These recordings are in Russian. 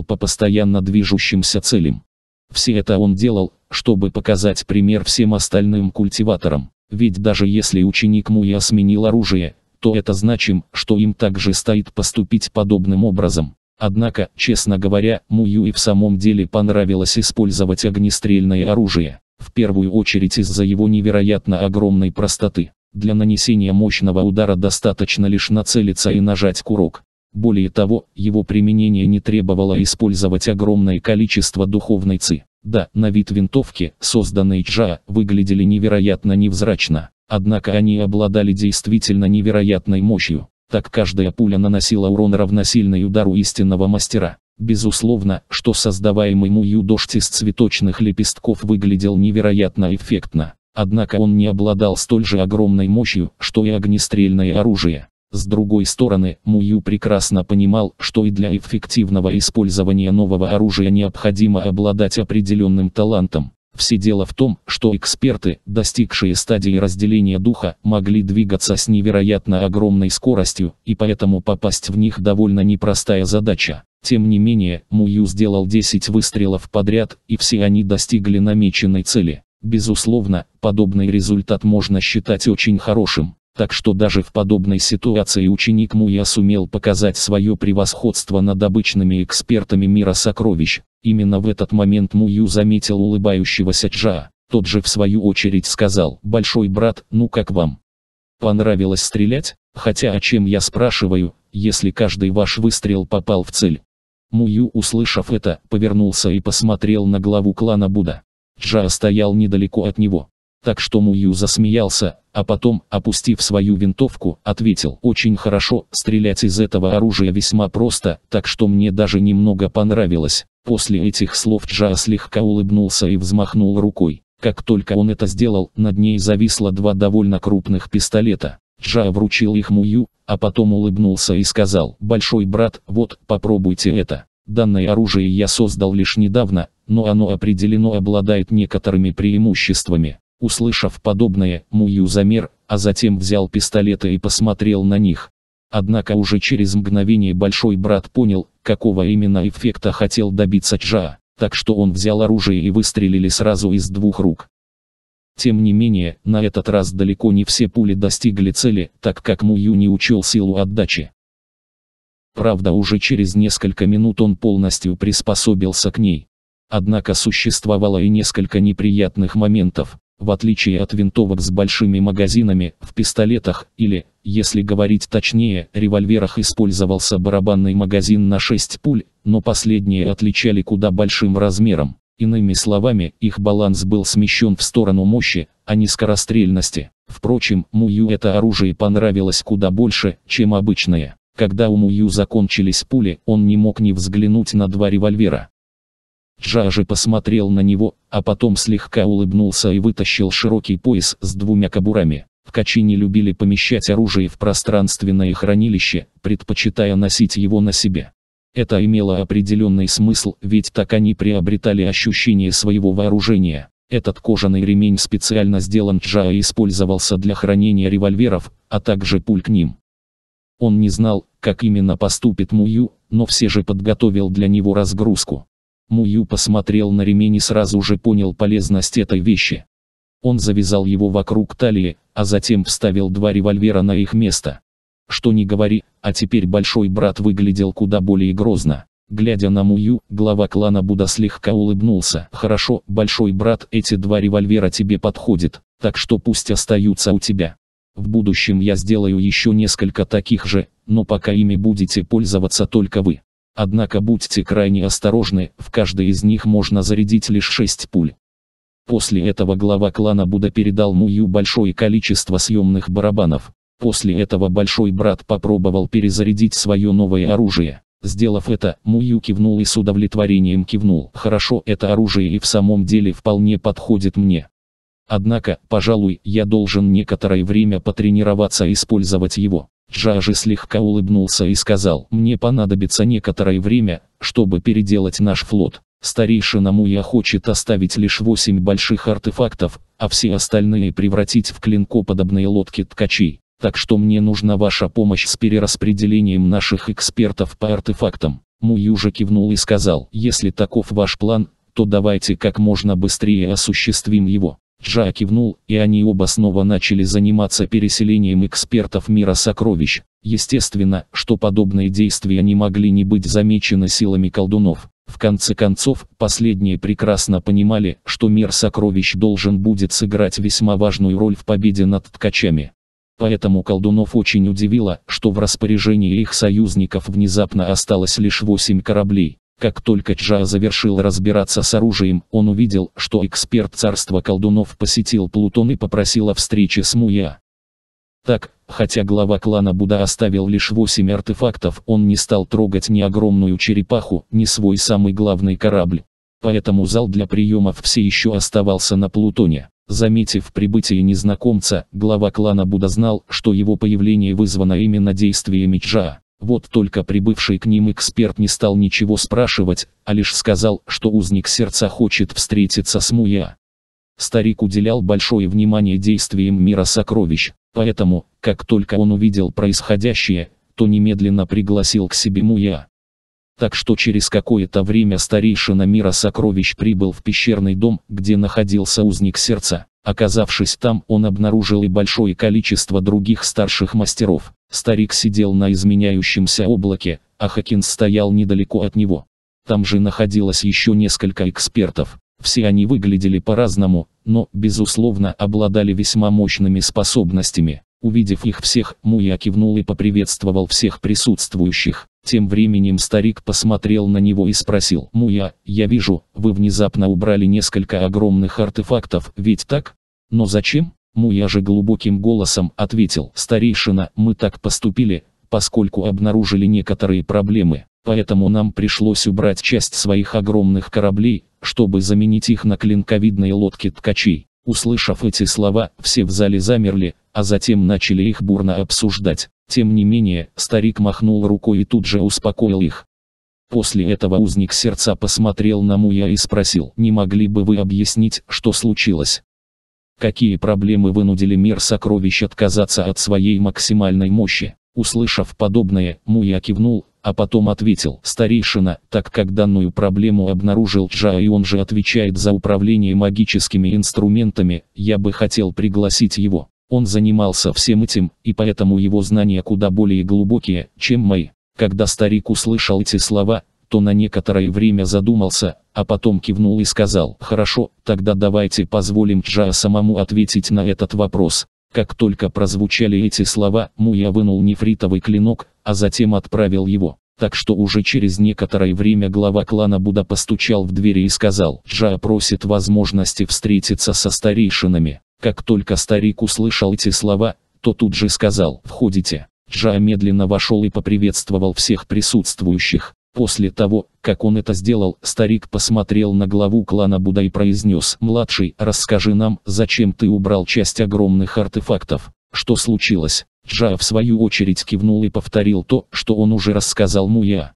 по постоянно движущимся целям. Все это он делал, чтобы показать пример всем остальным культиваторам. Ведь даже если ученик Муя сменил оружие, то это значим, что им также стоит поступить подобным образом. Однако, честно говоря, Мую и в самом деле понравилось использовать огнестрельное оружие. В первую очередь из-за его невероятно огромной простоты. Для нанесения мощного удара достаточно лишь нацелиться и нажать курок. Более того, его применение не требовало использовать огромное количество духовной ци. Да, на вид винтовки, созданные Чжа, выглядели невероятно невзрачно. Однако они обладали действительно невероятной мощью. Так каждая пуля наносила урон равносильный удару истинного мастера. Безусловно, что создаваемый Мую дождь из цветочных лепестков выглядел невероятно эффектно. Однако он не обладал столь же огромной мощью, что и огнестрельное оружие. С другой стороны, Мую прекрасно понимал, что и для эффективного использования нового оружия необходимо обладать определенным талантом. Все дело в том, что эксперты, достигшие стадии разделения духа, могли двигаться с невероятно огромной скоростью, и поэтому попасть в них довольно непростая задача. Тем не менее, Мую сделал 10 выстрелов подряд, и все они достигли намеченной цели. Безусловно, подобный результат можно считать очень хорошим. Так что даже в подобной ситуации ученик Муя сумел показать свое превосходство над обычными экспертами мира сокровищ. Именно в этот момент Мую заметил улыбающегося Джа. Тот же в свою очередь сказал, «Большой брат, ну как вам? Понравилось стрелять? Хотя о чем я спрашиваю, если каждый ваш выстрел попал в цель?» Мую, услышав это, повернулся и посмотрел на главу клана Буда. Джа стоял недалеко от него. Так что Мую засмеялся, а потом, опустив свою винтовку, ответил «Очень хорошо, стрелять из этого оружия весьма просто, так что мне даже немного понравилось». После этих слов Джа слегка улыбнулся и взмахнул рукой. Как только он это сделал, над ней зависло два довольно крупных пистолета. Джа вручил их Мую, а потом улыбнулся и сказал «Большой брат, вот, попробуйте это». Данное оружие я создал лишь недавно, но оно определено обладает некоторыми преимуществами. Услышав подобное, Мую замер, а затем взял пистолеты и посмотрел на них. Однако уже через мгновение Большой Брат понял, какого именно эффекта хотел добиться Чжа, так что он взял оружие и выстрелили сразу из двух рук. Тем не менее, на этот раз далеко не все пули достигли цели, так как Мую не учел силу отдачи. Правда, уже через несколько минут он полностью приспособился к ней. Однако существовало и несколько неприятных моментов в отличие от винтовок с большими магазинами, в пистолетах, или, если говорить точнее, револьверах использовался барабанный магазин на 6 пуль, но последние отличали куда большим размером. Иными словами, их баланс был смещен в сторону мощи, а не скорострельности. Впрочем, Мую это оружие понравилось куда больше, чем обычное. Когда у Мую закончились пули, он не мог не взглянуть на два револьвера. Джажи посмотрел на него, а потом слегка улыбнулся и вытащил широкий пояс с двумя кобурами. Ткачи не любили помещать оружие в пространственное хранилище, предпочитая носить его на себе. Это имело определенный смысл, ведь так они приобретали ощущение своего вооружения. Этот кожаный ремень специально сделан Джа и использовался для хранения револьверов, а также пуль к ним. Он не знал, как именно поступит Мую, но все же подготовил для него разгрузку. Мую посмотрел на ремень и сразу же понял полезность этой вещи. Он завязал его вокруг талии, а затем вставил два револьвера на их место. Что не говори, а теперь большой брат выглядел куда более грозно. Глядя на Мую, глава клана Буда слегка улыбнулся. «Хорошо, большой брат, эти два револьвера тебе подходят, так что пусть остаются у тебя. В будущем я сделаю еще несколько таких же, но пока ими будете пользоваться только вы». Однако будьте крайне осторожны, в каждой из них можно зарядить лишь 6 пуль. После этого глава клана Буда передал Мую большое количество съемных барабанов. После этого Большой Брат попробовал перезарядить свое новое оружие. Сделав это, Мую кивнул и с удовлетворением кивнул. Хорошо, это оружие и в самом деле вполне подходит мне. Однако, пожалуй, я должен некоторое время потренироваться использовать его. Джажи слегка улыбнулся и сказал, «Мне понадобится некоторое время, чтобы переделать наш флот. Старейшина Муя хочет оставить лишь восемь больших артефактов, а все остальные превратить в клинкоподобные лодки ткачей. Так что мне нужна ваша помощь с перераспределением наших экспертов по артефактам». Мую же кивнул и сказал, «Если таков ваш план, то давайте как можно быстрее осуществим его. Джа кивнул, и они оба снова начали заниматься переселением экспертов мира сокровищ. Естественно, что подобные действия не могли не быть замечены силами колдунов. В конце концов, последние прекрасно понимали, что мир сокровищ должен будет сыграть весьма важную роль в победе над ткачами. Поэтому колдунов очень удивило, что в распоряжении их союзников внезапно осталось лишь 8 кораблей. Как только Чжа завершил разбираться с оружием, он увидел, что эксперт царства колдунов посетил Плутон и попросил о встрече с Муя. Так, хотя глава клана Буда оставил лишь 8 артефактов, он не стал трогать ни огромную черепаху, ни свой самый главный корабль. Поэтому зал для приемов все еще оставался на Плутоне. Заметив прибытие незнакомца, глава клана Буда знал, что его появление вызвано именно действиями Чжа. Вот только прибывший к ним эксперт не стал ничего спрашивать, а лишь сказал, что узник сердца хочет встретиться с Муя. Старик уделял большое внимание действиям мира сокровищ, поэтому, как только он увидел происходящее, то немедленно пригласил к себе Муя. Так что через какое-то время старейшина мира сокровищ прибыл в пещерный дом, где находился узник сердца. Оказавшись там, он обнаружил и большое количество других старших мастеров. Старик сидел на изменяющемся облаке, а Хакин стоял недалеко от него. Там же находилось еще несколько экспертов. Все они выглядели по-разному, но, безусловно, обладали весьма мощными способностями. Увидев их всех, Муя кивнул и поприветствовал всех присутствующих. Тем временем старик посмотрел на него и спросил. «Муя, я вижу, вы внезапно убрали несколько огромных артефактов, ведь так? Но зачем?» Муя же глубоким голосом ответил, старейшина, мы так поступили, поскольку обнаружили некоторые проблемы, поэтому нам пришлось убрать часть своих огромных кораблей, чтобы заменить их на клинковидные лодки ткачей. Услышав эти слова, все в зале замерли, а затем начали их бурно обсуждать. Тем не менее, старик махнул рукой и тут же успокоил их. После этого узник сердца посмотрел на Муя и спросил, не могли бы вы объяснить, что случилось? Какие проблемы вынудили мир сокровищ отказаться от своей максимальной мощи? Услышав подобное, Муя кивнул, а потом ответил «Старейшина, так как данную проблему обнаружил Джа и он же отвечает за управление магическими инструментами, я бы хотел пригласить его. Он занимался всем этим, и поэтому его знания куда более глубокие, чем мои». Когда старик услышал эти слова, то на некоторое время задумался, а потом кивнул и сказал, «Хорошо, тогда давайте позволим Джа самому ответить на этот вопрос». Как только прозвучали эти слова, Муя вынул нефритовый клинок, а затем отправил его. Так что уже через некоторое время глава клана Буда постучал в двери и сказал, «Джа просит возможности встретиться со старейшинами». Как только старик услышал эти слова, то тут же сказал «Входите». Джа медленно вошел и поприветствовал всех присутствующих. После того, как он это сделал, старик посмотрел на главу клана Буда и произнес, «Младший, расскажи нам, зачем ты убрал часть огромных артефактов? Что случилось?» Джа в свою очередь кивнул и повторил то, что он уже рассказал Муя.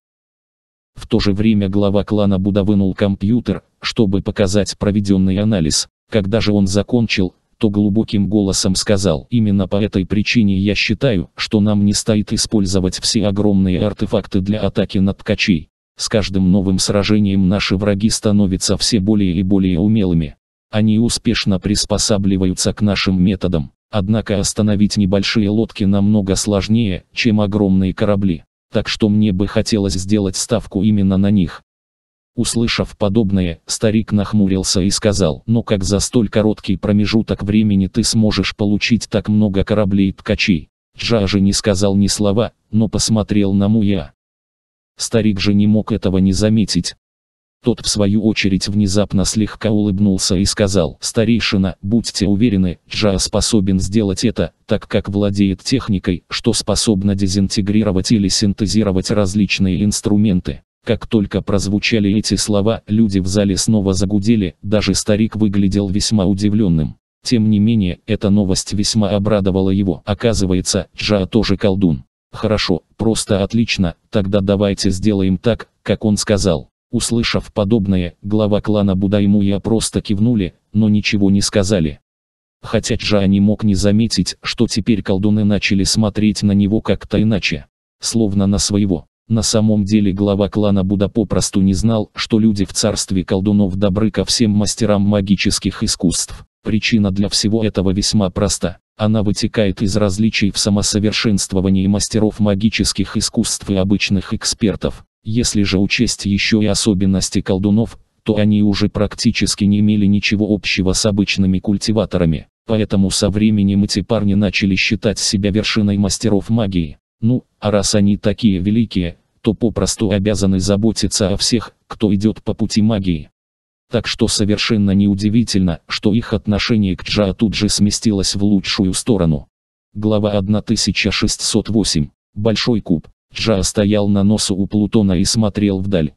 В то же время глава клана Буда вынул компьютер, чтобы показать проведенный анализ. Когда же он закончил, то глубоким голосом сказал, именно по этой причине я считаю, что нам не стоит использовать все огромные артефакты для атаки на ткачей. С каждым новым сражением наши враги становятся все более и более умелыми. Они успешно приспосабливаются к нашим методам. Однако остановить небольшие лодки намного сложнее, чем огромные корабли. Так что мне бы хотелось сделать ставку именно на них. Услышав подобное, старик нахмурился и сказал, «Но как за столь короткий промежуток времени ты сможешь получить так много кораблей ткачей?» Джа же не сказал ни слова, но посмотрел на Муя. Старик же не мог этого не заметить. Тот в свою очередь внезапно слегка улыбнулся и сказал, «Старейшина, будьте уверены, Джа способен сделать это, так как владеет техникой, что способна дезинтегрировать или синтезировать различные инструменты. Как только прозвучали эти слова, люди в зале снова загудели, даже старик выглядел весьма удивленным. Тем не менее, эта новость весьма обрадовала его. Оказывается, Джа тоже колдун. Хорошо, просто отлично, тогда давайте сделаем так, как он сказал. Услышав подобное, глава клана я просто кивнули, но ничего не сказали. Хотя Джа не мог не заметить, что теперь колдуны начали смотреть на него как-то иначе. Словно на своего. На самом деле глава клана Буда попросту не знал, что люди в царстве колдунов добры ко всем мастерам магических искусств. Причина для всего этого весьма проста. Она вытекает из различий в самосовершенствовании мастеров магических искусств и обычных экспертов. Если же учесть еще и особенности колдунов, то они уже практически не имели ничего общего с обычными культиваторами. Поэтому со временем эти парни начали считать себя вершиной мастеров магии. Ну, а раз они такие великие, то попросту обязаны заботиться о всех, кто идет по пути магии. Так что совершенно неудивительно, что их отношение к Джа тут же сместилось в лучшую сторону. Глава 1608. Большой куб. Джа стоял на носу у Плутона и смотрел вдаль.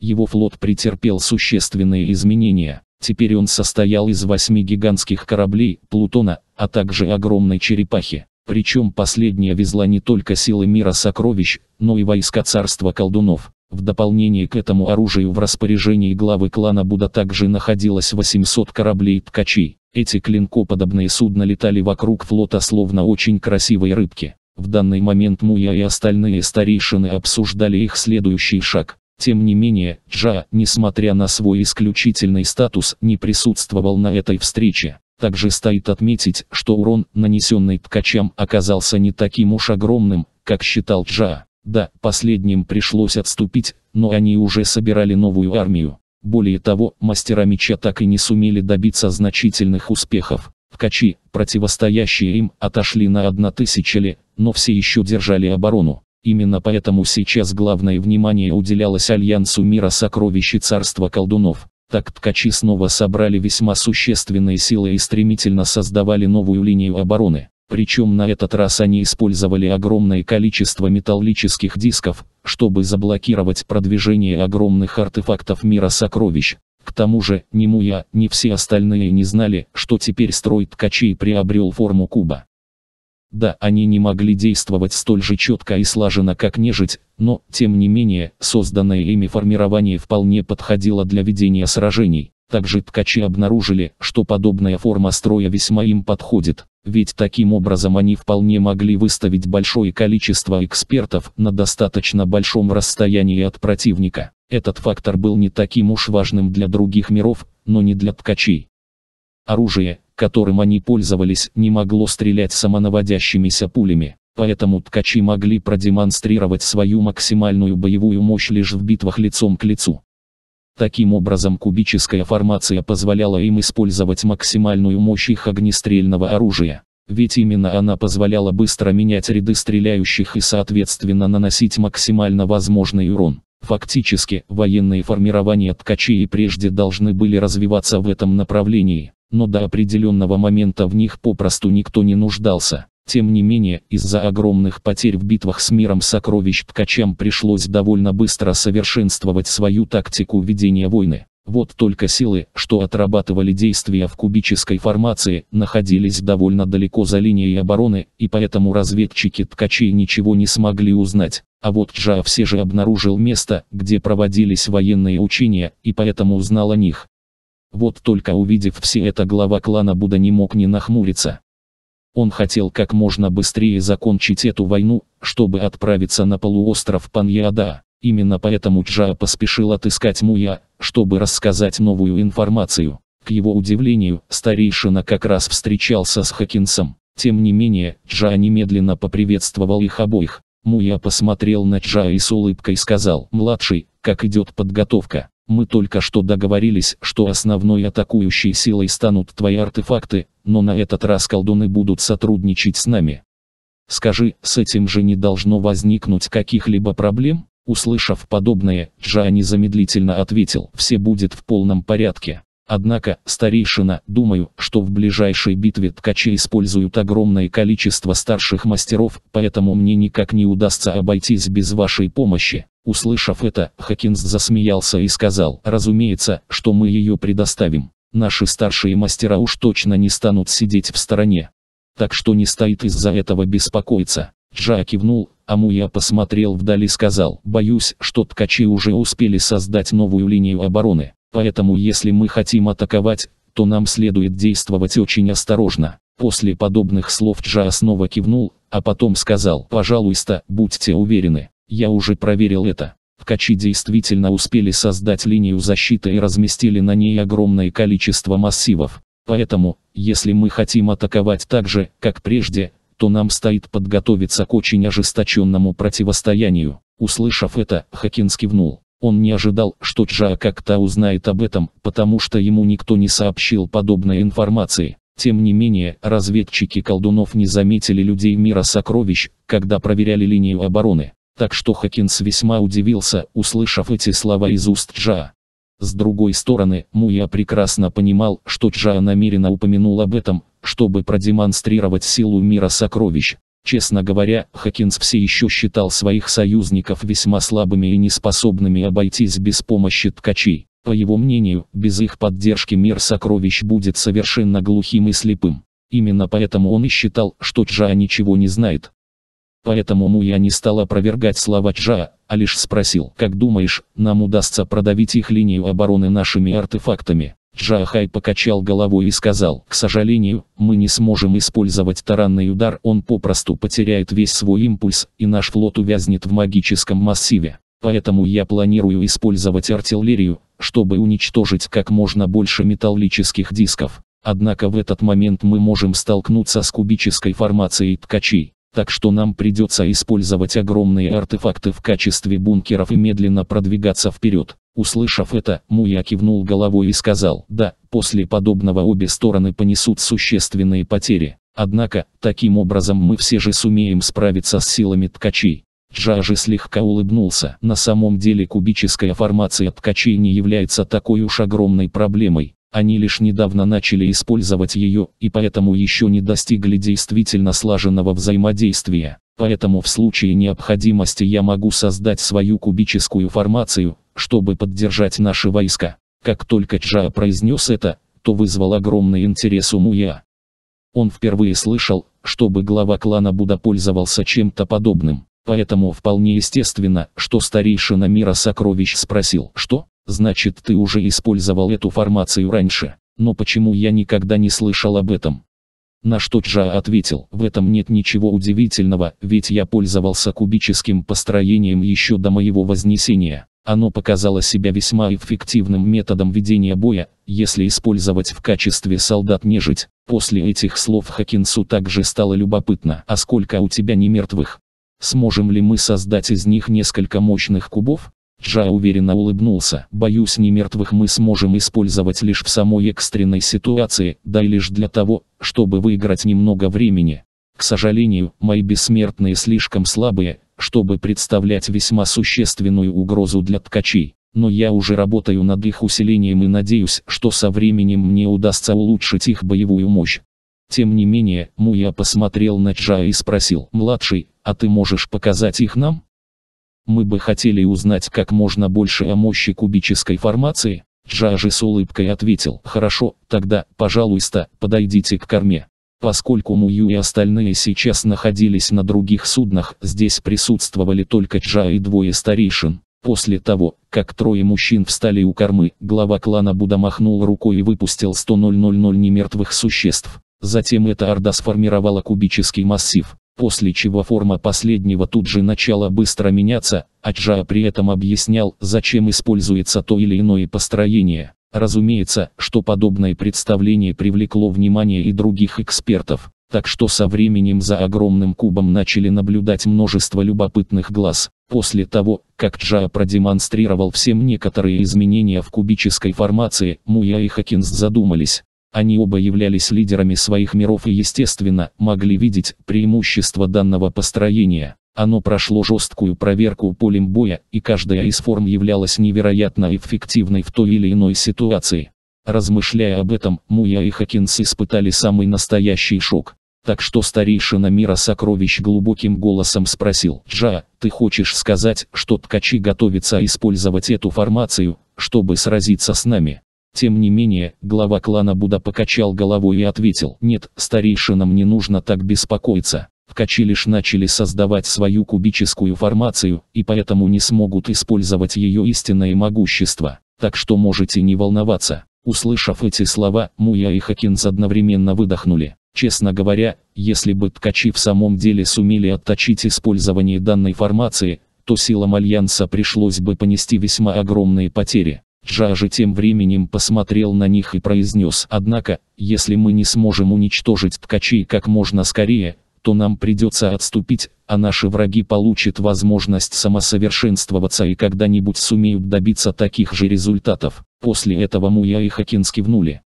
Его флот претерпел существенные изменения. Теперь он состоял из восьми гигантских кораблей Плутона, а также огромной черепахи. Причем последняя везла не только силы мира сокровищ, но и войска царства колдунов. В дополнение к этому оружию в распоряжении главы клана Буда также находилось 800 кораблей ткачей. Эти клинкоподобные судна летали вокруг флота словно очень красивые рыбки. В данный момент Муя и остальные старейшины обсуждали их следующий шаг. Тем не менее, Джа, несмотря на свой исключительный статус, не присутствовал на этой встрече. Также стоит отметить, что урон, нанесенный ткачам, оказался не таким уж огромным, как считал Джа. Да, последним пришлось отступить, но они уже собирали новую армию. Более того, мастера меча так и не сумели добиться значительных успехов. Ткачи, противостоящие им, отошли на 1000 ли, но все еще держали оборону. Именно поэтому сейчас главное внимание уделялось Альянсу Мира Сокровищ и Царства Колдунов. Так ткачи снова собрали весьма существенные силы и стремительно создавали новую линию обороны. Причем на этот раз они использовали огромное количество металлических дисков, чтобы заблокировать продвижение огромных артефактов мира сокровищ. К тому же, ни Муя, ни все остальные не знали, что теперь строй ткачей приобрел форму куба. Да, они не могли действовать столь же четко и слаженно, как нежить, но, тем не менее, созданное ими формирование вполне подходило для ведения сражений. Также ткачи обнаружили, что подобная форма строя весьма им подходит, ведь таким образом они вполне могли выставить большое количество экспертов на достаточно большом расстоянии от противника. Этот фактор был не таким уж важным для других миров, но не для ткачей. Оружие, которым они пользовались, не могло стрелять самонаводящимися пулями. Поэтому ткачи могли продемонстрировать свою максимальную боевую мощь лишь в битвах лицом к лицу. Таким образом кубическая формация позволяла им использовать максимальную мощь их огнестрельного оружия. Ведь именно она позволяла быстро менять ряды стреляющих и соответственно наносить максимально возможный урон. Фактически, военные формирования ткачей и прежде должны были развиваться в этом направлении но до определенного момента в них попросту никто не нуждался. Тем не менее, из-за огромных потерь в битвах с миром сокровищ ткачам пришлось довольно быстро совершенствовать свою тактику ведения войны. Вот только силы, что отрабатывали действия в кубической формации, находились довольно далеко за линией обороны, и поэтому разведчики ткачей ничего не смогли узнать. А вот Джа все же обнаружил место, где проводились военные учения, и поэтому узнал о них. Вот только увидев все это глава клана Буда не мог не нахмуриться. Он хотел как можно быстрее закончить эту войну, чтобы отправиться на полуостров Паньяда. Именно поэтому Джа поспешил отыскать Муя, чтобы рассказать новую информацию. К его удивлению, старейшина как раз встречался с Хакинсом. Тем не менее, Джа немедленно поприветствовал их обоих. Муя посмотрел на Джа и с улыбкой сказал, «Младший, как идет подготовка?» Мы только что договорились, что основной атакующей силой станут твои артефакты, но на этот раз колдуны будут сотрудничать с нами. Скажи, с этим же не должно возникнуть каких-либо проблем? Услышав подобное, Джани замедлительно ответил, все будет в полном порядке. Однако, старейшина, думаю, что в ближайшей битве ткачи используют огромное количество старших мастеров, поэтому мне никак не удастся обойтись без вашей помощи. Услышав это, Хакинс засмеялся и сказал, разумеется, что мы ее предоставим. Наши старшие мастера уж точно не станут сидеть в стороне. Так что не стоит из-за этого беспокоиться. Джа кивнул, а Муя посмотрел вдали и сказал, боюсь, что ткачи уже успели создать новую линию обороны. Поэтому если мы хотим атаковать, то нам следует действовать очень осторожно. После подобных слов Джа снова кивнул, а потом сказал, пожалуйста, будьте уверены, я уже проверил это. Ткачи действительно успели создать линию защиты и разместили на ней огромное количество массивов. Поэтому, если мы хотим атаковать так же, как прежде, то нам стоит подготовиться к очень ожесточенному противостоянию. Услышав это, Хакин скивнул. Он не ожидал, что Джа как-то узнает об этом, потому что ему никто не сообщил подобной информации. Тем не менее, разведчики колдунов не заметили людей мира сокровищ, когда проверяли линию обороны. Так что Хакинс весьма удивился, услышав эти слова из уст Джа. С другой стороны, Муя прекрасно понимал, что Джа намеренно упомянул об этом, чтобы продемонстрировать силу мира сокровищ. Честно говоря, Хакинс все еще считал своих союзников весьма слабыми и неспособными обойтись без помощи ткачей. По его мнению, без их поддержки мир сокровищ будет совершенно глухим и слепым. Именно поэтому он и считал, что Джа ничего не знает. Поэтому Му я не стал опровергать слова Чжа, а лишь спросил, как думаешь, нам удастся продавить их линию обороны нашими артефактами? Джахай покачал головой и сказал, к сожалению, мы не сможем использовать таранный удар, он попросту потеряет весь свой импульс, и наш флот увязнет в магическом массиве. Поэтому я планирую использовать артиллерию, чтобы уничтожить как можно больше металлических дисков. Однако в этот момент мы можем столкнуться с кубической формацией ткачей так что нам придется использовать огромные артефакты в качестве бункеров и медленно продвигаться вперед. Услышав это, Муя кивнул головой и сказал, да, после подобного обе стороны понесут существенные потери. Однако, таким образом мы все же сумеем справиться с силами ткачей. Джа слегка улыбнулся. На самом деле кубическая формация ткачей не является такой уж огромной проблемой. Они лишь недавно начали использовать ее, и поэтому еще не достигли действительно слаженного взаимодействия. Поэтому в случае необходимости я могу создать свою кубическую формацию, чтобы поддержать наши войска. Как только Чжа произнес это, то вызвал огромный интерес у Муя. Он впервые слышал, чтобы глава клана Буда пользовался чем-то подобным. Поэтому вполне естественно, что старейшина мира сокровищ спросил, что? Значит ты уже использовал эту формацию раньше, но почему я никогда не слышал об этом? На что Чжа ответил, в этом нет ничего удивительного, ведь я пользовался кубическим построением еще до моего вознесения. Оно показало себя весьма эффективным методом ведения боя, если использовать в качестве солдат нежить. После этих слов Хакинсу также стало любопытно, а сколько у тебя немертвых? Сможем ли мы создать из них несколько мощных кубов? Джа уверенно улыбнулся. «Боюсь, не мертвых мы сможем использовать лишь в самой экстренной ситуации, да и лишь для того, чтобы выиграть немного времени. К сожалению, мои бессмертные слишком слабые, чтобы представлять весьма существенную угрозу для ткачей. Но я уже работаю над их усилением и надеюсь, что со временем мне удастся улучшить их боевую мощь. Тем не менее, Муя посмотрел на Джа и спросил, «Младший, а ты можешь показать их нам?» Мы бы хотели узнать как можно больше о мощи кубической формации. Джажи с улыбкой ответил, хорошо, тогда, пожалуйста, подойдите к корме. Поскольку Мую и остальные сейчас находились на других суднах, здесь присутствовали только Джа и двое старейшин. После того, как трое мужчин встали у кормы, глава клана Буда махнул рукой и выпустил 100 000 немертвых существ. Затем эта орда сформировала кубический массив после чего форма последнего тут же начала быстро меняться, Аджа при этом объяснял, зачем используется то или иное построение. Разумеется, что подобное представление привлекло внимание и других экспертов, так что со временем за огромным кубом начали наблюдать множество любопытных глаз. После того, как Джа продемонстрировал всем некоторые изменения в кубической формации, Муя и Хакинс задумались, они оба являлись лидерами своих миров и, естественно, могли видеть преимущество данного построения. Оно прошло жесткую проверку полем боя, и каждая из форм являлась невероятно эффективной в той или иной ситуации. Размышляя об этом, Муя и Хакинс испытали самый настоящий шок. Так что старейшина мира сокровищ глубоким голосом спросил, «Джа, ты хочешь сказать, что ткачи готовятся использовать эту формацию, чтобы сразиться с нами?» Тем не менее, глава клана Буда покачал головой и ответил, нет, старейшинам не нужно так беспокоиться. Ткачи лишь начали создавать свою кубическую формацию, и поэтому не смогут использовать ее истинное могущество. Так что можете не волноваться. Услышав эти слова, Муя и Хакинс одновременно выдохнули. Честно говоря, если бы ткачи в самом деле сумели отточить использование данной формации, то силам Альянса пришлось бы понести весьма огромные потери. Джажи тем временем посмотрел на них и произнес, однако, если мы не сможем уничтожить ткачей как можно скорее, то нам придется отступить, а наши враги получат возможность самосовершенствоваться и когда-нибудь сумеют добиться таких же результатов. После этого Муя и Хакинс кивнули.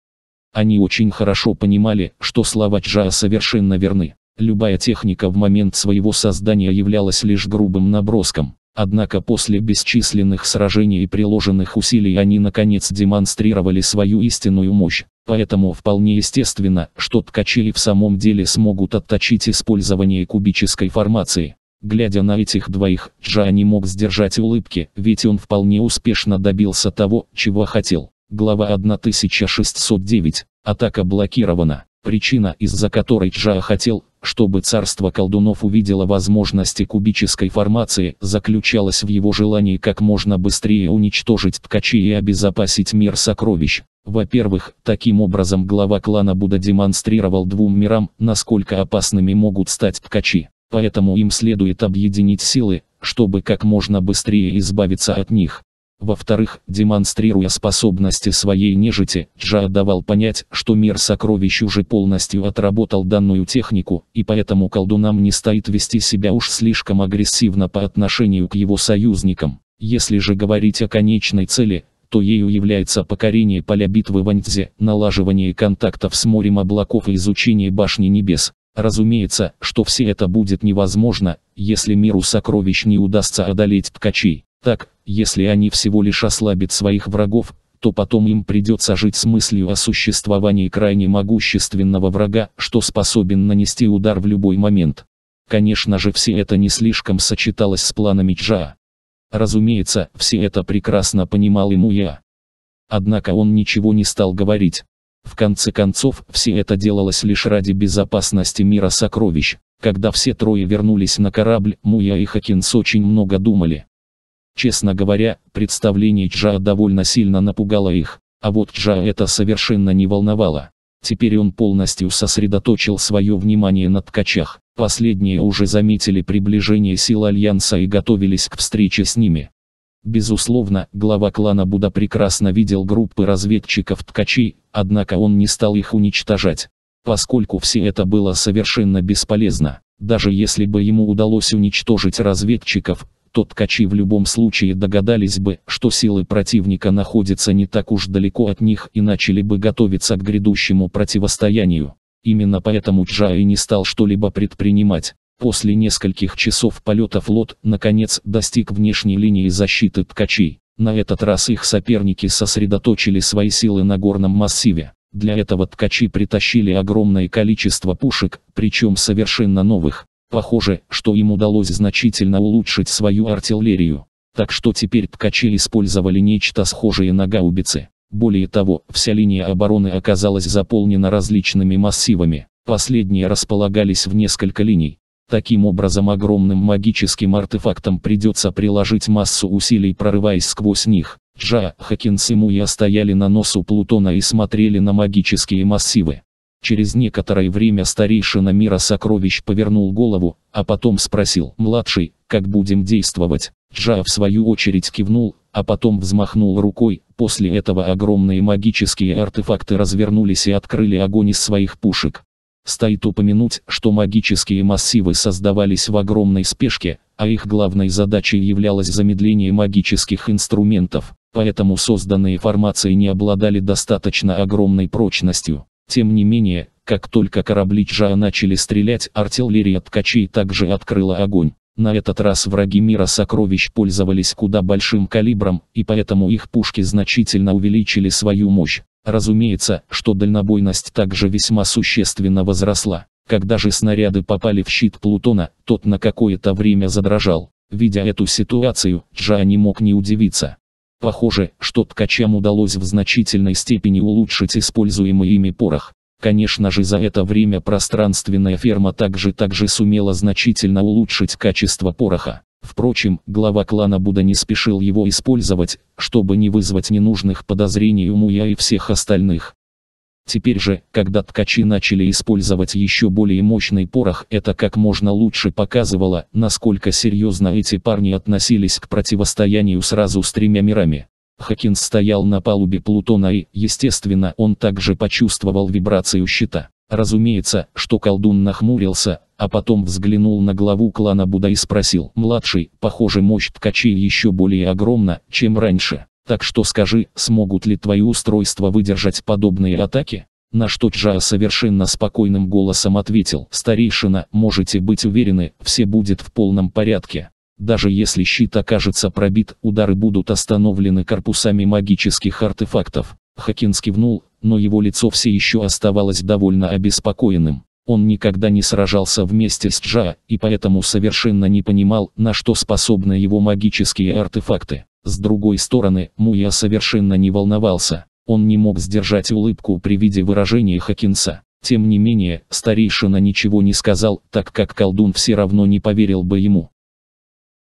Они очень хорошо понимали, что слова Джа совершенно верны. Любая техника в момент своего создания являлась лишь грубым наброском. Однако после бесчисленных сражений и приложенных усилий они наконец демонстрировали свою истинную мощь. Поэтому вполне естественно, что ткачи в самом деле смогут отточить использование кубической формации. Глядя на этих двоих, не мог сдержать улыбки, ведь он вполне успешно добился того, чего хотел. Глава 1609. Атака блокирована. Причина, из-за которой Джа хотел, чтобы царство колдунов увидело возможности кубической формации, заключалось в его желании как можно быстрее уничтожить ткачей и обезопасить мир сокровищ. Во-первых, таким образом глава клана Будда демонстрировал двум мирам, насколько опасными могут стать ткачи. Поэтому им следует объединить силы, чтобы как можно быстрее избавиться от них. Во-вторых, демонстрируя способности своей нежити, Джа давал понять, что мир сокровищ уже полностью отработал данную технику, и поэтому колдунам не стоит вести себя уж слишком агрессивно по отношению к его союзникам. Если же говорить о конечной цели, то ею является покорение поля битвы Ваньцзе, налаживание контактов с морем облаков и изучение башни небес. Разумеется, что все это будет невозможно, если миру сокровищ не удастся одолеть ткачей. Так, если они всего лишь ослабят своих врагов, то потом им придется жить с мыслью о существовании крайне могущественного врага, что способен нанести удар в любой момент. Конечно же все это не слишком сочеталось с планами Джа. Разумеется, все это прекрасно понимал и Муя. Однако он ничего не стал говорить. В конце концов, все это делалось лишь ради безопасности мира сокровищ. Когда все трое вернулись на корабль, Муя и Хакинс очень много думали. Честно говоря, представление Чжа довольно сильно напугало их, а вот Чжа это совершенно не волновало. Теперь он полностью сосредоточил свое внимание на ткачах. Последние уже заметили приближение сил Альянса и готовились к встрече с ними. Безусловно, глава клана Буда прекрасно видел группы разведчиков-ткачей, однако он не стал их уничтожать, поскольку все это было совершенно бесполезно. Даже если бы ему удалось уничтожить разведчиков, то ткачи в любом случае догадались бы, что силы противника находятся не так уж далеко от них и начали бы готовиться к грядущему противостоянию. Именно поэтому Джа не стал что-либо предпринимать. После нескольких часов полета флот, наконец, достиг внешней линии защиты ткачей. На этот раз их соперники сосредоточили свои силы на горном массиве. Для этого ткачи притащили огромное количество пушек, причем совершенно новых. Похоже, что им удалось значительно улучшить свою артиллерию. Так что теперь ткачи использовали нечто схожее на гаубицы. Более того, вся линия обороны оказалась заполнена различными массивами. Последние располагались в несколько линий. Таким образом огромным магическим артефактом придется приложить массу усилий прорываясь сквозь них. Джа, Хакинс и Муя стояли на носу Плутона и смотрели на магические массивы. Через некоторое время старейшина мира сокровищ повернул голову, а потом спросил, «Младший, как будем действовать?» Джа в свою очередь кивнул, а потом взмахнул рукой, после этого огромные магические артефакты развернулись и открыли огонь из своих пушек. Стоит упомянуть, что магические массивы создавались в огромной спешке, а их главной задачей являлось замедление магических инструментов, поэтому созданные формации не обладали достаточно огромной прочностью. Тем не менее, как только корабли Чжа начали стрелять, артиллерия ткачей также открыла огонь. На этот раз враги мира сокровищ пользовались куда большим калибром, и поэтому их пушки значительно увеличили свою мощь. Разумеется, что дальнобойность также весьма существенно возросла. Когда же снаряды попали в щит Плутона, тот на какое-то время задрожал. Видя эту ситуацию, Джа не мог не удивиться. Похоже, что ткачам удалось в значительной степени улучшить используемый ими порох. Конечно же за это время пространственная ферма также также сумела значительно улучшить качество пороха. Впрочем, глава клана Буда не спешил его использовать, чтобы не вызвать ненужных подозрений у Муя и всех остальных. Теперь же, когда ткачи начали использовать еще более мощный порох, это как можно лучше показывало, насколько серьезно эти парни относились к противостоянию сразу с тремя мирами. Хакинс стоял на палубе Плутона и, естественно, он также почувствовал вибрацию щита. Разумеется, что колдун нахмурился, а потом взглянул на главу клана Буда и спросил, «Младший, похоже мощь ткачей еще более огромна, чем раньше». Так что скажи, смогут ли твои устройства выдержать подобные атаки? На что Джа совершенно спокойным голосом ответил, старейшина, можете быть уверены, все будет в полном порядке. Даже если щит окажется пробит, удары будут остановлены корпусами магических артефактов. Хакин скивнул, но его лицо все еще оставалось довольно обеспокоенным. Он никогда не сражался вместе с Джа, и поэтому совершенно не понимал, на что способны его магические артефакты. С другой стороны, Муя совершенно не волновался. Он не мог сдержать улыбку при виде выражения Хакинса. Тем не менее, старейшина ничего не сказал, так как колдун все равно не поверил бы ему.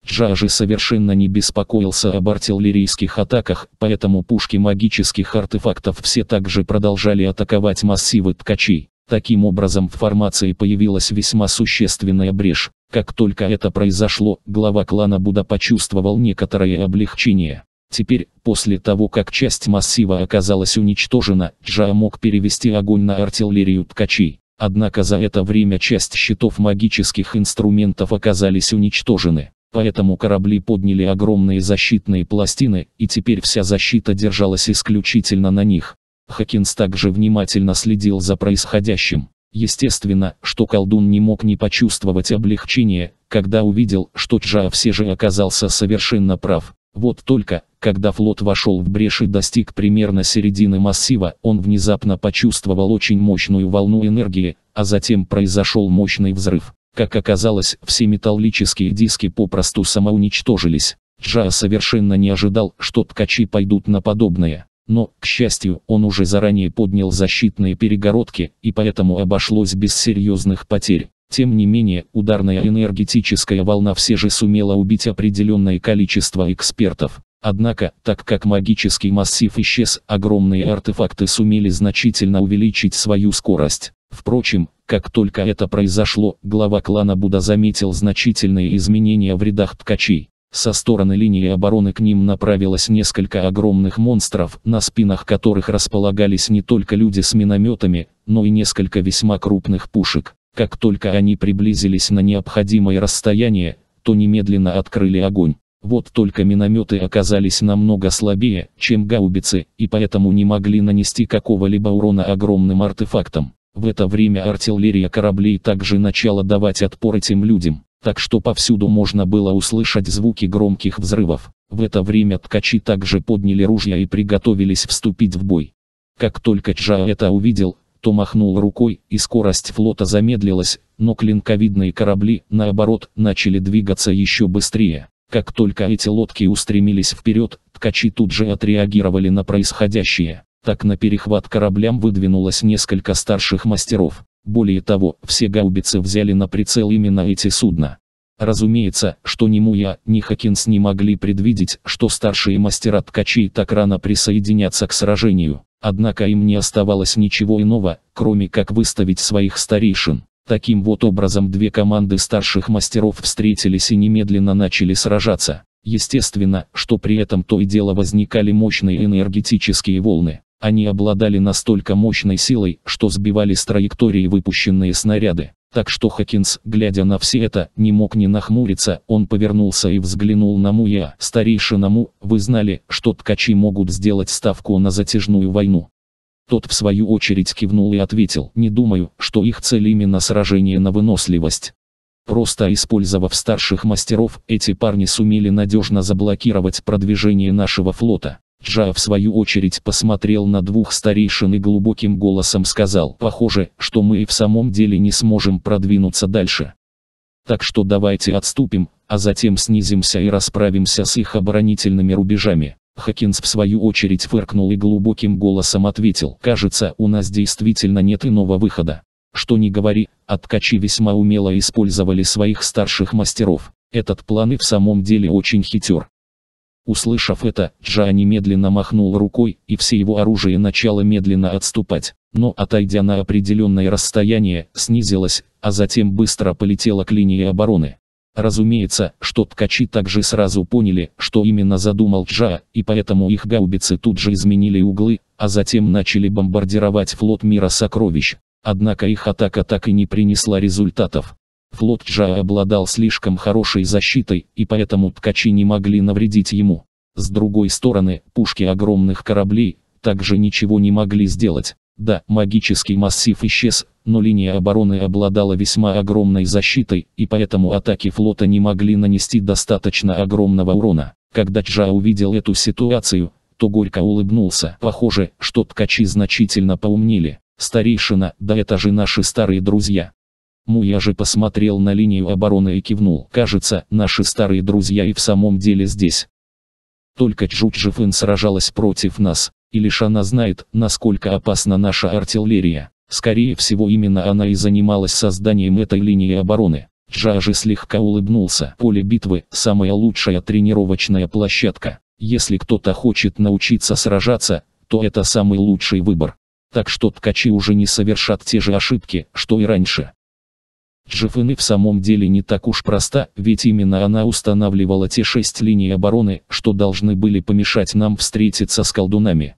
Джа же совершенно не беспокоился об артиллерийских атаках, поэтому пушки магических артефактов все также продолжали атаковать массивы ткачей. Таким образом в формации появилась весьма существенная брешь. Как только это произошло, глава клана Буда почувствовал некоторое облегчение. Теперь, после того как часть массива оказалась уничтожена, Джа мог перевести огонь на артиллерию ткачей. Однако за это время часть щитов магических инструментов оказались уничтожены. Поэтому корабли подняли огромные защитные пластины, и теперь вся защита держалась исключительно на них. Хакинс также внимательно следил за происходящим. Естественно, что колдун не мог не почувствовать облегчения, когда увидел, что Джа все же оказался совершенно прав. Вот только, когда флот вошел в брешь и достиг примерно середины массива, он внезапно почувствовал очень мощную волну энергии, а затем произошел мощный взрыв. Как оказалось, все металлические диски попросту самоуничтожились. Джа совершенно не ожидал, что ткачи пойдут на подобное. Но, к счастью, он уже заранее поднял защитные перегородки, и поэтому обошлось без серьезных потерь. Тем не менее, ударная энергетическая волна все же сумела убить определенное количество экспертов. Однако, так как магический массив исчез, огромные артефакты сумели значительно увеличить свою скорость. Впрочем, как только это произошло, глава клана Буда заметил значительные изменения в рядах ткачей. Со стороны линии обороны к ним направилось несколько огромных монстров, на спинах которых располагались не только люди с минометами, но и несколько весьма крупных пушек. Как только они приблизились на необходимое расстояние, то немедленно открыли огонь. Вот только минометы оказались намного слабее, чем гаубицы, и поэтому не могли нанести какого-либо урона огромным артефактам. В это время артиллерия кораблей также начала давать отпор этим людям так что повсюду можно было услышать звуки громких взрывов. В это время ткачи также подняли ружья и приготовились вступить в бой. Как только Чжао это увидел, то махнул рукой, и скорость флота замедлилась, но клинковидные корабли, наоборот, начали двигаться еще быстрее. Как только эти лодки устремились вперед, ткачи тут же отреагировали на происходящее. Так на перехват кораблям выдвинулось несколько старших мастеров. Более того, все гаубицы взяли на прицел именно эти судна. Разумеется, что ни Муя, ни Хакинс не могли предвидеть, что старшие мастера ткачей так рано присоединятся к сражению. Однако им не оставалось ничего иного, кроме как выставить своих старейшин. Таким вот образом две команды старших мастеров встретились и немедленно начали сражаться. Естественно, что при этом то и дело возникали мощные энергетические волны. Они обладали настолько мощной силой, что сбивали с траектории выпущенные снаряды. Так что Хакинс, глядя на все это, не мог не нахмуриться, он повернулся и взглянул на Муя. «Старейшина Му, вы знали, что ткачи могут сделать ставку на затяжную войну?» Тот в свою очередь кивнул и ответил, «Не думаю, что их цель именно сражение на выносливость. Просто использовав старших мастеров, эти парни сумели надежно заблокировать продвижение нашего флота. Джа в свою очередь посмотрел на двух старейшин и глубоким голосом сказал, похоже, что мы и в самом деле не сможем продвинуться дальше. Так что давайте отступим, а затем снизимся и расправимся с их оборонительными рубежами. Хакинс в свою очередь фыркнул и глубоким голосом ответил, кажется, у нас действительно нет иного выхода. Что не говори, откачи весьма умело использовали своих старших мастеров. Этот план и в самом деле очень хитер. Услышав это, Джа немедленно махнул рукой, и все его оружие начало медленно отступать. Но отойдя на определенное расстояние, снизилось, а затем быстро полетело к линии обороны. Разумеется, что ткачи также сразу поняли, что именно задумал Джа, и поэтому их гаубицы тут же изменили углы, а затем начали бомбардировать флот мира сокровищ. Однако их атака так и не принесла результатов. Флот Чжа обладал слишком хорошей защитой, и поэтому ткачи не могли навредить ему. С другой стороны, пушки огромных кораблей также ничего не могли сделать. Да, магический массив исчез, но линия обороны обладала весьма огромной защитой, и поэтому атаки флота не могли нанести достаточно огромного урона. Когда Чжа увидел эту ситуацию, то горько улыбнулся. Похоже, что ткачи значительно поумнели. Старейшина, да это же наши старые друзья. Муяжи посмотрел на линию обороны и кивнул. Кажется, наши старые друзья и в самом деле здесь. Только Чжучжифын сражалась против нас, и лишь она знает, насколько опасна наша артиллерия. Скорее всего именно она и занималась созданием этой линии обороны. Джажи слегка улыбнулся. Поле битвы – самая лучшая тренировочная площадка. Если кто-то хочет научиться сражаться, то это самый лучший выбор. Так что ткачи уже не совершат те же ошибки, что и раньше. Джеффен в самом деле не так уж проста, ведь именно она устанавливала те шесть линий обороны, что должны были помешать нам встретиться с колдунами.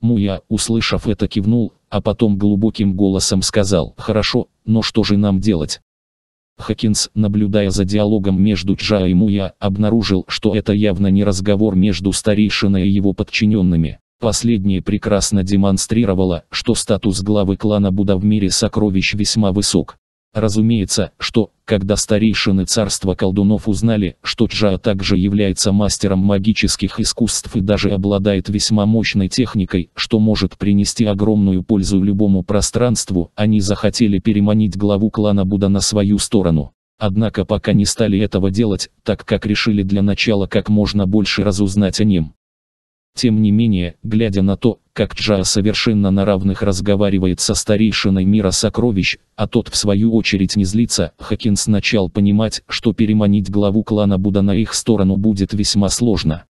Муя, услышав это, кивнул, а потом глубоким голосом сказал «Хорошо, но что же нам делать?» Хакинс, наблюдая за диалогом между Джа и Муя, обнаружил, что это явно не разговор между старейшиной и его подчиненными. Последнее прекрасно демонстрировало, что статус главы клана Буда в мире сокровищ весьма высок. Разумеется, что, когда старейшины царства колдунов узнали, что Чжа также является мастером магических искусств и даже обладает весьма мощной техникой, что может принести огромную пользу любому пространству, они захотели переманить главу клана Буда на свою сторону. Однако пока не стали этого делать, так как решили для начала как можно больше разузнать о нем. Тем не менее, глядя на то, как Джа совершенно на равных разговаривает со старейшиной мира сокровищ, а тот в свою очередь не злится, Хакинс начал понимать, что переманить главу клана Буда на их сторону будет весьма сложно.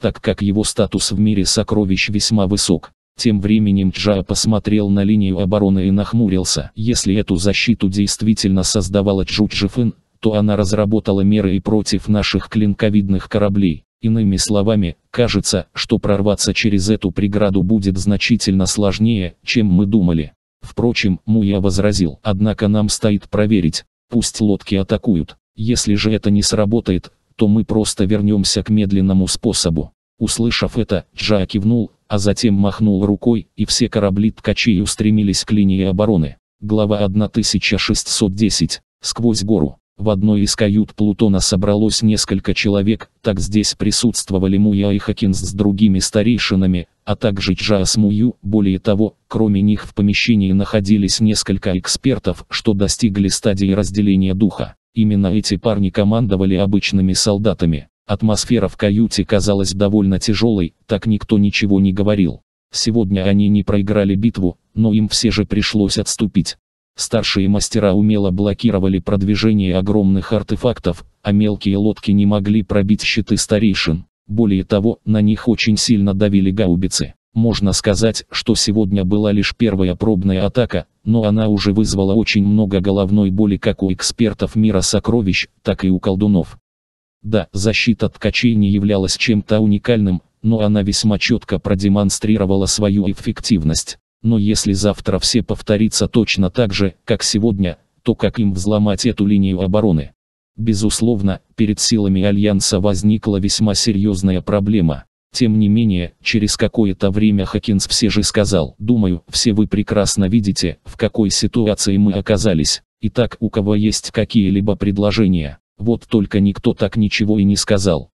Так как его статус в мире сокровищ весьма высок. Тем временем Джа посмотрел на линию обороны и нахмурился. Если эту защиту действительно создавала Джуджифын, то она разработала меры и против наших клинковидных кораблей. Иными словами, кажется, что прорваться через эту преграду будет значительно сложнее, чем мы думали. Впрочем, Муя возразил, однако нам стоит проверить, пусть лодки атакуют. Если же это не сработает, то мы просто вернемся к медленному способу. Услышав это, Джа кивнул, а затем махнул рукой, и все корабли ткачей устремились к линии обороны. Глава 1610. Сквозь гору. В одной из кают Плутона собралось несколько человек, так здесь присутствовали Муя и Хакинс с другими старейшинами, а также Джаас Мую. Более того, кроме них в помещении находились несколько экспертов, что достигли стадии разделения духа. Именно эти парни командовали обычными солдатами. Атмосфера в каюте казалась довольно тяжелой, так никто ничего не говорил. Сегодня они не проиграли битву, но им все же пришлось отступить. Старшие мастера умело блокировали продвижение огромных артефактов, а мелкие лодки не могли пробить щиты старейшин. Более того, на них очень сильно давили гаубицы. Можно сказать, что сегодня была лишь первая пробная атака, но она уже вызвала очень много головной боли как у экспертов мира сокровищ, так и у колдунов. Да, защита ткачей не являлась чем-то уникальным, но она весьма четко продемонстрировала свою эффективность. Но если завтра все повторится точно так же, как сегодня, то как им взломать эту линию обороны? Безусловно, перед силами Альянса возникла весьма серьезная проблема. Тем не менее, через какое-то время Хакинс все же сказал, «Думаю, все вы прекрасно видите, в какой ситуации мы оказались. Итак, у кого есть какие-либо предложения?» Вот только никто так ничего и не сказал.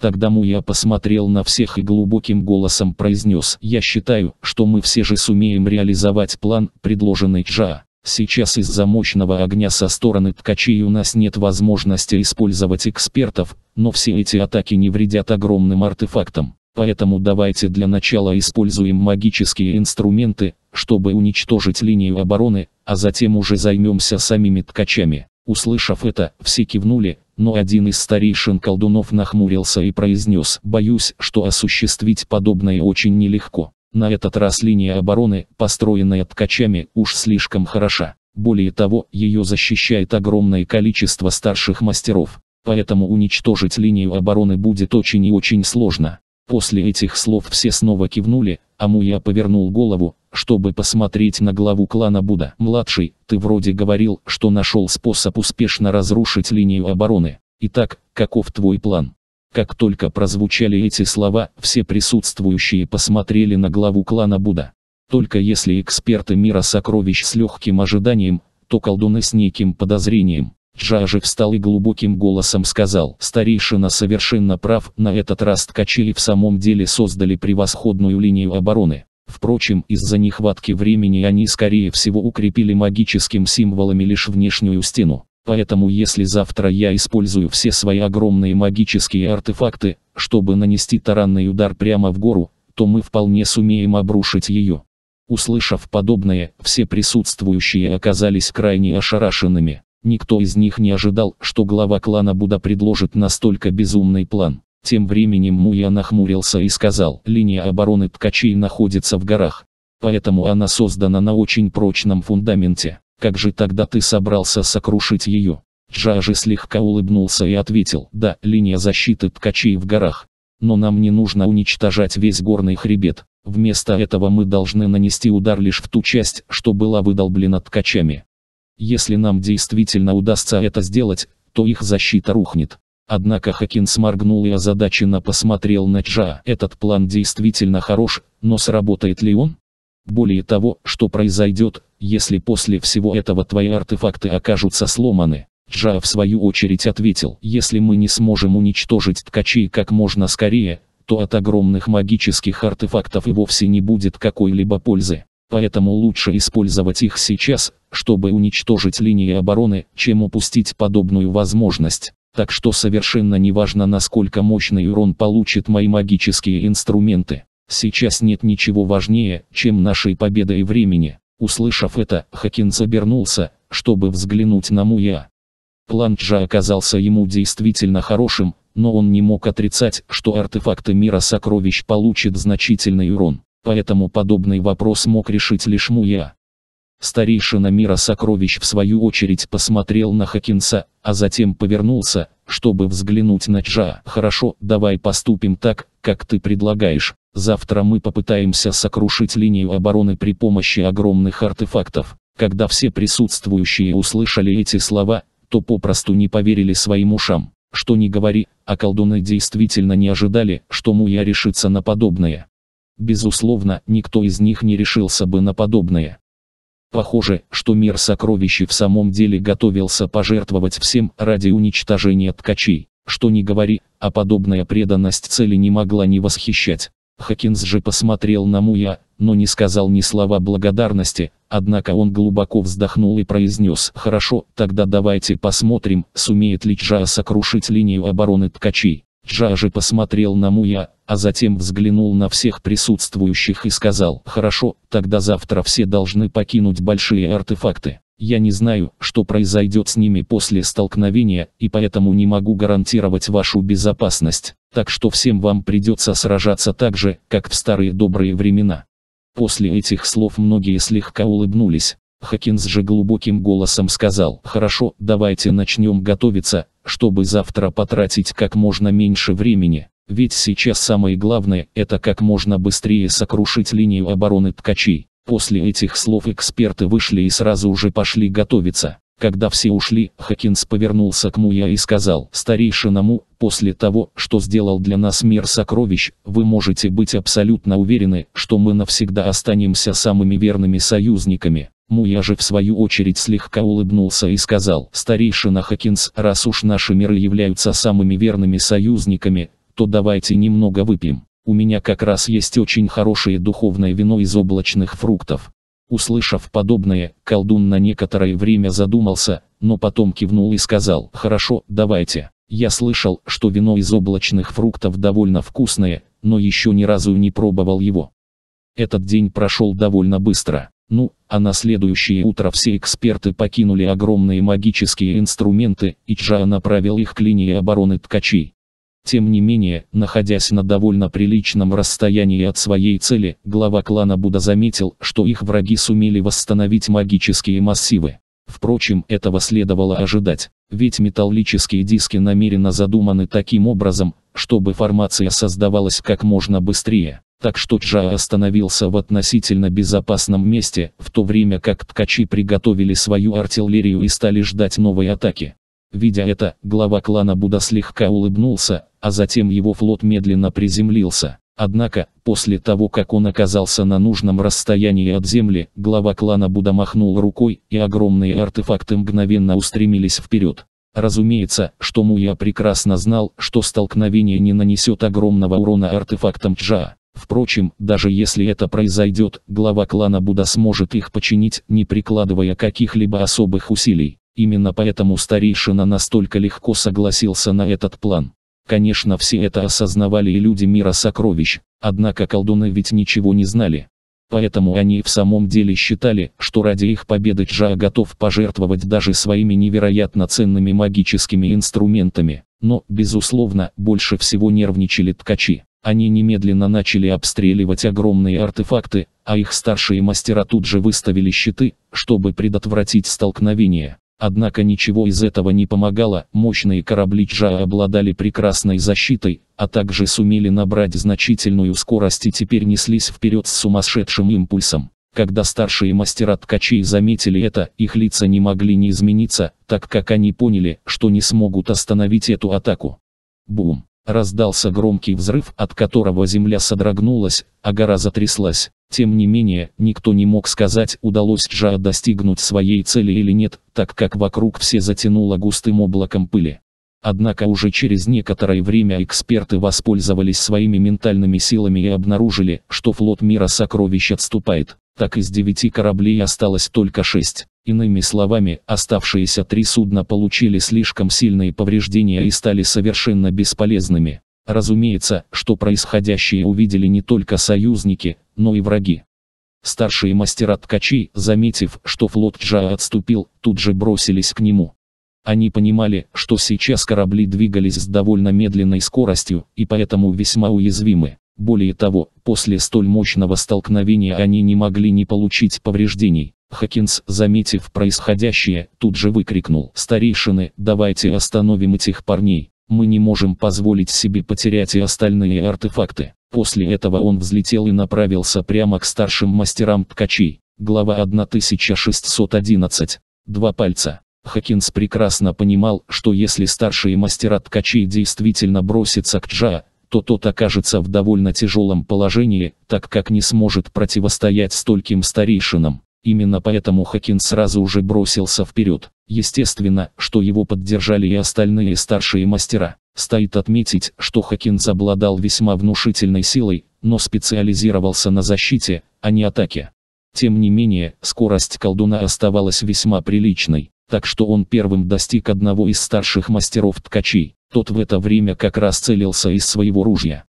Тогда Муя посмотрел на всех и глубоким голосом произнес «Я считаю, что мы все же сумеем реализовать план, предложенный Джа. Сейчас из-за мощного огня со стороны ткачей у нас нет возможности использовать экспертов, но все эти атаки не вредят огромным артефактам. Поэтому давайте для начала используем магические инструменты, чтобы уничтожить линию обороны, а затем уже займемся самими ткачами». Услышав это, все кивнули, но один из старейшин колдунов нахмурился и произнес, боюсь, что осуществить подобное очень нелегко. На этот раз линия обороны, построенная ткачами, уж слишком хороша. Более того, ее защищает огромное количество старших мастеров. Поэтому уничтожить линию обороны будет очень и очень сложно. После этих слов все снова кивнули, а Муя повернул голову, чтобы посмотреть на главу клана Буда. «Младший, ты вроде говорил, что нашел способ успешно разрушить линию обороны. Итак, каков твой план?» Как только прозвучали эти слова, все присутствующие посмотрели на главу клана Буда. Только если эксперты мира сокровищ с легким ожиданием, то колдуны с неким подозрением. Джажи встал и глубоким голосом сказал, старейшина совершенно прав, на этот раз ткачи в самом деле создали превосходную линию обороны. Впрочем, из-за нехватки времени они скорее всего укрепили магическим символами лишь внешнюю стену. Поэтому если завтра я использую все свои огромные магические артефакты, чтобы нанести таранный удар прямо в гору, то мы вполне сумеем обрушить ее. Услышав подобное, все присутствующие оказались крайне ошарашенными. Никто из них не ожидал, что глава клана Буда предложит настолько безумный план. Тем временем Муя нахмурился и сказал, линия обороны ткачей находится в горах. Поэтому она создана на очень прочном фундаменте. Как же тогда ты собрался сокрушить ее? Джа слегка улыбнулся и ответил, да, линия защиты ткачей в горах. Но нам не нужно уничтожать весь горный хребет. Вместо этого мы должны нанести удар лишь в ту часть, что была выдолблена ткачами. Если нам действительно удастся это сделать, то их защита рухнет. Однако Хакин сморгнул и озадаченно посмотрел на Джа. Этот план действительно хорош, но сработает ли он? Более того, что произойдет, если после всего этого твои артефакты окажутся сломаны? Джа в свою очередь ответил, если мы не сможем уничтожить ткачей как можно скорее, то от огромных магических артефактов и вовсе не будет какой-либо пользы. Поэтому лучше использовать их сейчас, чтобы уничтожить линии обороны, чем упустить подобную возможность. Так что совершенно не важно насколько мощный урон получат мои магические инструменты. Сейчас нет ничего важнее, чем нашей победы и времени. Услышав это, Хакинс обернулся, чтобы взглянуть на Муя. План Джа оказался ему действительно хорошим, но он не мог отрицать, что артефакты мира сокровищ получат значительный урон поэтому подобный вопрос мог решить лишь Муя. Старейшина мира сокровищ в свою очередь посмотрел на Хакинса, а затем повернулся, чтобы взглянуть на Чжа. «Хорошо, давай поступим так, как ты предлагаешь. Завтра мы попытаемся сокрушить линию обороны при помощи огромных артефактов». Когда все присутствующие услышали эти слова, то попросту не поверили своим ушам. Что не говори, а колдуны действительно не ожидали, что Муя решится на подобное. Безусловно, никто из них не решился бы на подобное. Похоже, что мир сокровищ в самом деле готовился пожертвовать всем ради уничтожения ткачей. Что не говори, а подобная преданность цели не могла не восхищать. Хакинс же посмотрел на Муя, но не сказал ни слова благодарности, однако он глубоко вздохнул и произнес «Хорошо, тогда давайте посмотрим, сумеет ли Джаа сокрушить линию обороны ткачей». Джажи посмотрел на Муя, а затем взглянул на всех присутствующих и сказал, «Хорошо, тогда завтра все должны покинуть большие артефакты. Я не знаю, что произойдет с ними после столкновения, и поэтому не могу гарантировать вашу безопасность, так что всем вам придется сражаться так же, как в старые добрые времена». После этих слов многие слегка улыбнулись, Хакинс же глубоким голосом сказал, «Хорошо, давайте начнем готовиться, чтобы завтра потратить как можно меньше времени, ведь сейчас самое главное – это как можно быстрее сокрушить линию обороны ткачей». После этих слов эксперты вышли и сразу уже пошли готовиться. Когда все ушли, Хакинс повернулся к Муя и сказал, «Старейшина Му, после того, что сделал для нас мир сокровищ, вы можете быть абсолютно уверены, что мы навсегда останемся самыми верными союзниками. Муя же в свою очередь слегка улыбнулся и сказал, «Старейшина Хакинс, раз уж наши миры являются самыми верными союзниками, то давайте немного выпьем. У меня как раз есть очень хорошее духовное вино из облачных фруктов». Услышав подобное, колдун на некоторое время задумался, но потом кивнул и сказал, «Хорошо, давайте. Я слышал, что вино из облачных фруктов довольно вкусное, но еще ни разу не пробовал его». Этот день прошел довольно быстро. Ну, а на следующее утро все эксперты покинули огромные магические инструменты, и Чжао направил их к линии обороны ткачей. Тем не менее, находясь на довольно приличном расстоянии от своей цели, глава клана Буда заметил, что их враги сумели восстановить магические массивы. Впрочем, этого следовало ожидать, ведь металлические диски намеренно задуманы таким образом, чтобы формация создавалась как можно быстрее. Так что Джа остановился в относительно безопасном месте, в то время как ткачи приготовили свою артиллерию и стали ждать новой атаки. Видя это, глава клана Буда слегка улыбнулся, а затем его флот медленно приземлился. Однако, после того как он оказался на нужном расстоянии от земли, глава клана Буда махнул рукой, и огромные артефакты мгновенно устремились вперед. Разумеется, что Муя прекрасно знал, что столкновение не нанесет огромного урона артефактам Чжа. Впрочем, даже если это произойдет, глава клана Будда сможет их починить, не прикладывая каких-либо особых усилий. Именно поэтому старейшина настолько легко согласился на этот план. Конечно, все это осознавали и люди мира сокровищ, однако колдуны ведь ничего не знали. Поэтому они в самом деле считали, что ради их победы Джа готов пожертвовать даже своими невероятно ценными магическими инструментами. Но, безусловно, больше всего нервничали ткачи. Они немедленно начали обстреливать огромные артефакты, а их старшие мастера тут же выставили щиты, чтобы предотвратить столкновение. Однако ничего из этого не помогало, мощные корабли Джа обладали прекрасной защитой, а также сумели набрать значительную скорость и теперь неслись вперед с сумасшедшим импульсом. Когда старшие мастера ткачей заметили это, их лица не могли не измениться, так как они поняли, что не смогут остановить эту атаку. Бум! Раздался громкий взрыв, от которого земля содрогнулась, а гора затряслась. Тем не менее, никто не мог сказать, удалось Джа достигнуть своей цели или нет, так как вокруг все затянуло густым облаком пыли. Однако уже через некоторое время эксперты воспользовались своими ментальными силами и обнаружили, что флот мира сокровищ отступает. Так из девяти кораблей осталось только шесть. Иными словами, оставшиеся три судна получили слишком сильные повреждения и стали совершенно бесполезными. Разумеется, что происходящее увидели не только союзники, но и враги. Старшие мастера ткачей, заметив, что флот Джа отступил, тут же бросились к нему. Они понимали, что сейчас корабли двигались с довольно медленной скоростью, и поэтому весьма уязвимы. Более того, после столь мощного столкновения они не могли не получить повреждений. Хакинс, заметив происходящее, тут же выкрикнул. «Старейшины, давайте остановим этих парней. Мы не можем позволить себе потерять и остальные артефакты». После этого он взлетел и направился прямо к старшим мастерам ткачей. Глава 1611. Два пальца. Хакинс прекрасно понимал, что если старшие мастера ткачей действительно бросятся к Джа, то тот окажется в довольно тяжелом положении, так как не сможет противостоять стольким старейшинам. Именно поэтому Хакин сразу уже бросился вперед. Естественно, что его поддержали и остальные старшие мастера. Стоит отметить, что Хакин обладал весьма внушительной силой, но специализировался на защите, а не атаке. Тем не менее, скорость колдуна оставалась весьма приличной, так что он первым достиг одного из старших мастеров ткачей. Тот в это время как раз целился из своего ружья.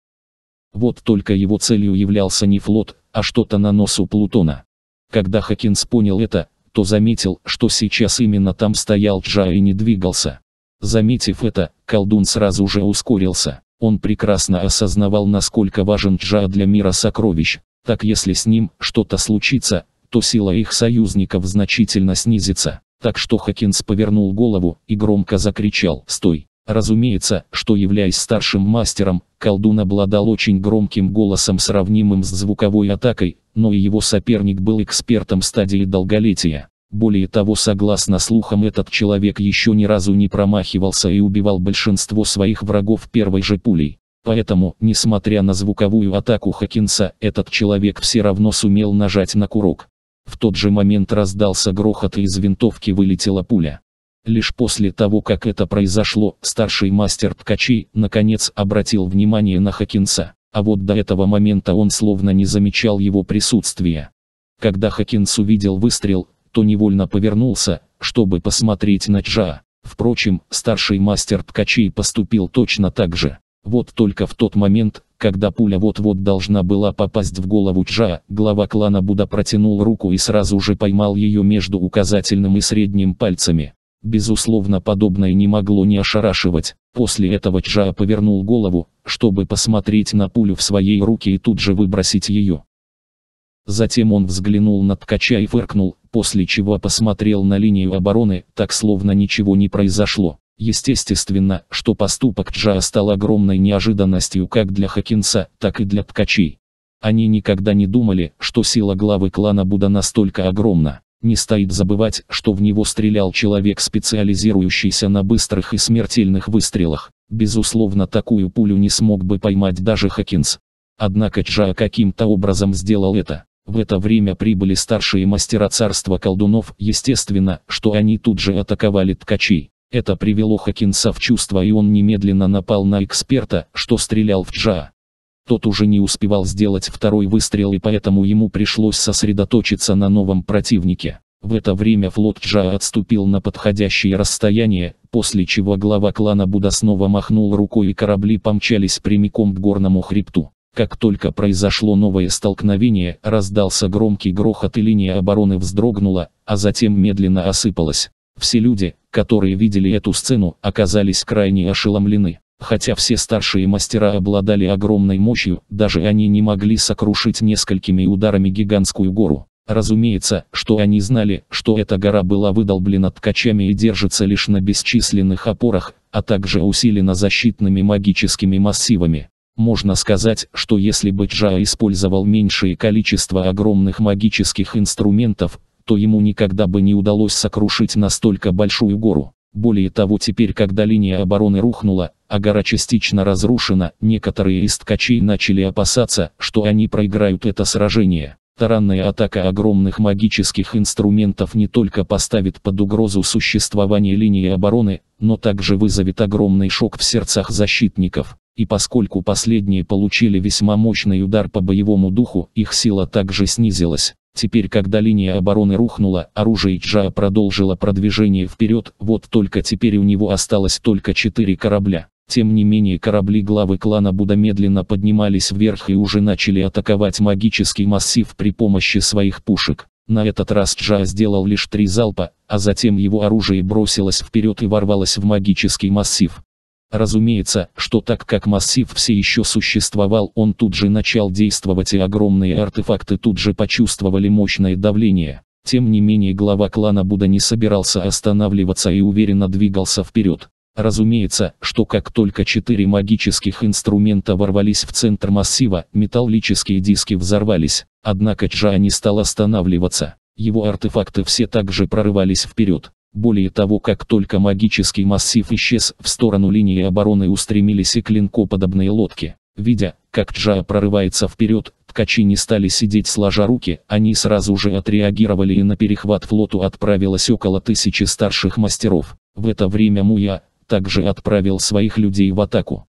Вот только его целью являлся не флот, а что-то на носу Плутона. Когда Хакинс понял это, то заметил, что сейчас именно там стоял Джа и не двигался. Заметив это, колдун сразу же ускорился. Он прекрасно осознавал, насколько важен Джа для мира сокровищ. Так если с ним что-то случится, то сила их союзников значительно снизится. Так что Хакинс повернул голову и громко закричал «Стой!». Разумеется, что являясь старшим мастером, колдун обладал очень громким голосом сравнимым с звуковой атакой, но и его соперник был экспертом стадии долголетия. Более того, согласно слухам, этот человек еще ни разу не промахивался и убивал большинство своих врагов первой же пулей. Поэтому, несмотря на звуковую атаку Хакинса, этот человек все равно сумел нажать на курок. В тот же момент раздался грохот и из винтовки вылетела пуля. Лишь после того, как это произошло, старший мастер ткачей, наконец, обратил внимание на Хакинса. А вот до этого момента он словно не замечал его присутствия. Когда Хакинс увидел выстрел, то невольно повернулся, чтобы посмотреть на Чжа. Впрочем, старший мастер ткачей поступил точно так же. Вот только в тот момент, когда пуля вот-вот должна была попасть в голову Чжа, глава клана Буда протянул руку и сразу же поймал ее между указательным и средним пальцами. Безусловно, подобное не могло не ошарашивать. После этого Чжа повернул голову, чтобы посмотреть на пулю в своей руке и тут же выбросить ее. Затем он взглянул на ткача и фыркнул, после чего посмотрел на линию обороны, так словно ничего не произошло. Естественно, что поступок Джа стал огромной неожиданностью как для Хакинса, так и для ткачей. Они никогда не думали, что сила главы клана Буда настолько огромна. Не стоит забывать, что в него стрелял человек, специализирующийся на быстрых и смертельных выстрелах. Безусловно, такую пулю не смог бы поймать даже Хакинс. Однако Чжа каким-то образом сделал это. В это время прибыли старшие мастера царства колдунов, естественно, что они тут же атаковали ткачей. Это привело Хакинса в чувство и он немедленно напал на эксперта, что стрелял в Джа. Тот уже не успевал сделать второй выстрел и поэтому ему пришлось сосредоточиться на новом противнике. В это время флот Джа отступил на подходящее расстояние, после чего глава клана Буда снова махнул рукой и корабли помчались прямиком к горному хребту. Как только произошло новое столкновение, раздался громкий грохот и линия обороны вздрогнула, а затем медленно осыпалась. Все люди, которые видели эту сцену, оказались крайне ошеломлены. Хотя все старшие мастера обладали огромной мощью, даже они не могли сокрушить несколькими ударами гигантскую гору. Разумеется, что они знали, что эта гора была выдолблена ткачами и держится лишь на бесчисленных опорах, а также усилена защитными магическими массивами. Можно сказать, что если бы Джа использовал меньшее количество огромных магических инструментов, то ему никогда бы не удалось сокрушить настолько большую гору. Более того, теперь, когда линия обороны рухнула, а гора частично разрушена, некоторые из ткачей начали опасаться, что они проиграют это сражение. Таранная атака огромных магических инструментов не только поставит под угрозу существование линии обороны, но также вызовет огромный шок в сердцах защитников. И поскольку последние получили весьма мощный удар по боевому духу, их сила также снизилась. Теперь, когда линия обороны рухнула, оружие Джа продолжило продвижение вперед, вот только теперь у него осталось только 4 корабля. Тем не менее корабли главы клана Буда медленно поднимались вверх и уже начали атаковать магический массив при помощи своих пушек. На этот раз Джа сделал лишь три залпа, а затем его оружие бросилось вперед и ворвалось в магический массив. Разумеется, что так как массив все еще существовал, он тут же начал действовать и огромные артефакты тут же почувствовали мощное давление. Тем не менее глава клана Буда не собирался останавливаться и уверенно двигался вперед. Разумеется, что как только четыре магических инструмента ворвались в центр массива, металлические диски взорвались. Однако Чжа не стал останавливаться. Его артефакты все также прорывались вперед. Более того, как только магический массив исчез, в сторону линии обороны устремились и клинкоподобные лодки. Видя, как Джа прорывается вперед, ткачи не стали сидеть сложа руки, они сразу же отреагировали и на перехват флоту отправилось около тысячи старших мастеров. В это время Муя, также отправил своих людей в атаку.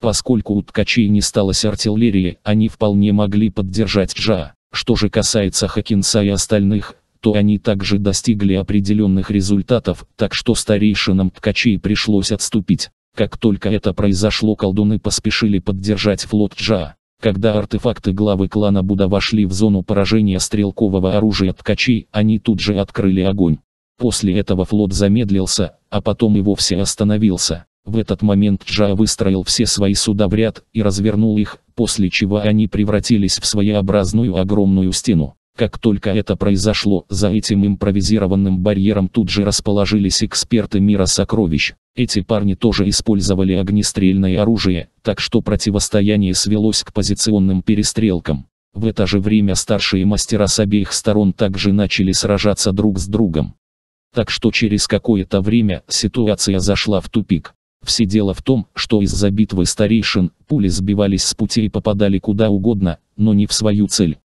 Поскольку у ткачей не сталось артиллерии, они вполне могли поддержать Джа. Что же касается Хакинса и остальных, то они также достигли определенных результатов, так что старейшинам ткачей пришлось отступить. Как только это произошло, колдуны поспешили поддержать флот Джа. Когда артефакты главы клана Буда вошли в зону поражения стрелкового оружия ткачей, они тут же открыли огонь. После этого флот замедлился, а потом и вовсе остановился. В этот момент Джа выстроил все свои суда в ряд и развернул их, после чего они превратились в своеобразную огромную стену. Как только это произошло, за этим импровизированным барьером тут же расположились эксперты мира сокровищ. Эти парни тоже использовали огнестрельное оружие, так что противостояние свелось к позиционным перестрелкам. В это же время старшие мастера с обеих сторон также начали сражаться друг с другом. Так что через какое-то время ситуация зашла в тупик. Все дело в том, что из-за битвы старейшин пули сбивались с пути и попадали куда угодно, но не в свою цель.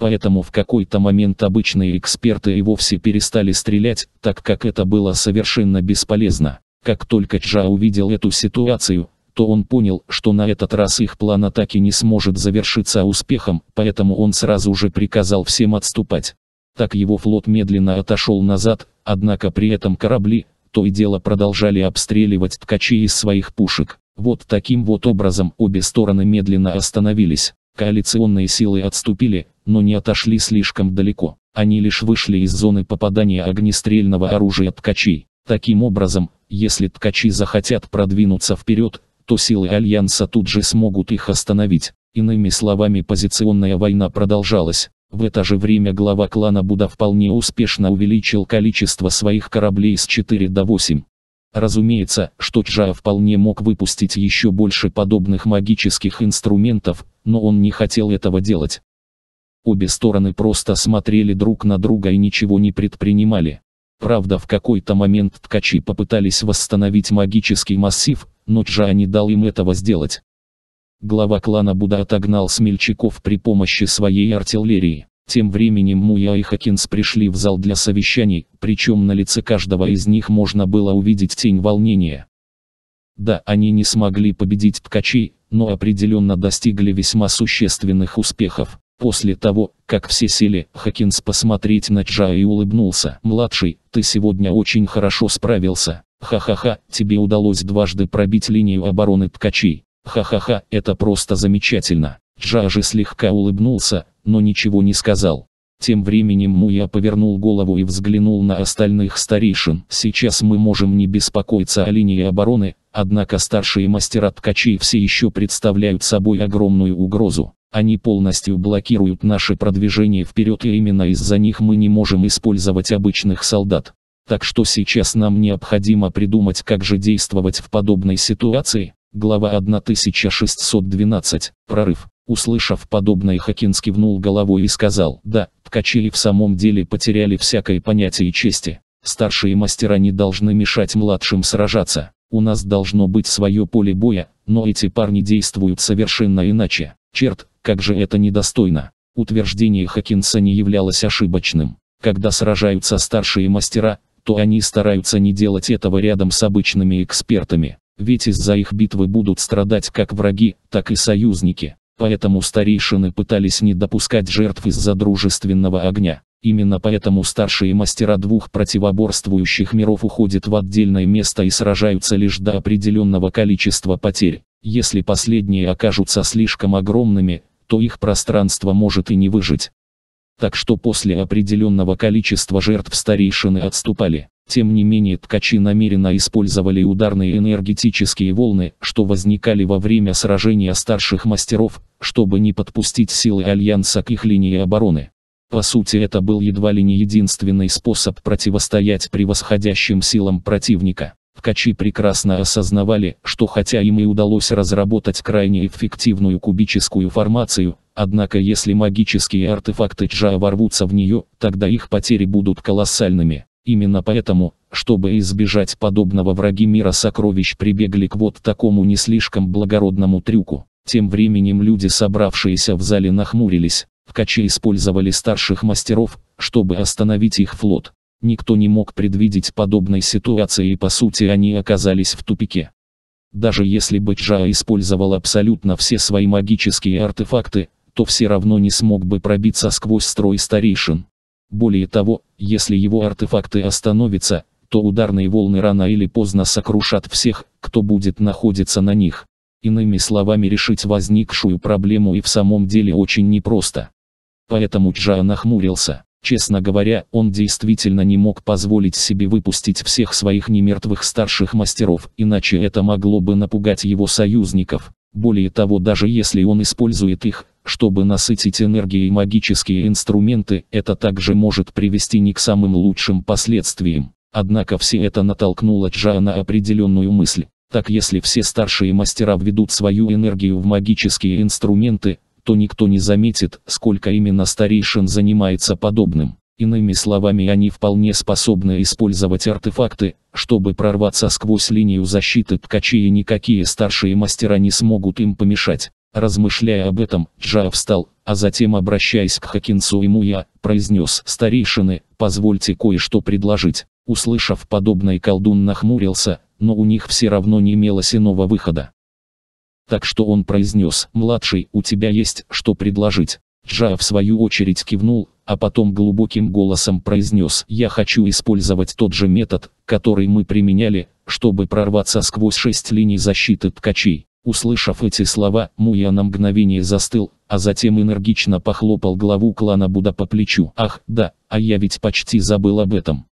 Поэтому в какой-то момент обычные эксперты и вовсе перестали стрелять, так как это было совершенно бесполезно. Как только Джа увидел эту ситуацию, то он понял, что на этот раз их план атаки не сможет завершиться успехом, поэтому он сразу же приказал всем отступать. Так его флот медленно отошел назад, однако при этом корабли, то и дело продолжали обстреливать ткачи из своих пушек. Вот таким вот образом обе стороны медленно остановились. Коалиционные силы отступили, но не отошли слишком далеко. Они лишь вышли из зоны попадания огнестрельного оружия ткачей. Таким образом, если ткачи захотят продвинуться вперед, то силы Альянса тут же смогут их остановить. Иными словами позиционная война продолжалась. В это же время глава клана Буда вполне успешно увеличил количество своих кораблей с 4 до 8. Разумеется, что Чжа вполне мог выпустить еще больше подобных магических инструментов, но он не хотел этого делать. Обе стороны просто смотрели друг на друга и ничего не предпринимали. Правда в какой-то момент ткачи попытались восстановить магический массив, но Чжа не дал им этого сделать глава клана Буда отогнал смельчаков при помощи своей артиллерии. Тем временем Муя и Хакинс пришли в зал для совещаний, причем на лице каждого из них можно было увидеть тень волнения. Да, они не смогли победить ткачей, но определенно достигли весьма существенных успехов. После того, как все сели, Хакинс посмотреть на Джа и улыбнулся. «Младший, ты сегодня очень хорошо справился. Ха-ха-ха, тебе удалось дважды пробить линию обороны ткачей. Ха-ха-ха, это просто замечательно. Джажи слегка улыбнулся, но ничего не сказал. Тем временем Муя повернул голову и взглянул на остальных старейшин. Сейчас мы можем не беспокоиться о линии обороны, однако старшие мастера ткачей все еще представляют собой огромную угрозу. Они полностью блокируют наше продвижение вперед и именно из-за них мы не можем использовать обычных солдат. Так что сейчас нам необходимо придумать как же действовать в подобной ситуации. Глава 1612. Прорыв. Услышав подобное, Хакин скивнул головой и сказал, «Да, ткачи в самом деле потеряли всякое понятие чести. Старшие мастера не должны мешать младшим сражаться. У нас должно быть свое поле боя, но эти парни действуют совершенно иначе. Черт, как же это недостойно». Утверждение Хакинса не являлось ошибочным. Когда сражаются старшие мастера, то они стараются не делать этого рядом с обычными экспертами ведь из-за их битвы будут страдать как враги, так и союзники. Поэтому старейшины пытались не допускать жертв из-за дружественного огня. Именно поэтому старшие мастера двух противоборствующих миров уходят в отдельное место и сражаются лишь до определенного количества потерь. Если последние окажутся слишком огромными, то их пространство может и не выжить. Так что после определенного количества жертв старейшины отступали. Тем не менее ткачи намеренно использовали ударные энергетические волны, что возникали во время сражения старших мастеров, чтобы не подпустить силы Альянса к их линии обороны. По сути это был едва ли не единственный способ противостоять превосходящим силам противника. Ткачи прекрасно осознавали, что хотя им и удалось разработать крайне эффективную кубическую формацию, однако если магические артефакты Джа ворвутся в нее, тогда их потери будут колоссальными. Именно поэтому, чтобы избежать подобного враги мира сокровищ прибегли к вот такому не слишком благородному трюку. Тем временем люди, собравшиеся в зале, нахмурились. Ткачи использовали старших мастеров, чтобы остановить их флот. Никто не мог предвидеть подобной ситуации и по сути они оказались в тупике. Даже если бы Джа использовал абсолютно все свои магические артефакты, то все равно не смог бы пробиться сквозь строй старейшин. Более того, если его артефакты остановятся, то ударные волны рано или поздно сокрушат всех, кто будет находиться на них. Иными словами решить возникшую проблему и в самом деле очень непросто. Поэтому Чжа нахмурился. Честно говоря, он действительно не мог позволить себе выпустить всех своих немертвых старших мастеров, иначе это могло бы напугать его союзников. Более того, даже если он использует их, чтобы насытить энергией магические инструменты, это также может привести не к самым лучшим последствиям. Однако все это натолкнуло Джа на определенную мысль. Так если все старшие мастера введут свою энергию в магические инструменты, то никто не заметит, сколько именно старейшин занимается подобным. Иными словами, они вполне способны использовать артефакты, чтобы прорваться сквозь линию защиты ткачей и никакие старшие мастера не смогут им помешать. Размышляя об этом, Джа встал, а затем обращаясь к Хакинсу и Муя, произнес «Старейшины, позвольте кое-что предложить». Услышав подобное колдун нахмурился, но у них все равно не имелось иного выхода. Так что он произнес «Младший, у тебя есть что предложить». Джа в свою очередь кивнул, а потом глубоким голосом произнес «Я хочу использовать тот же метод, который мы применяли, чтобы прорваться сквозь шесть линий защиты ткачей». Услышав эти слова, Муя на мгновение застыл, а затем энергично похлопал главу клана Буда по плечу. «Ах, да, а я ведь почти забыл об этом.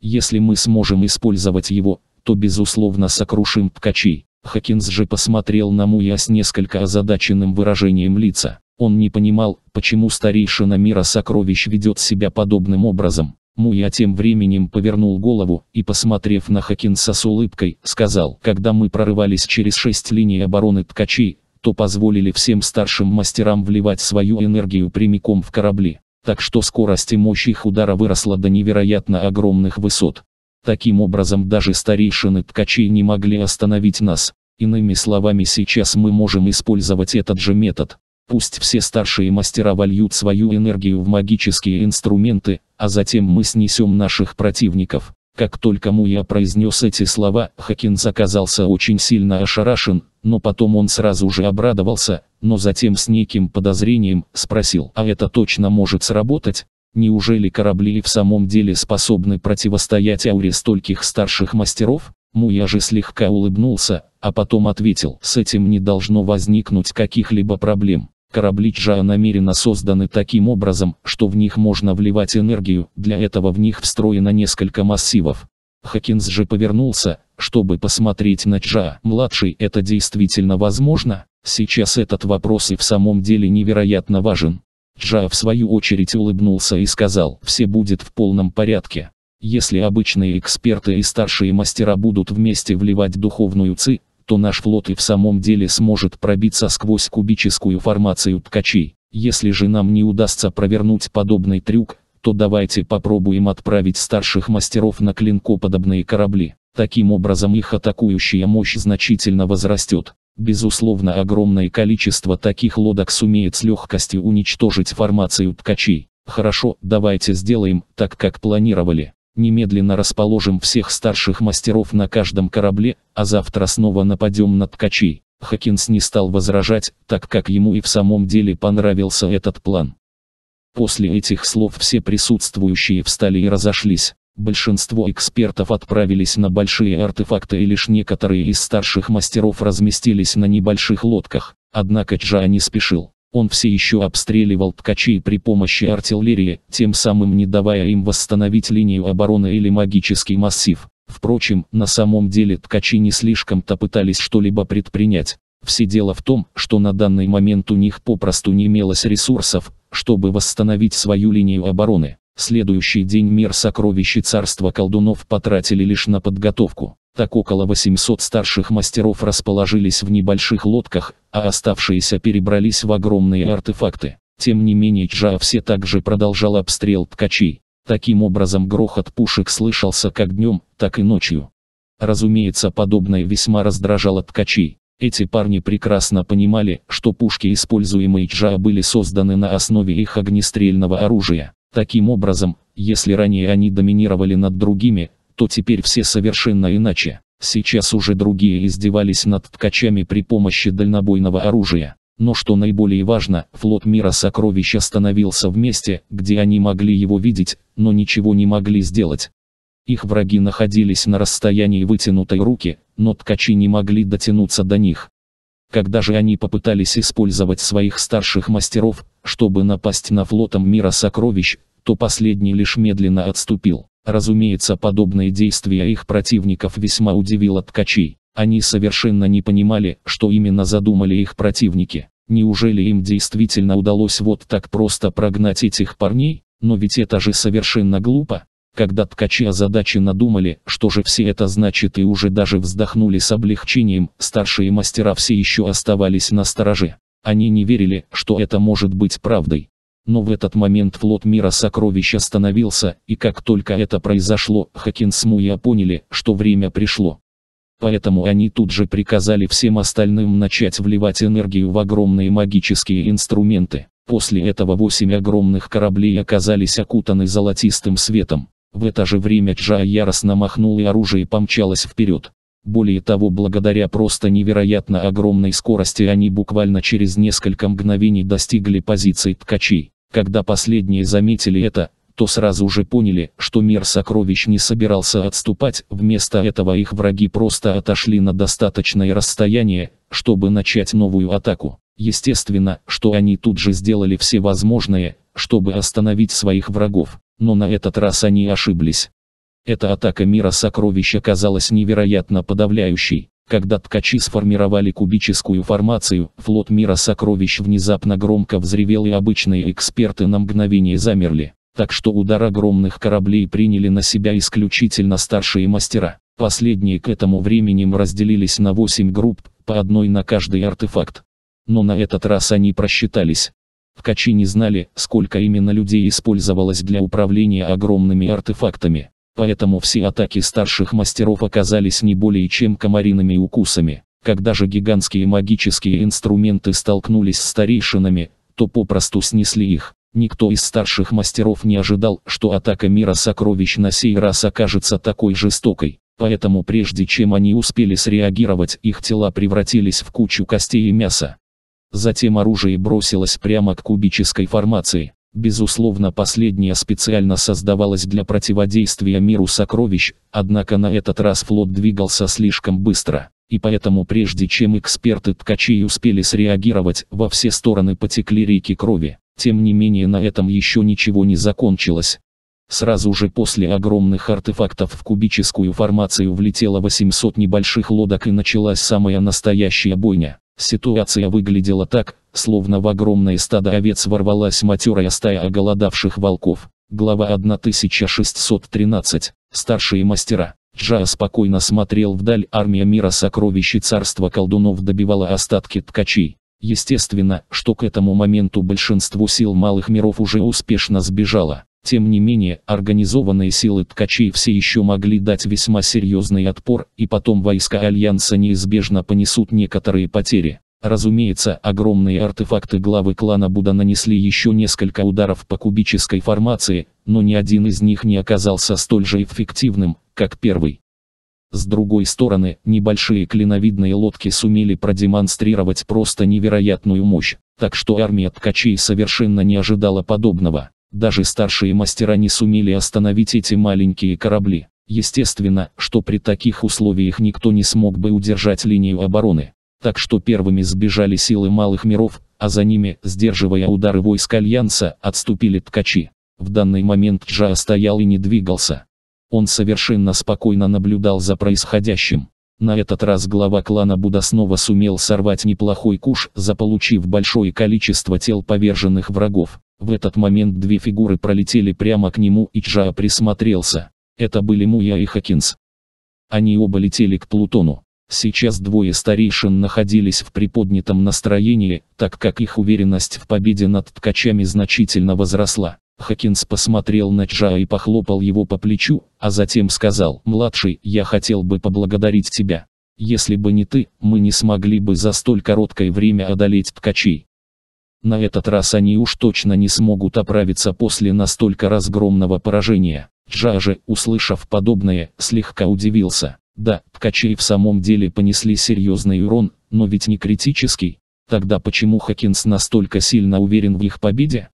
Если мы сможем использовать его, то безусловно сокрушим ткачей». Хакинс же посмотрел на Муя с несколько озадаченным выражением лица. Он не понимал, почему старейшина мира сокровищ ведет себя подобным образом. Муя тем временем повернул голову и, посмотрев на Хакинса с улыбкой, сказал, «Когда мы прорывались через шесть линий обороны ткачей, то позволили всем старшим мастерам вливать свою энергию прямиком в корабли, так что скорость и мощь их удара выросла до невероятно огромных высот. Таким образом даже старейшины ткачей не могли остановить нас. Иными словами сейчас мы можем использовать этот же метод, Пусть все старшие мастера вольют свою энергию в магические инструменты, а затем мы снесем наших противников. Как только Муя произнес эти слова, Хакин оказался очень сильно ошарашен, но потом он сразу же обрадовался, но затем с неким подозрением спросил, а это точно может сработать? Неужели корабли в самом деле способны противостоять ауре стольких старших мастеров? Муя же слегка улыбнулся, а потом ответил, с этим не должно возникнуть каких-либо проблем. Корабли Чжа намеренно созданы таким образом, что в них можно вливать энергию, для этого в них встроено несколько массивов. Хакинс же повернулся, чтобы посмотреть на Чжа. Младший, это действительно возможно? Сейчас этот вопрос и в самом деле невероятно важен. Чжа в свою очередь улыбнулся и сказал, все будет в полном порядке. Если обычные эксперты и старшие мастера будут вместе вливать духовную ци, то наш флот и в самом деле сможет пробиться сквозь кубическую формацию ткачей. Если же нам не удастся провернуть подобный трюк, то давайте попробуем отправить старших мастеров на клинкоподобные корабли. Таким образом их атакующая мощь значительно возрастет. Безусловно, огромное количество таких лодок сумеет с легкостью уничтожить формацию ткачей. Хорошо, давайте сделаем так, как планировали. Немедленно расположим всех старших мастеров на каждом корабле, а завтра снова нападем на ткачей. Хакинс не стал возражать, так как ему и в самом деле понравился этот план. После этих слов все присутствующие встали и разошлись. Большинство экспертов отправились на большие артефакты и лишь некоторые из старших мастеров разместились на небольших лодках, однако Джа не спешил. Он все еще обстреливал ткачей при помощи артиллерии, тем самым не давая им восстановить линию обороны или магический массив. Впрочем, на самом деле ткачи не слишком-то пытались что-либо предпринять. Все дело в том, что на данный момент у них попросту не имелось ресурсов, чтобы восстановить свою линию обороны. Следующий день мир сокровищ и царства колдунов потратили лишь на подготовку. Так около 800 старших мастеров расположились в небольших лодках, а оставшиеся перебрались в огромные артефакты. Тем не менее Джа все также продолжал обстрел ткачей. Таким образом грохот пушек слышался как днем, так и ночью. Разумеется, подобное весьма раздражало ткачей. Эти парни прекрасно понимали, что пушки, используемые Джа, были созданы на основе их огнестрельного оружия. Таким образом, если ранее они доминировали над другими, то теперь все совершенно иначе. Сейчас уже другие издевались над ткачами при помощи дальнобойного оружия. Но что наиболее важно, флот мира сокровищ остановился в месте, где они могли его видеть, но ничего не могли сделать. Их враги находились на расстоянии вытянутой руки, но ткачи не могли дотянуться до них. Когда же они попытались использовать своих старших мастеров, чтобы напасть на флотом мира сокровищ, то последний лишь медленно отступил. Разумеется, подобные действия их противников весьма удивило ткачей. Они совершенно не понимали, что именно задумали их противники. Неужели им действительно удалось вот так просто прогнать этих парней? Но ведь это же совершенно глупо. Когда ткачи задачи надумали, что же все это значит и уже даже вздохнули с облегчением, старшие мастера все еще оставались на стороже. Они не верили, что это может быть правдой. Но в этот момент флот мира сокровищ остановился, и как только это произошло, Хакин с Муя поняли, что время пришло. Поэтому они тут же приказали всем остальным начать вливать энергию в огромные магические инструменты. После этого восемь огромных кораблей оказались окутаны золотистым светом. В это же время Джа яростно махнул и оружие помчалось вперед. Более того, благодаря просто невероятно огромной скорости они буквально через несколько мгновений достигли позиций ткачей. Когда последние заметили это, то сразу же поняли, что мир сокровищ не собирался отступать, вместо этого их враги просто отошли на достаточное расстояние, чтобы начать новую атаку. Естественно, что они тут же сделали все возможное, чтобы остановить своих врагов, но на этот раз они ошиблись. Эта атака мира сокровищ оказалась невероятно подавляющей. Когда ткачи сформировали кубическую формацию, флот мира сокровищ внезапно громко взревел и обычные эксперты на мгновение замерли. Так что удар огромных кораблей приняли на себя исключительно старшие мастера. Последние к этому времени разделились на 8 групп, по одной на каждый артефакт. Но на этот раз они просчитались. Ткачи не знали, сколько именно людей использовалось для управления огромными артефактами. Поэтому все атаки старших мастеров оказались не более чем комариными укусами. Когда же гигантские магические инструменты столкнулись с старейшинами, то попросту снесли их. Никто из старших мастеров не ожидал, что атака мира сокровищ на сей раз окажется такой жестокой. Поэтому прежде чем они успели среагировать, их тела превратились в кучу костей и мяса. Затем оружие бросилось прямо к кубической формации. Безусловно, последняя специально создавалась для противодействия миру сокровищ, однако на этот раз флот двигался слишком быстро. И поэтому прежде чем эксперты ткачей успели среагировать, во все стороны потекли реки крови. Тем не менее на этом еще ничего не закончилось. Сразу же после огромных артефактов в кубическую формацию влетело 800 небольших лодок и началась самая настоящая бойня. Ситуация выглядела так, словно в огромное стадо овец ворвалась матерая стая оголодавших волков. Глава 1613. Старшие мастера. Джа спокойно смотрел вдаль, армия мира сокровищ и царства колдунов добивала остатки ткачей. Естественно, что к этому моменту большинство сил малых миров уже успешно сбежало. Тем не менее, организованные силы ткачей все еще могли дать весьма серьезный отпор, и потом войска Альянса неизбежно понесут некоторые потери. Разумеется, огромные артефакты главы клана Буда нанесли еще несколько ударов по кубической формации, но ни один из них не оказался столь же эффективным, как первый. С другой стороны, небольшие клиновидные лодки сумели продемонстрировать просто невероятную мощь, так что армия ткачей совершенно не ожидала подобного. Даже старшие мастера не сумели остановить эти маленькие корабли. Естественно, что при таких условиях никто не смог бы удержать линию обороны. Так что первыми сбежали силы малых миров, а за ними, сдерживая удары войск Альянса, отступили ткачи. В данный момент Джа стоял и не двигался. Он совершенно спокойно наблюдал за происходящим. На этот раз глава клана Буда снова сумел сорвать неплохой куш, заполучив большое количество тел поверженных врагов. В этот момент две фигуры пролетели прямо к нему и Чжа присмотрелся. Это были Муя и Хакинс. Они оба летели к Плутону. Сейчас двое старейшин находились в приподнятом настроении, так как их уверенность в победе над ткачами значительно возросла. Хакинс посмотрел на Чжа и похлопал его по плечу, а затем сказал, «Младший, я хотел бы поблагодарить тебя. Если бы не ты, мы не смогли бы за столь короткое время одолеть ткачей. На этот раз они уж точно не смогут оправиться после настолько разгромного поражения. Джа же, услышав подобное, слегка удивился. Да, ткачи в самом деле понесли серьезный урон, но ведь не критический. Тогда почему Хакинс настолько сильно уверен в их победе?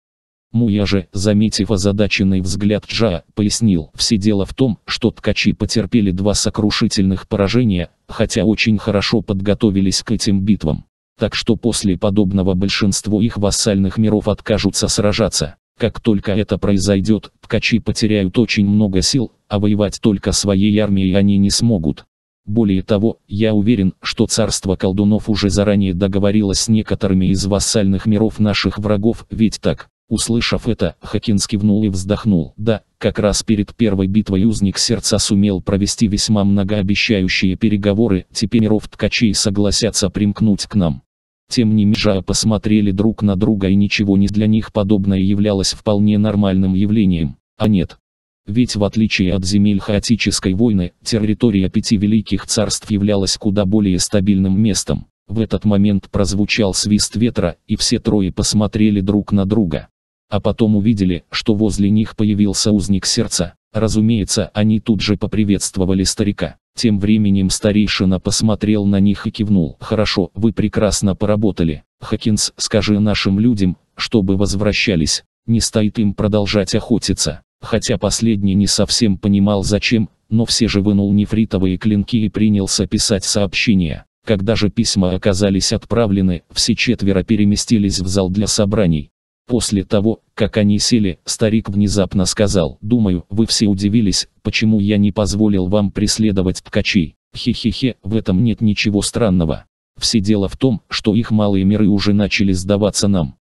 Муя же, заметив озадаченный взгляд Джа, пояснил, все дело в том, что ткачи потерпели два сокрушительных поражения, хотя очень хорошо подготовились к этим битвам так что после подобного большинство их вассальных миров откажутся сражаться. Как только это произойдет, ткачи потеряют очень много сил, а воевать только своей армией они не смогут. Более того, я уверен, что царство колдунов уже заранее договорилось с некоторыми из вассальных миров наших врагов, ведь так. Услышав это, Хакинс кивнул и вздохнул. Да, как раз перед первой битвой узник сердца сумел провести весьма многообещающие переговоры, теперь миров ткачей согласятся примкнуть к нам. Тем не менее а посмотрели друг на друга и ничего не для них подобное являлось вполне нормальным явлением, а нет. Ведь в отличие от земель хаотической войны, территория пяти великих царств являлась куда более стабильным местом. В этот момент прозвучал свист ветра, и все трое посмотрели друг на друга. А потом увидели, что возле них появился узник сердца, Разумеется, они тут же поприветствовали старика. Тем временем старейшина посмотрел на них и кивнул. «Хорошо, вы прекрасно поработали. Хакинс, скажи нашим людям, чтобы возвращались. Не стоит им продолжать охотиться». Хотя последний не совсем понимал зачем, но все же вынул нефритовые клинки и принялся писать сообщения. Когда же письма оказались отправлены, все четверо переместились в зал для собраний. После того, как они сели, старик внезапно сказал, «Думаю, вы все удивились, почему я не позволил вам преследовать ткачей. Хе-хе-хе, в этом нет ничего странного. Все дело в том, что их малые миры уже начали сдаваться нам.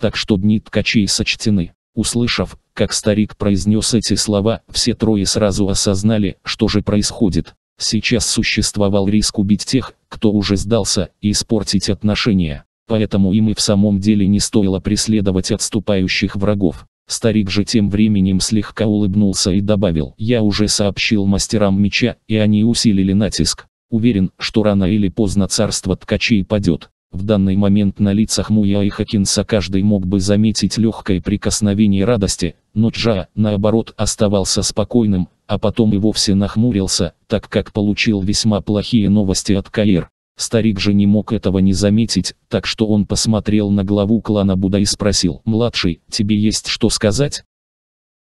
Так что дни ткачей сочтены». Услышав, как старик произнес эти слова, все трое сразу осознали, что же происходит. Сейчас существовал риск убить тех, кто уже сдался, и испортить отношения поэтому им и в самом деле не стоило преследовать отступающих врагов. Старик же тем временем слегка улыбнулся и добавил, «Я уже сообщил мастерам меча, и они усилили натиск. Уверен, что рано или поздно царство ткачей падет». В данный момент на лицах Муя и Хакинса каждый мог бы заметить легкое прикосновение радости, но Джа, наоборот, оставался спокойным, а потом и вовсе нахмурился, так как получил весьма плохие новости от Каир. Старик же не мог этого не заметить, так что он посмотрел на главу клана Буда и спросил, «Младший, тебе есть что сказать?»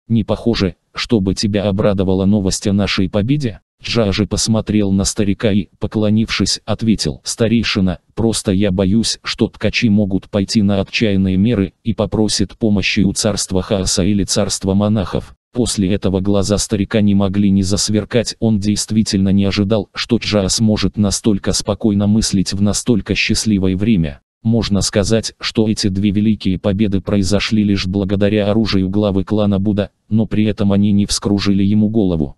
«Не похоже, чтобы тебя обрадовала новость о нашей победе?» Джа посмотрел на старика и, поклонившись, ответил, «Старейшина, просто я боюсь, что ткачи могут пойти на отчаянные меры и попросят помощи у царства хаоса или царства монахов. После этого глаза старика не могли не засверкать, он действительно не ожидал, что Джа сможет настолько спокойно мыслить в настолько счастливое время. Можно сказать, что эти две великие победы произошли лишь благодаря оружию главы клана Будда, но при этом они не вскружили ему голову.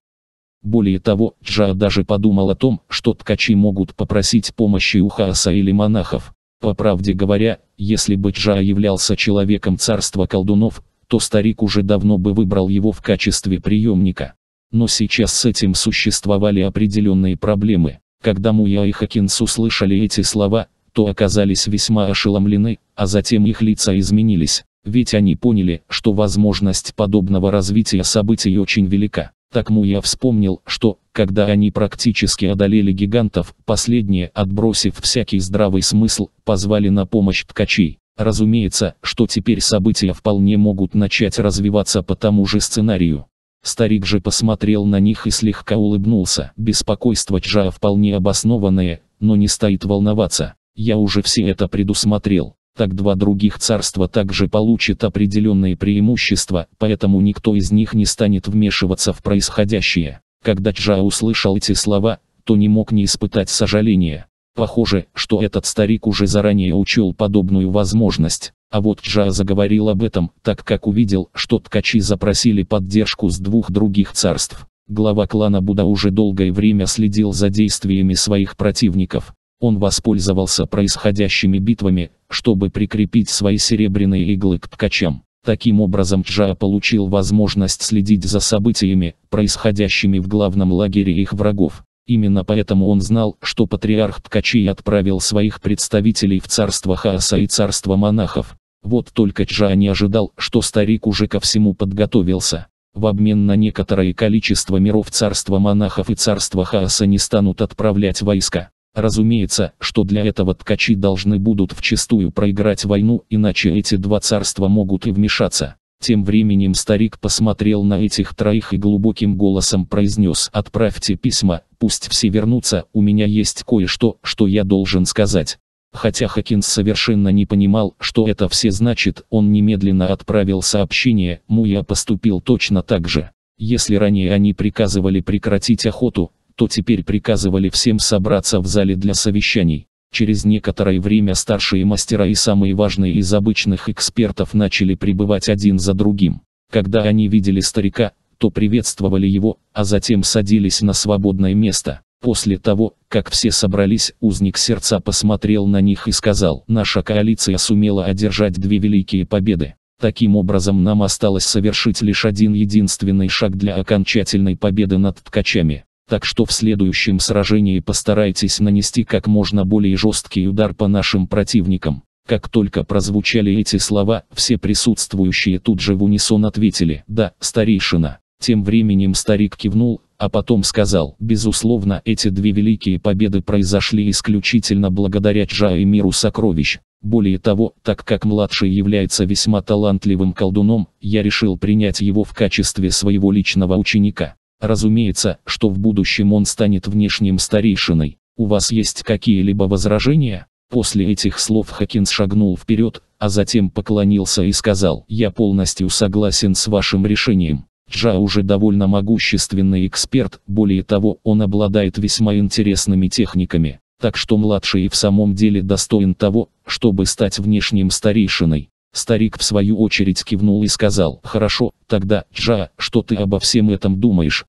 Более того, Джа даже подумал о том, что ткачи могут попросить помощи у Хааса или монахов. По правде говоря, если бы Джа являлся человеком царства колдунов, то старик уже давно бы выбрал его в качестве приемника. Но сейчас с этим существовали определенные проблемы. Когда Муя и Хакинс услышали эти слова, то оказались весьма ошеломлены, а затем их лица изменились, ведь они поняли, что возможность подобного развития событий очень велика. Так Муя вспомнил, что, когда они практически одолели гигантов, последние, отбросив всякий здравый смысл, позвали на помощь ткачей. Разумеется, что теперь события вполне могут начать развиваться по тому же сценарию. Старик же посмотрел на них и слегка улыбнулся. Беспокойство Чжа вполне обоснованное, но не стоит волноваться. Я уже все это предусмотрел. Так два других царства также получат определенные преимущества, поэтому никто из них не станет вмешиваться в происходящее. Когда Чжа услышал эти слова, то не мог не испытать сожаления. Похоже, что этот старик уже заранее учел подобную возможность. А вот Джа заговорил об этом, так как увидел, что ткачи запросили поддержку с двух других царств. Глава клана Буда уже долгое время следил за действиями своих противников. Он воспользовался происходящими битвами, чтобы прикрепить свои серебряные иглы к ткачам. Таким образом Джа получил возможность следить за событиями, происходящими в главном лагере их врагов. Именно поэтому он знал, что патриарх Ткачей отправил своих представителей в царство Хааса и царство монахов. Вот только Чжа не ожидал, что старик уже ко всему подготовился. В обмен на некоторое количество миров царство монахов и царство Хааса не станут отправлять войска. Разумеется, что для этого ткачи должны будут вчистую проиграть войну, иначе эти два царства могут и вмешаться. Тем временем старик посмотрел на этих троих и глубоким голосом произнес «Отправьте письма, пусть все вернутся, у меня есть кое-что, что я должен сказать». Хотя Хакинс совершенно не понимал, что это все значит, он немедленно отправил сообщение, Муя поступил точно так же. Если ранее они приказывали прекратить охоту, то теперь приказывали всем собраться в зале для совещаний. Через некоторое время старшие мастера и самые важные из обычных экспертов начали прибывать один за другим. Когда они видели старика, то приветствовали его, а затем садились на свободное место. После того, как все собрались, узник сердца посмотрел на них и сказал, «Наша коалиция сумела одержать две великие победы. Таким образом нам осталось совершить лишь один единственный шаг для окончательной победы над ткачами так что в следующем сражении постарайтесь нанести как можно более жесткий удар по нашим противникам. Как только прозвучали эти слова, все присутствующие тут же в унисон ответили «Да, старейшина». Тем временем старик кивнул, а потом сказал, безусловно, эти две великие победы произошли исключительно благодаря Джа и миру сокровищ. Более того, так как младший является весьма талантливым колдуном, я решил принять его в качестве своего личного ученика. Разумеется, что в будущем он станет внешним старейшиной. У вас есть какие-либо возражения? После этих слов Хакинс шагнул вперед, а затем поклонился и сказал, «Я полностью согласен с вашим решением. Джа уже довольно могущественный эксперт, более того, он обладает весьма интересными техниками, так что младший и в самом деле достоин того, чтобы стать внешним старейшиной». Старик в свою очередь кивнул и сказал, «Хорошо, тогда, Джа, что ты обо всем этом думаешь?»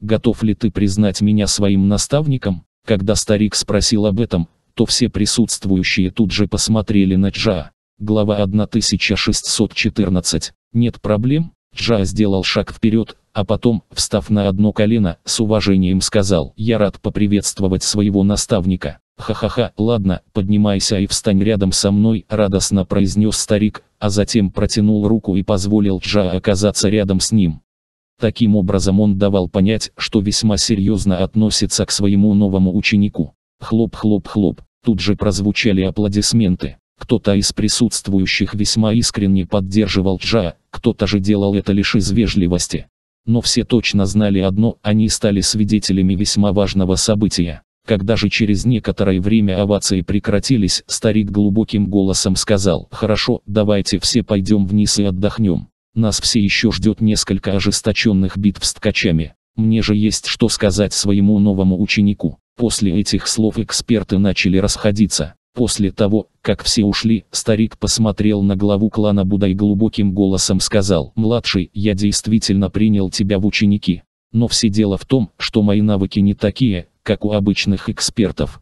готов ли ты признать меня своим наставником? Когда старик спросил об этом, то все присутствующие тут же посмотрели на Джа. Глава 1614. Нет проблем? Джа сделал шаг вперед, а потом, встав на одно колено, с уважением сказал, «Я рад поприветствовать своего наставника». «Ха-ха-ха, ладно, поднимайся и встань рядом со мной», — радостно произнес старик, а затем протянул руку и позволил Джа оказаться рядом с ним. Таким образом он давал понять, что весьма серьезно относится к своему новому ученику. Хлоп-хлоп-хлоп, тут же прозвучали аплодисменты. Кто-то из присутствующих весьма искренне поддерживал Джа, кто-то же делал это лишь из вежливости. Но все точно знали одно, они стали свидетелями весьма важного события. Когда же через некоторое время овации прекратились, старик глубоким голосом сказал, «Хорошо, давайте все пойдем вниз и отдохнем». Нас все еще ждет несколько ожесточенных битв с ткачами. Мне же есть что сказать своему новому ученику. После этих слов эксперты начали расходиться. После того, как все ушли, старик посмотрел на главу клана Буда и глубоким голосом сказал, «Младший, я действительно принял тебя в ученики. Но все дело в том, что мои навыки не такие, как у обычных экспертов.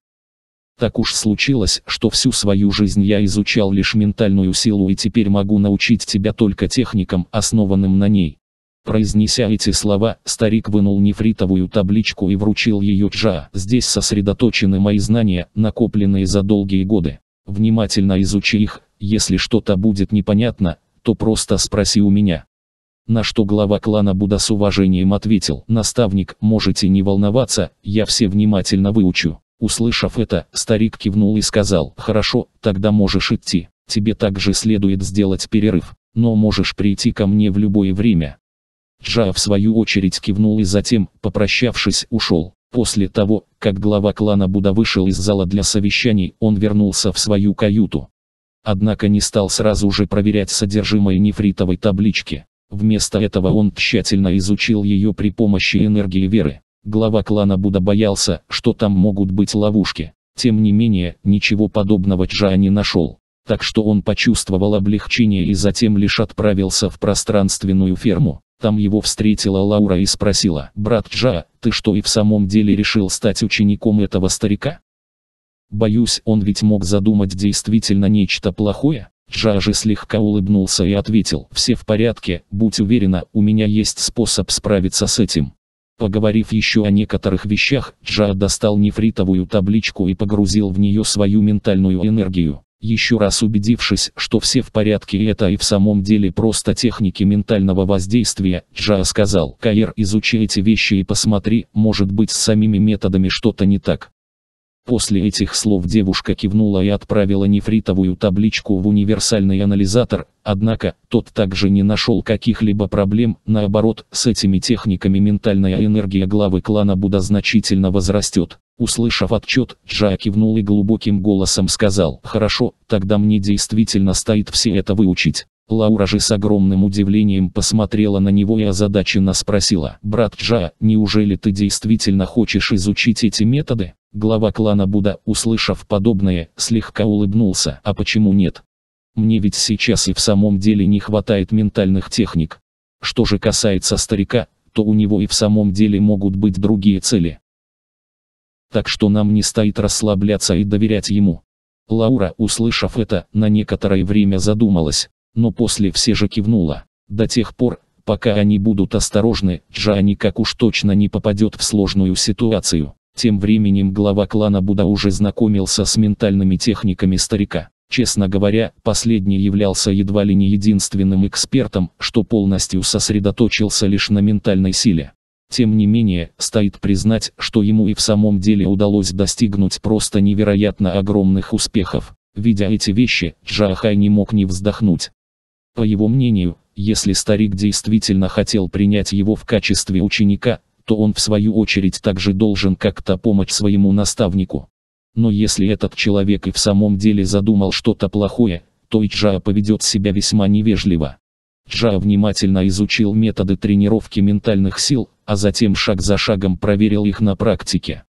Так уж случилось, что всю свою жизнь я изучал лишь ментальную силу и теперь могу научить тебя только техникам, основанным на ней. Произнеся эти слова, старик вынул нефритовую табличку и вручил ее Джа. Здесь сосредоточены мои знания, накопленные за долгие годы. Внимательно изучи их, если что-то будет непонятно, то просто спроси у меня. На что глава клана Буда с уважением ответил, «Наставник, можете не волноваться, я все внимательно выучу». Услышав это, старик кивнул и сказал, «Хорошо, тогда можешь идти. Тебе также следует сделать перерыв, но можешь прийти ко мне в любое время». Джа в свою очередь кивнул и затем, попрощавшись, ушел. После того, как глава клана Буда вышел из зала для совещаний, он вернулся в свою каюту. Однако не стал сразу же проверять содержимое нефритовой таблички. Вместо этого он тщательно изучил ее при помощи энергии веры. Глава клана Буда боялся, что там могут быть ловушки. Тем не менее, ничего подобного Чжа не нашел. Так что он почувствовал облегчение и затем лишь отправился в пространственную ферму. Там его встретила Лаура и спросила, «Брат Чжа, ты что и в самом деле решил стать учеником этого старика?» Боюсь, он ведь мог задумать действительно нечто плохое. Чжа же слегка улыбнулся и ответил, «Все в порядке, будь уверена, у меня есть способ справиться с этим». Поговорив еще о некоторых вещах, Джа достал нефритовую табличку и погрузил в нее свою ментальную энергию. Еще раз убедившись, что все в порядке это и в самом деле просто техники ментального воздействия, Джа сказал, «Каир, изучи эти вещи и посмотри, может быть с самими методами что-то не так». После этих слов девушка кивнула и отправила нефритовую табличку в универсальный анализатор, однако, тот также не нашел каких-либо проблем, наоборот, с этими техниками ментальная энергия главы клана Будда значительно возрастет. Услышав отчет, Джа кивнул и глубоким голосом сказал, «Хорошо, тогда мне действительно стоит все это выучить». Лаура же с огромным удивлением посмотрела на него и озадаченно спросила, «Брат Джа, неужели ты действительно хочешь изучить эти методы?» Глава клана Буда, услышав подобное, слегка улыбнулся. А почему нет? Мне ведь сейчас и в самом деле не хватает ментальных техник. Что же касается старика, то у него и в самом деле могут быть другие цели. Так что нам не стоит расслабляться и доверять ему. Лаура, услышав это, на некоторое время задумалась, но после все же кивнула. До тех пор, пока они будут осторожны, Джани никак уж точно не попадет в сложную ситуацию. Тем временем глава клана Буда уже знакомился с ментальными техниками старика. Честно говоря, последний являлся едва ли не единственным экспертом, что полностью сосредоточился лишь на ментальной силе. Тем не менее, стоит признать, что ему и в самом деле удалось достигнуть просто невероятно огромных успехов. Видя эти вещи, Джаахай не мог не вздохнуть. По его мнению, если старик действительно хотел принять его в качестве ученика, то он в свою очередь также должен как-то помочь своему наставнику. Но если этот человек и в самом деле задумал что-то плохое, то и Джа поведет себя весьма невежливо. Джа внимательно изучил методы тренировки ментальных сил, а затем шаг за шагом проверил их на практике.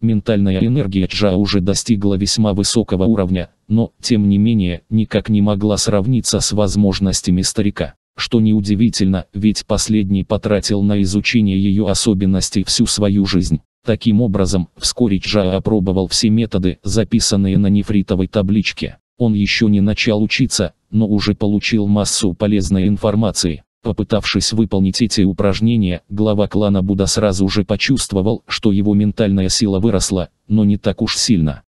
Ментальная энергия Джа уже достигла весьма высокого уровня, но, тем не менее, никак не могла сравниться с возможностями старика. Что неудивительно, ведь последний потратил на изучение ее особенностей всю свою жизнь. Таким образом, вскоре Джа опробовал все методы, записанные на нефритовой табличке. Он еще не начал учиться, но уже получил массу полезной информации. Попытавшись выполнить эти упражнения, глава клана буда сразу же почувствовал, что его ментальная сила выросла, но не так уж сильно.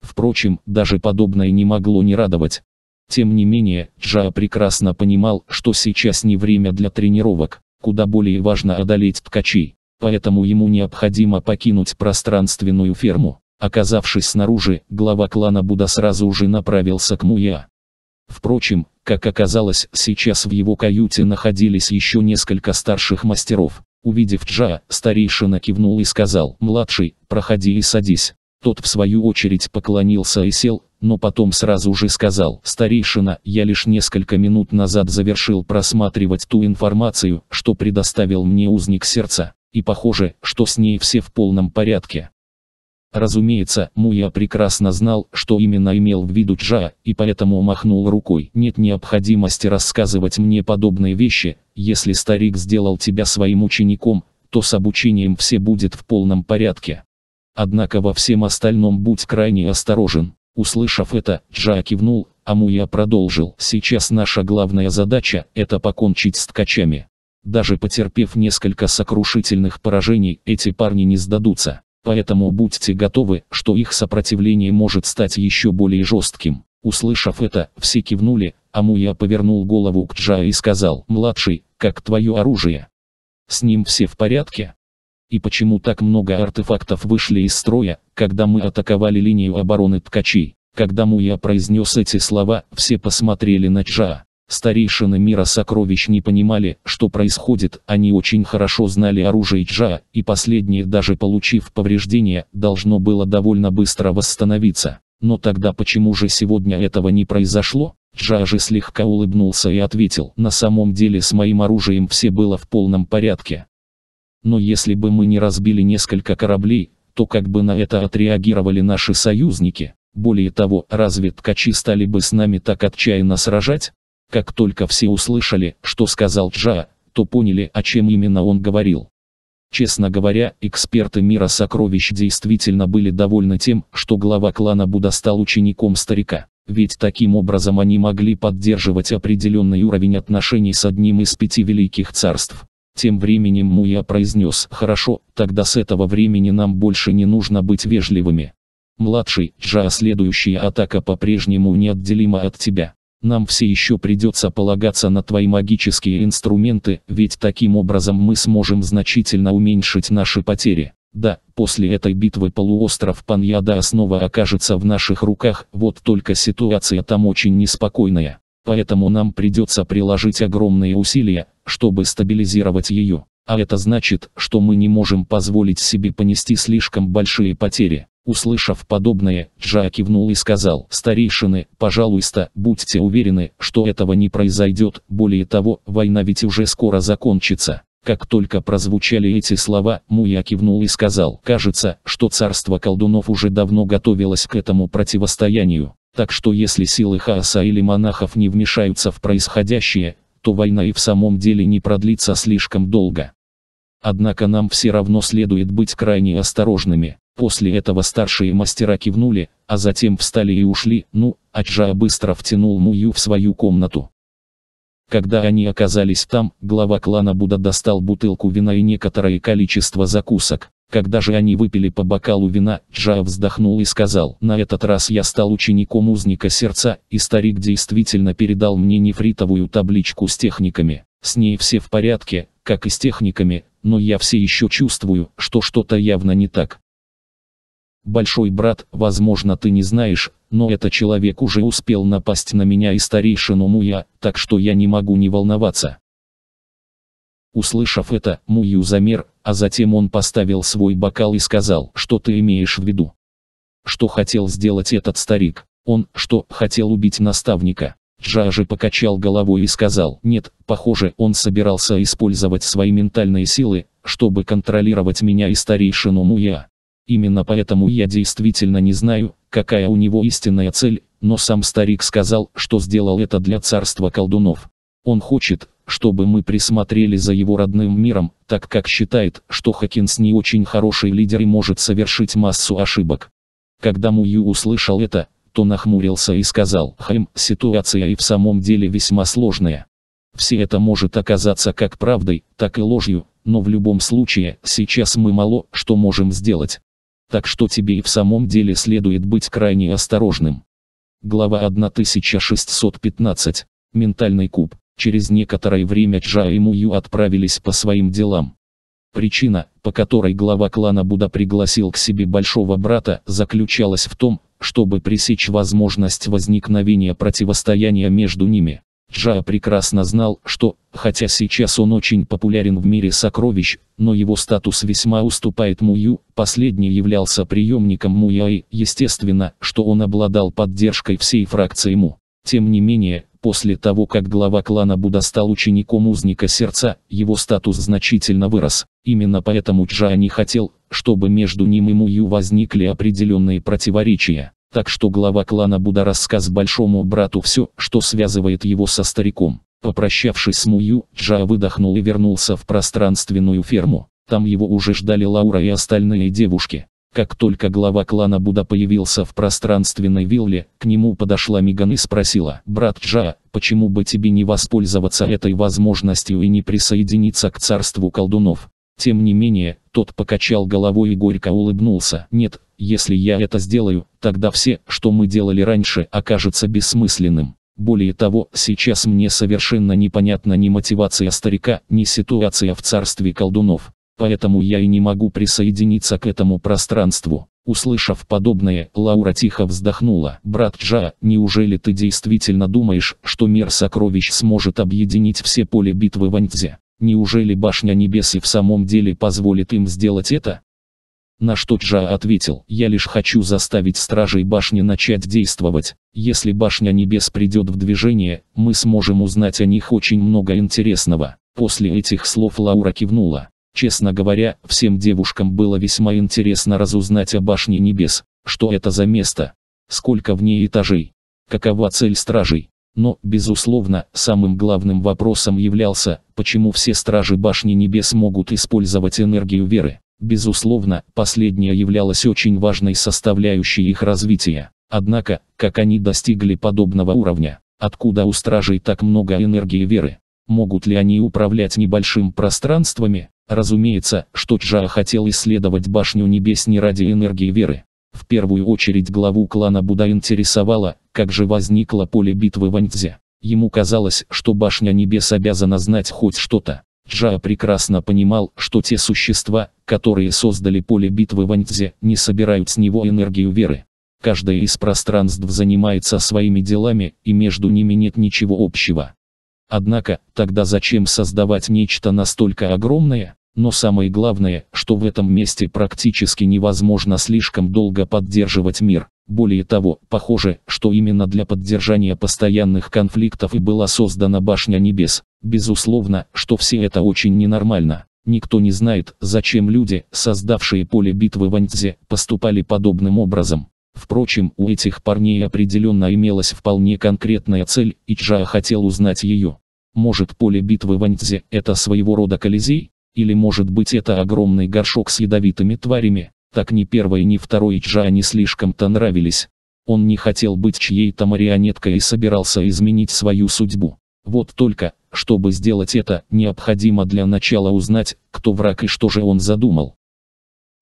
Впрочем, даже подобное не могло не радовать. Тем не менее, Джа прекрасно понимал, что сейчас не время для тренировок, куда более важно одолеть ткачей. Поэтому ему необходимо покинуть пространственную ферму. Оказавшись снаружи, глава клана Буда сразу же направился к Муя. Впрочем, как оказалось, сейчас в его каюте находились еще несколько старших мастеров. Увидев Джа, старейшина кивнул и сказал, «Младший, проходи и садись». Тот в свою очередь поклонился и сел, но потом сразу же сказал, «Старейшина, я лишь несколько минут назад завершил просматривать ту информацию, что предоставил мне узник сердца, и похоже, что с ней все в полном порядке». Разумеется, Муя прекрасно знал, что именно имел в виду Джа, и поэтому махнул рукой. «Нет необходимости рассказывать мне подобные вещи, если старик сделал тебя своим учеником, то с обучением все будет в полном порядке. Однако во всем остальном будь крайне осторожен». Услышав это, Джа кивнул, а Муя продолжил. Сейчас наша главная задача – это покончить с ткачами. Даже потерпев несколько сокрушительных поражений, эти парни не сдадутся. Поэтому будьте готовы, что их сопротивление может стать еще более жестким. Услышав это, все кивнули, а Муя повернул голову к Джа и сказал, «Младший, как твое оружие?» «С ним все в порядке?» и почему так много артефактов вышли из строя, когда мы атаковали линию обороны ткачей. Когда Муя произнес эти слова, все посмотрели на Чжа. Старейшины мира сокровищ не понимали, что происходит, они очень хорошо знали оружие Чжа, и последнее даже получив повреждение, должно было довольно быстро восстановиться. Но тогда почему же сегодня этого не произошло? Джа же слегка улыбнулся и ответил, на самом деле с моим оружием все было в полном порядке. Но если бы мы не разбили несколько кораблей, то как бы на это отреагировали наши союзники? Более того, разве ткачи стали бы с нами так отчаянно сражать? Как только все услышали, что сказал Джа, то поняли, о чем именно он говорил. Честно говоря, эксперты мира сокровищ действительно были довольны тем, что глава клана Буда стал учеником старика. Ведь таким образом они могли поддерживать определенный уровень отношений с одним из пяти великих царств. Тем временем Муя произнес, «Хорошо, тогда с этого времени нам больше не нужно быть вежливыми. Младший, Джа, следующая атака по-прежнему неотделима от тебя. Нам все еще придется полагаться на твои магические инструменты, ведь таким образом мы сможем значительно уменьшить наши потери». Да, после этой битвы полуостров Паньяда снова окажется в наших руках, вот только ситуация там очень неспокойная. Поэтому нам придется приложить огромные усилия, чтобы стабилизировать ее. А это значит, что мы не можем позволить себе понести слишком большие потери. Услышав подобное, Джа кивнул и сказал, «Старейшины, пожалуйста, будьте уверены, что этого не произойдет, более того, война ведь уже скоро закончится». Как только прозвучали эти слова, Муя кивнул и сказал, «Кажется, что царство колдунов уже давно готовилось к этому противостоянию. Так что если силы хаоса или монахов не вмешаются в происходящее, то война и в самом деле не продлится слишком долго. Однако нам все равно следует быть крайне осторожными. После этого старшие мастера кивнули, а затем встали и ушли, ну, Аджа быстро втянул Мую в свою комнату. Когда они оказались там, глава клана Буда достал бутылку вина и некоторое количество закусок. Когда же они выпили по бокалу вина, Джао вздохнул и сказал, «На этот раз я стал учеником узника сердца, и старик действительно передал мне нефритовую табличку с техниками. С ней все в порядке, как и с техниками, но я все еще чувствую, что что-то явно не так. Большой брат, возможно ты не знаешь, но этот человек уже успел напасть на меня и старейшину Муя, так что я не могу не волноваться. Услышав это, Мую замер, а затем он поставил свой бокал и сказал, что ты имеешь в виду. Что хотел сделать этот старик? Он, что, хотел убить наставника? Джа покачал головой и сказал, нет, похоже, он собирался использовать свои ментальные силы, чтобы контролировать меня и старейшину Муя. Именно поэтому я действительно не знаю, какая у него истинная цель, но сам старик сказал, что сделал это для царства колдунов. Он хочет, чтобы мы присмотрели за его родным миром, так как считает, что Хакинс не очень хороший лидер и может совершить массу ошибок. Когда Мую услышал это, то нахмурился и сказал, «Хэм, ситуация и в самом деле весьма сложная. Все это может оказаться как правдой, так и ложью, но в любом случае, сейчас мы мало что можем сделать. Так что тебе и в самом деле следует быть крайне осторожным». Глава 1615. Ментальный куб. Через некоторое время Чжа и Мую отправились по своим делам. Причина, по которой глава клана Буда пригласил к себе большого брата, заключалась в том, чтобы пресечь возможность возникновения противостояния между ними. Джа прекрасно знал, что, хотя сейчас он очень популярен в мире сокровищ, но его статус весьма уступает Мую, последний являлся преемником Муя и, естественно, что он обладал поддержкой всей фракции Му. Тем не менее, После того, как глава клана Буда стал учеником узника сердца, его статус значительно вырос. Именно поэтому Чжа не хотел, чтобы между ним и Мую возникли определенные противоречия. Так что глава клана Буда рассказ большому брату все, что связывает его со стариком. Попрощавшись с Мую, Джа выдохнул и вернулся в пространственную ферму. Там его уже ждали Лаура и остальные девушки. Как только глава клана Буда появился в пространственной вилле, к нему подошла Миган и спросила, «Брат Джа, почему бы тебе не воспользоваться этой возможностью и не присоединиться к царству колдунов?» Тем не менее, тот покачал головой и горько улыбнулся, «Нет, если я это сделаю, тогда все, что мы делали раньше, окажется бессмысленным». Более того, сейчас мне совершенно непонятна ни мотивация старика, ни ситуация в царстве колдунов поэтому я и не могу присоединиться к этому пространству. Услышав подобное, Лаура тихо вздохнула. «Брат Джа, неужели ты действительно думаешь, что мир сокровищ сможет объединить все поле битвы в Аньцзе? Неужели башня небес и в самом деле позволит им сделать это?» На что Джа ответил, «Я лишь хочу заставить стражей башни начать действовать. Если башня небес придет в движение, мы сможем узнать о них очень много интересного». После этих слов Лаура кивнула. Честно говоря, всем девушкам было весьма интересно разузнать о башне небес, что это за место, сколько в ней этажей, какова цель стражей. Но, безусловно, самым главным вопросом являлся, почему все стражи башни небес могут использовать энергию веры. Безусловно, последняя являлась очень важной составляющей их развития. Однако, как они достигли подобного уровня? Откуда у стражей так много энергии веры? Могут ли они управлять небольшим пространствами? Разумеется, что Чжа хотел исследовать башню небес не ради энергии веры. В первую очередь главу клана Буда интересовало, как же возникло поле битвы Ваньцзе. Ему казалось, что башня небес обязана знать хоть что-то. Джа прекрасно понимал, что те существа, которые создали поле битвы Ваньцзе, не собирают с него энергию веры. Каждое из пространств занимается своими делами, и между ними нет ничего общего. Однако, тогда зачем создавать нечто настолько огромное? Но самое главное, что в этом месте практически невозможно слишком долго поддерживать мир. Более того, похоже, что именно для поддержания постоянных конфликтов и была создана башня небес. Безусловно, что все это очень ненормально. Никто не знает, зачем люди, создавшие поле битвы в Антзе, поступали подобным образом. Впрочем, у этих парней определенно имелась вполне конкретная цель, и Чжа хотел узнать ее. Может поле битвы в Антзе – это своего рода колизей? Или может быть это огромный горшок с ядовитыми тварями, так ни первой, ни второй Чжа не слишком-то нравились. Он не хотел быть чьей-то марионеткой и собирался изменить свою судьбу. Вот только, чтобы сделать это, необходимо для начала узнать, кто враг и что же он задумал.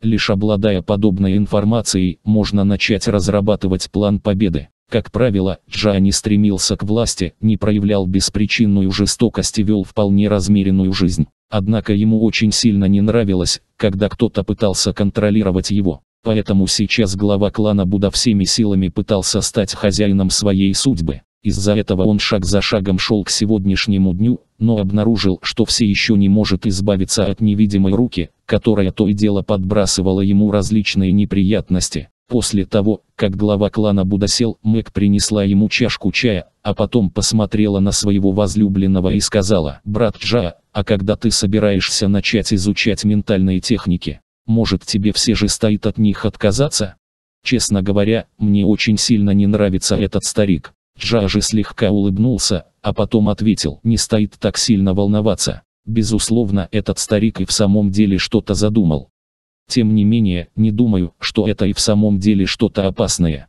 Лишь обладая подобной информацией, можно начать разрабатывать план победы. Как правило, Джа не стремился к власти, не проявлял беспричинную жестокость и вел вполне размеренную жизнь. Однако ему очень сильно не нравилось, когда кто-то пытался контролировать его. Поэтому сейчас глава клана Буда всеми силами пытался стать хозяином своей судьбы. Из-за этого он шаг за шагом шел к сегодняшнему дню, но обнаружил, что все еще не может избавиться от невидимой руки, которая то и дело подбрасывала ему различные неприятности. После того, как глава клана Буда сел, Мэг принесла ему чашку чая, а потом посмотрела на своего возлюбленного и сказала, «Брат Джа, а когда ты собираешься начать изучать ментальные техники, может тебе все же стоит от них отказаться? Честно говоря, мне очень сильно не нравится этот старик. Джажи слегка улыбнулся, а потом ответил, не стоит так сильно волноваться. Безусловно, этот старик и в самом деле что-то задумал. Тем не менее, не думаю, что это и в самом деле что-то опасное.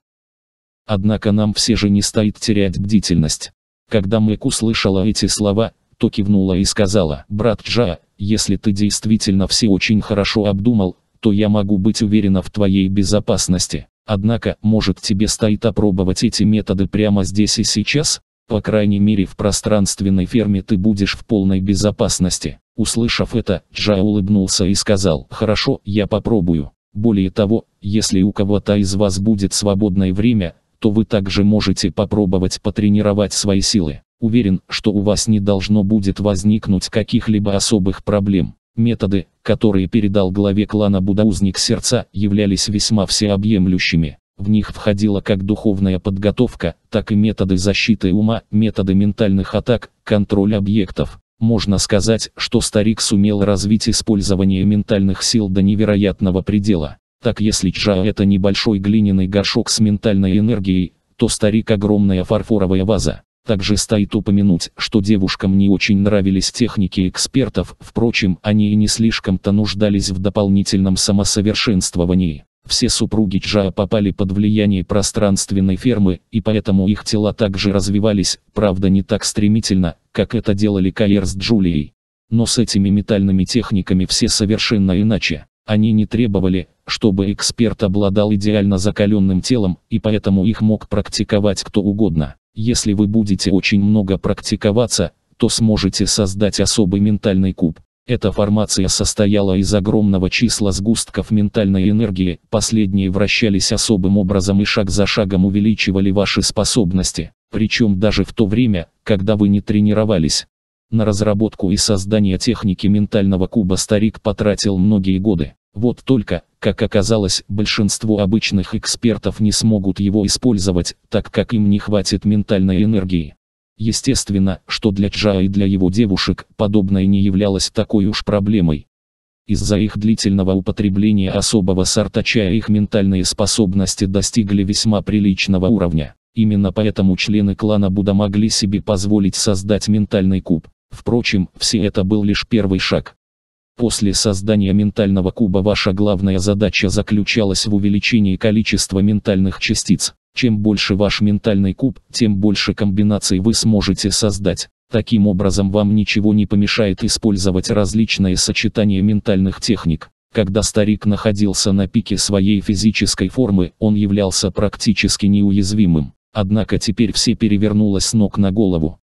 Однако нам все же не стоит терять бдительность. Когда Мэг услышала эти слова, то кивнула и сказала, «Брат Джа, если ты действительно все очень хорошо обдумал, то я могу быть уверена в твоей безопасности. Однако, может тебе стоит опробовать эти методы прямо здесь и сейчас? По крайней мере в пространственной ферме ты будешь в полной безопасности». Услышав это, Джа улыбнулся и сказал, «Хорошо, я попробую. Более того, если у кого-то из вас будет свободное время, то вы также можете попробовать потренировать свои силы. Уверен, что у вас не должно будет возникнуть каких-либо особых проблем. Методы, которые передал главе клана Будаузник Сердца, являлись весьма всеобъемлющими. В них входила как духовная подготовка, так и методы защиты ума, методы ментальных атак, контроль объектов. Можно сказать, что старик сумел развить использование ментальных сил до невероятного предела. Так если Чжа это небольшой глиняный горшок с ментальной энергией, то старик огромная фарфоровая ваза. Также стоит упомянуть, что девушкам не очень нравились техники экспертов, впрочем, они и не слишком-то нуждались в дополнительном самосовершенствовании. Все супруги Джа попали под влияние пространственной фермы, и поэтому их тела также развивались, правда не так стремительно, как это делали Каир с Джулией. Но с этими метальными техниками все совершенно иначе. Они не требовали, чтобы эксперт обладал идеально закаленным телом, и поэтому их мог практиковать кто угодно. Если вы будете очень много практиковаться, то сможете создать особый ментальный куб. Эта формация состояла из огромного числа сгустков ментальной энергии, последние вращались особым образом и шаг за шагом увеличивали ваши способности, причем даже в то время, когда вы не тренировались. На разработку и создание техники ментального куба старик потратил многие годы. Вот только, как оказалось, большинство обычных экспертов не смогут его использовать, так как им не хватит ментальной энергии. Естественно, что для Чжа и для его девушек подобное не являлось такой уж проблемой. Из-за их длительного употребления особого сорта чая их ментальные способности достигли весьма приличного уровня. Именно поэтому члены клана Буда могли себе позволить создать ментальный куб. Впрочем, все это был лишь первый шаг. После создания ментального куба ваша главная задача заключалась в увеличении количества ментальных частиц. Чем больше ваш ментальный куб, тем больше комбинаций вы сможете создать. Таким образом вам ничего не помешает использовать различные сочетания ментальных техник. Когда старик находился на пике своей физической формы, он являлся практически неуязвимым. Однако теперь все перевернулось с ног на голову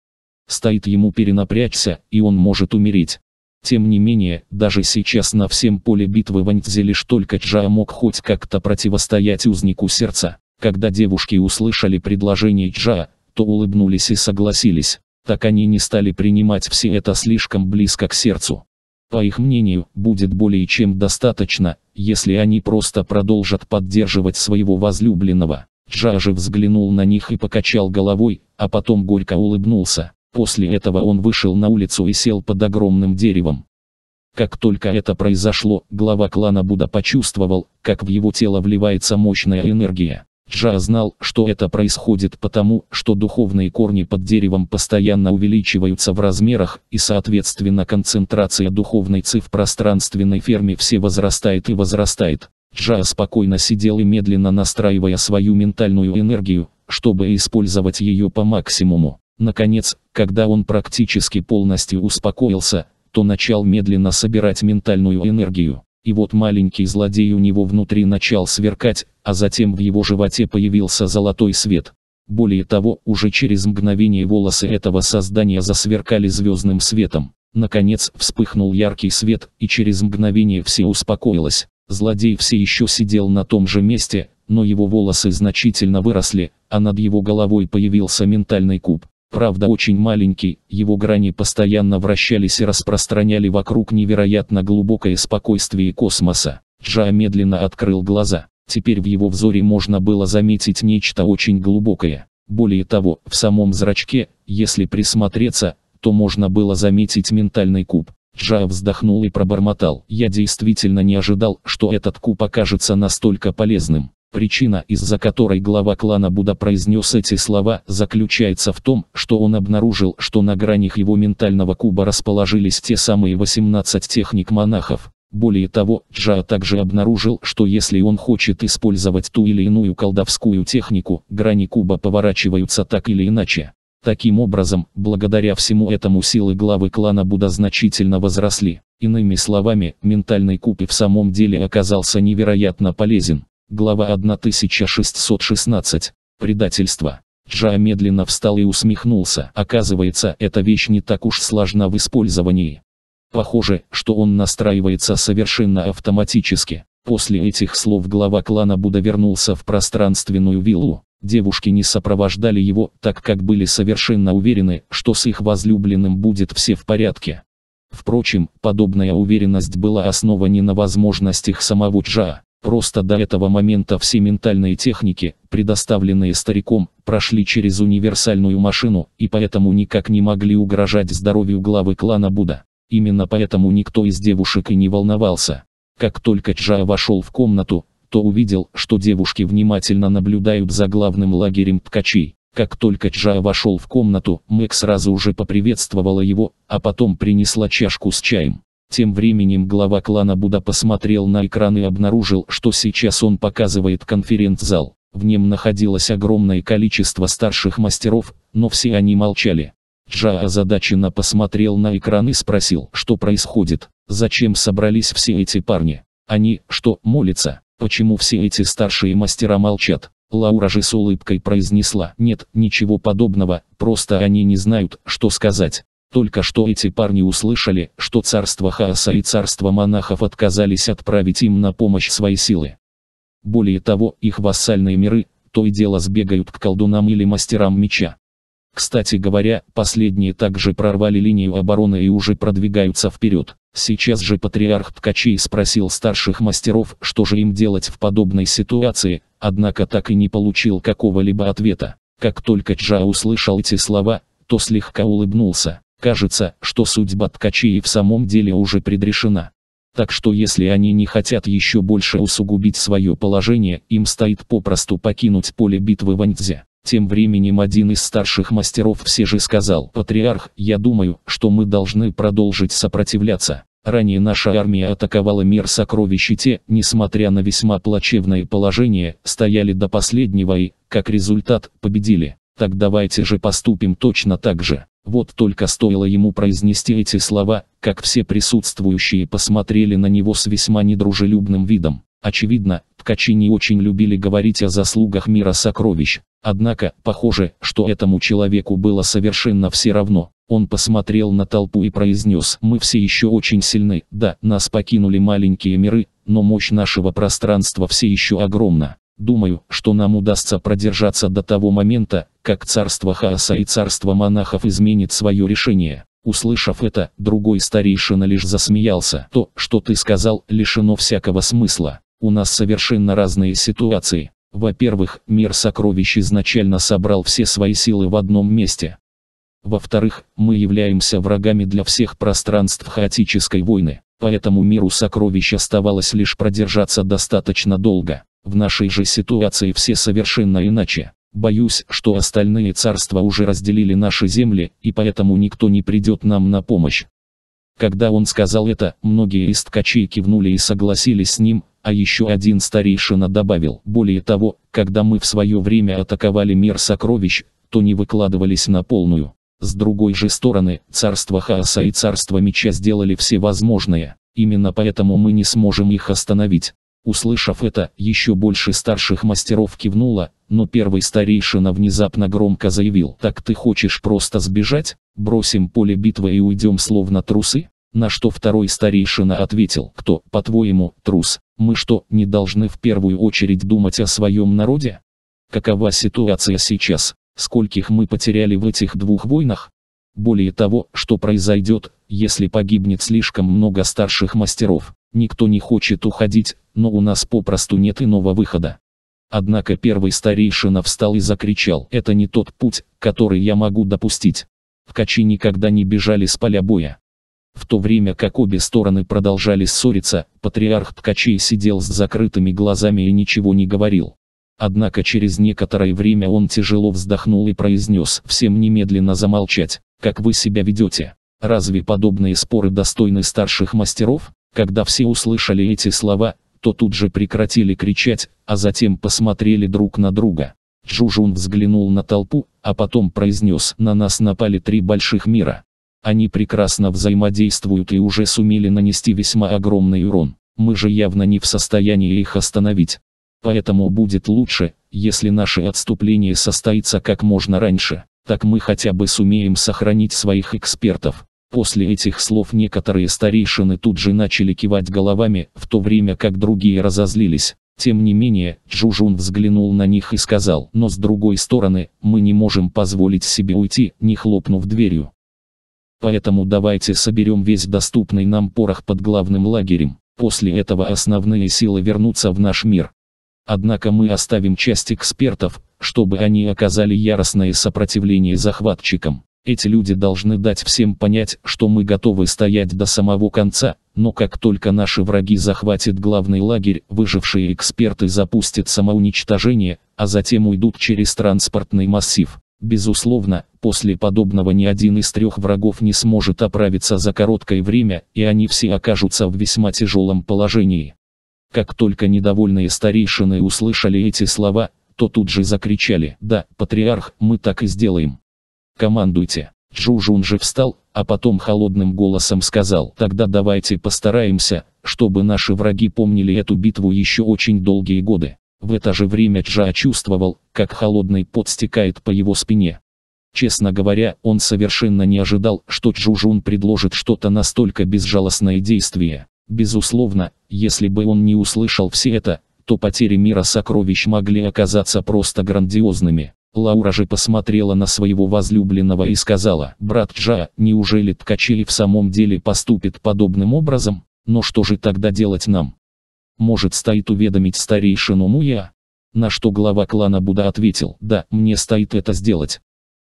стоит ему перенапрячься, и он может умереть. Тем не менее, даже сейчас на всем поле битвы вонзили лишь только Джа мог хоть как-то противостоять узнику сердца. Когда девушки услышали предложение Джа, то улыбнулись и согласились. Так они не стали принимать все это слишком близко к сердцу. По их мнению, будет более чем достаточно, если они просто продолжат поддерживать своего возлюбленного. Джа же взглянул на них и покачал головой, а потом горько улыбнулся. После этого он вышел на улицу и сел под огромным деревом. Как только это произошло, глава клана Буда почувствовал, как в его тело вливается мощная энергия. Джа знал, что это происходит потому, что духовные корни под деревом постоянно увеличиваются в размерах, и соответственно концентрация духовной ци в пространственной ферме все возрастает и возрастает. Джа спокойно сидел и медленно настраивая свою ментальную энергию, чтобы использовать ее по максимуму. Наконец, когда он практически полностью успокоился, то начал медленно собирать ментальную энергию. И вот маленький злодей у него внутри начал сверкать, а затем в его животе появился золотой свет. Более того, уже через мгновение волосы этого создания засверкали звездным светом. Наконец вспыхнул яркий свет, и через мгновение все успокоилось. Злодей все еще сидел на том же месте, но его волосы значительно выросли, а над его головой появился ментальный куб. Правда очень маленький, его грани постоянно вращались и распространяли вокруг невероятно глубокое спокойствие космоса. Джа медленно открыл глаза. Теперь в его взоре можно было заметить нечто очень глубокое. Более того, в самом зрачке, если присмотреться, то можно было заметить ментальный куб. Джа вздохнул и пробормотал. Я действительно не ожидал, что этот куб окажется настолько полезным. Причина, из-за которой глава клана Буда произнес эти слова, заключается в том, что он обнаружил, что на гранях его ментального куба расположились те самые 18 техник монахов. Более того, Джа также обнаружил, что если он хочет использовать ту или иную колдовскую технику, грани куба поворачиваются так или иначе. Таким образом, благодаря всему этому силы главы клана Буда значительно возросли. Иными словами, ментальный куб и в самом деле оказался невероятно полезен. Глава 1616. Предательство. Джа медленно встал и усмехнулся. Оказывается, эта вещь не так уж сложна в использовании. Похоже, что он настраивается совершенно автоматически. После этих слов глава клана Буда вернулся в пространственную виллу. Девушки не сопровождали его, так как были совершенно уверены, что с их возлюбленным будет все в порядке. Впрочем, подобная уверенность была основана не на возможностях самого Джа, Просто до этого момента все ментальные техники, предоставленные стариком, прошли через универсальную машину, и поэтому никак не могли угрожать здоровью главы клана Будда. Именно поэтому никто из девушек и не волновался. Как только Чжао вошел в комнату, то увидел, что девушки внимательно наблюдают за главным лагерем ткачей. Как только Чжао вошел в комнату, Мэг сразу же поприветствовала его, а потом принесла чашку с чаем. Тем временем глава клана Буда посмотрел на экран и обнаружил, что сейчас он показывает конференц-зал. В нем находилось огромное количество старших мастеров, но все они молчали. Джа озадаченно посмотрел на экран и спросил, что происходит, зачем собрались все эти парни. Они, что, молятся, почему все эти старшие мастера молчат. Лаура же с улыбкой произнесла, нет, ничего подобного, просто они не знают, что сказать. Только что эти парни услышали, что царство хаоса и царство монахов отказались отправить им на помощь свои силы. Более того, их вассальные миры, то и дело сбегают к колдунам или мастерам меча. Кстати говоря, последние также прорвали линию обороны и уже продвигаются вперед. Сейчас же патриарх Ткачей спросил старших мастеров, что же им делать в подобной ситуации, однако так и не получил какого-либо ответа. Как только Джа услышал эти слова, то слегка улыбнулся. Кажется, что судьба ткачей в самом деле уже предрешена. Так что если они не хотят еще больше усугубить свое положение, им стоит попросту покинуть поле битвы Ваньцзя. Тем временем один из старших мастеров все же сказал, «Патриарх, я думаю, что мы должны продолжить сопротивляться. Ранее наша армия атаковала мир сокровищ и те, несмотря на весьма плачевное положение, стояли до последнего и, как результат, победили. Так давайте же поступим точно так же». Вот только стоило ему произнести эти слова, как все присутствующие посмотрели на него с весьма недружелюбным видом. Очевидно, ткачи не очень любили говорить о заслугах мира сокровищ. Однако, похоже, что этому человеку было совершенно все равно. Он посмотрел на толпу и произнес, мы все еще очень сильны, да, нас покинули маленькие миры, но мощь нашего пространства все еще огромна. Думаю, что нам удастся продержаться до того момента, как царство хаоса и царство монахов изменит свое решение. Услышав это, другой старейшина лишь засмеялся. То, что ты сказал, лишено всякого смысла. У нас совершенно разные ситуации. Во-первых, мир сокровищ изначально собрал все свои силы в одном месте. Во-вторых, мы являемся врагами для всех пространств хаотической войны, поэтому миру сокровищ оставалось лишь продержаться достаточно долго. В нашей же ситуации все совершенно иначе. Боюсь, что остальные царства уже разделили наши земли, и поэтому никто не придет нам на помощь. Когда он сказал это, многие из ткачей кивнули и согласились с ним, а еще один старейшина добавил, более того, когда мы в свое время атаковали мир сокровищ, то не выкладывались на полную. С другой же стороны, царство хаоса и царство меча сделали все возможное, именно поэтому мы не сможем их остановить. Услышав это, еще больше старших мастеров кивнуло, но первый старейшина внезапно громко заявил. «Так ты хочешь просто сбежать? Бросим поле битвы и уйдем словно трусы?» На что второй старейшина ответил, кто, по-твоему, трус, мы что, не должны в первую очередь думать о своем народе? Какова ситуация сейчас, скольких мы потеряли в этих двух войнах? Более того, что произойдет, если погибнет слишком много старших мастеров. Никто не хочет уходить, но у нас попросту нет иного выхода. Однако первый старейшина встал и закричал. Это не тот путь, который я могу допустить. Ткачи никогда не бежали с поля боя. В то время как обе стороны продолжали ссориться, патриарх ткачей сидел с закрытыми глазами и ничего не говорил. Однако через некоторое время он тяжело вздохнул и произнес «Всем немедленно замолчать, как вы себя ведете». Разве подобные споры достойны старших мастеров? Когда все услышали эти слова, то тут же прекратили кричать, а затем посмотрели друг на друга. Джужун взглянул на толпу, а потом произнес «На нас напали три больших мира. Они прекрасно взаимодействуют и уже сумели нанести весьма огромный урон. Мы же явно не в состоянии их остановить. Поэтому будет лучше, если наше отступление состоится как можно раньше. Так мы хотя бы сумеем сохранить своих экспертов. После этих слов некоторые старейшины тут же начали кивать головами, в то время как другие разозлились. Тем не менее, Джужун взглянул на них и сказал, но с другой стороны, мы не можем позволить себе уйти, не хлопнув дверью. Поэтому давайте соберем весь доступный нам порох под главным лагерем. После этого основные силы вернутся в наш мир. Однако мы оставим часть экспертов, чтобы они оказали яростное сопротивление захватчикам. Эти люди должны дать всем понять, что мы готовы стоять до самого конца, но как только наши враги захватят главный лагерь, выжившие эксперты запустят самоуничтожение, а затем уйдут через транспортный массив. Безусловно, после подобного ни один из трех врагов не сможет оправиться за короткое время, и они все окажутся в весьма тяжелом положении. Как только недовольные старейшины услышали эти слова, то тут же закричали «Да, патриарх, мы так и сделаем» командуйте. Чжу же встал, а потом холодным голосом сказал, тогда давайте постараемся, чтобы наши враги помнили эту битву еще очень долгие годы. В это же время Джа чувствовал, как холодный пот стекает по его спине. Честно говоря, он совершенно не ожидал, что Чжужун предложит что-то настолько безжалостное действие. Безусловно, если бы он не услышал все это, то потери мира сокровищ могли оказаться просто грандиозными. Лаура же посмотрела на своего возлюбленного и сказала, «Брат Джа, неужели ткачи в самом деле поступит подобным образом? Но что же тогда делать нам? Может стоит уведомить старейшину Муя?» На что глава клана Буда ответил, «Да, мне стоит это сделать».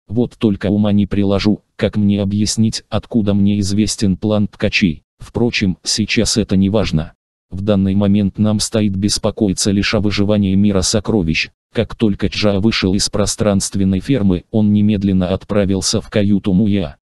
Вот только ума не приложу, как мне объяснить, откуда мне известен план ткачей. Впрочем, сейчас это не важно. В данный момент нам стоит беспокоиться лишь о выживании мира сокровищ. Как только Джа вышел из пространственной фермы, он немедленно отправился в каюту Муя.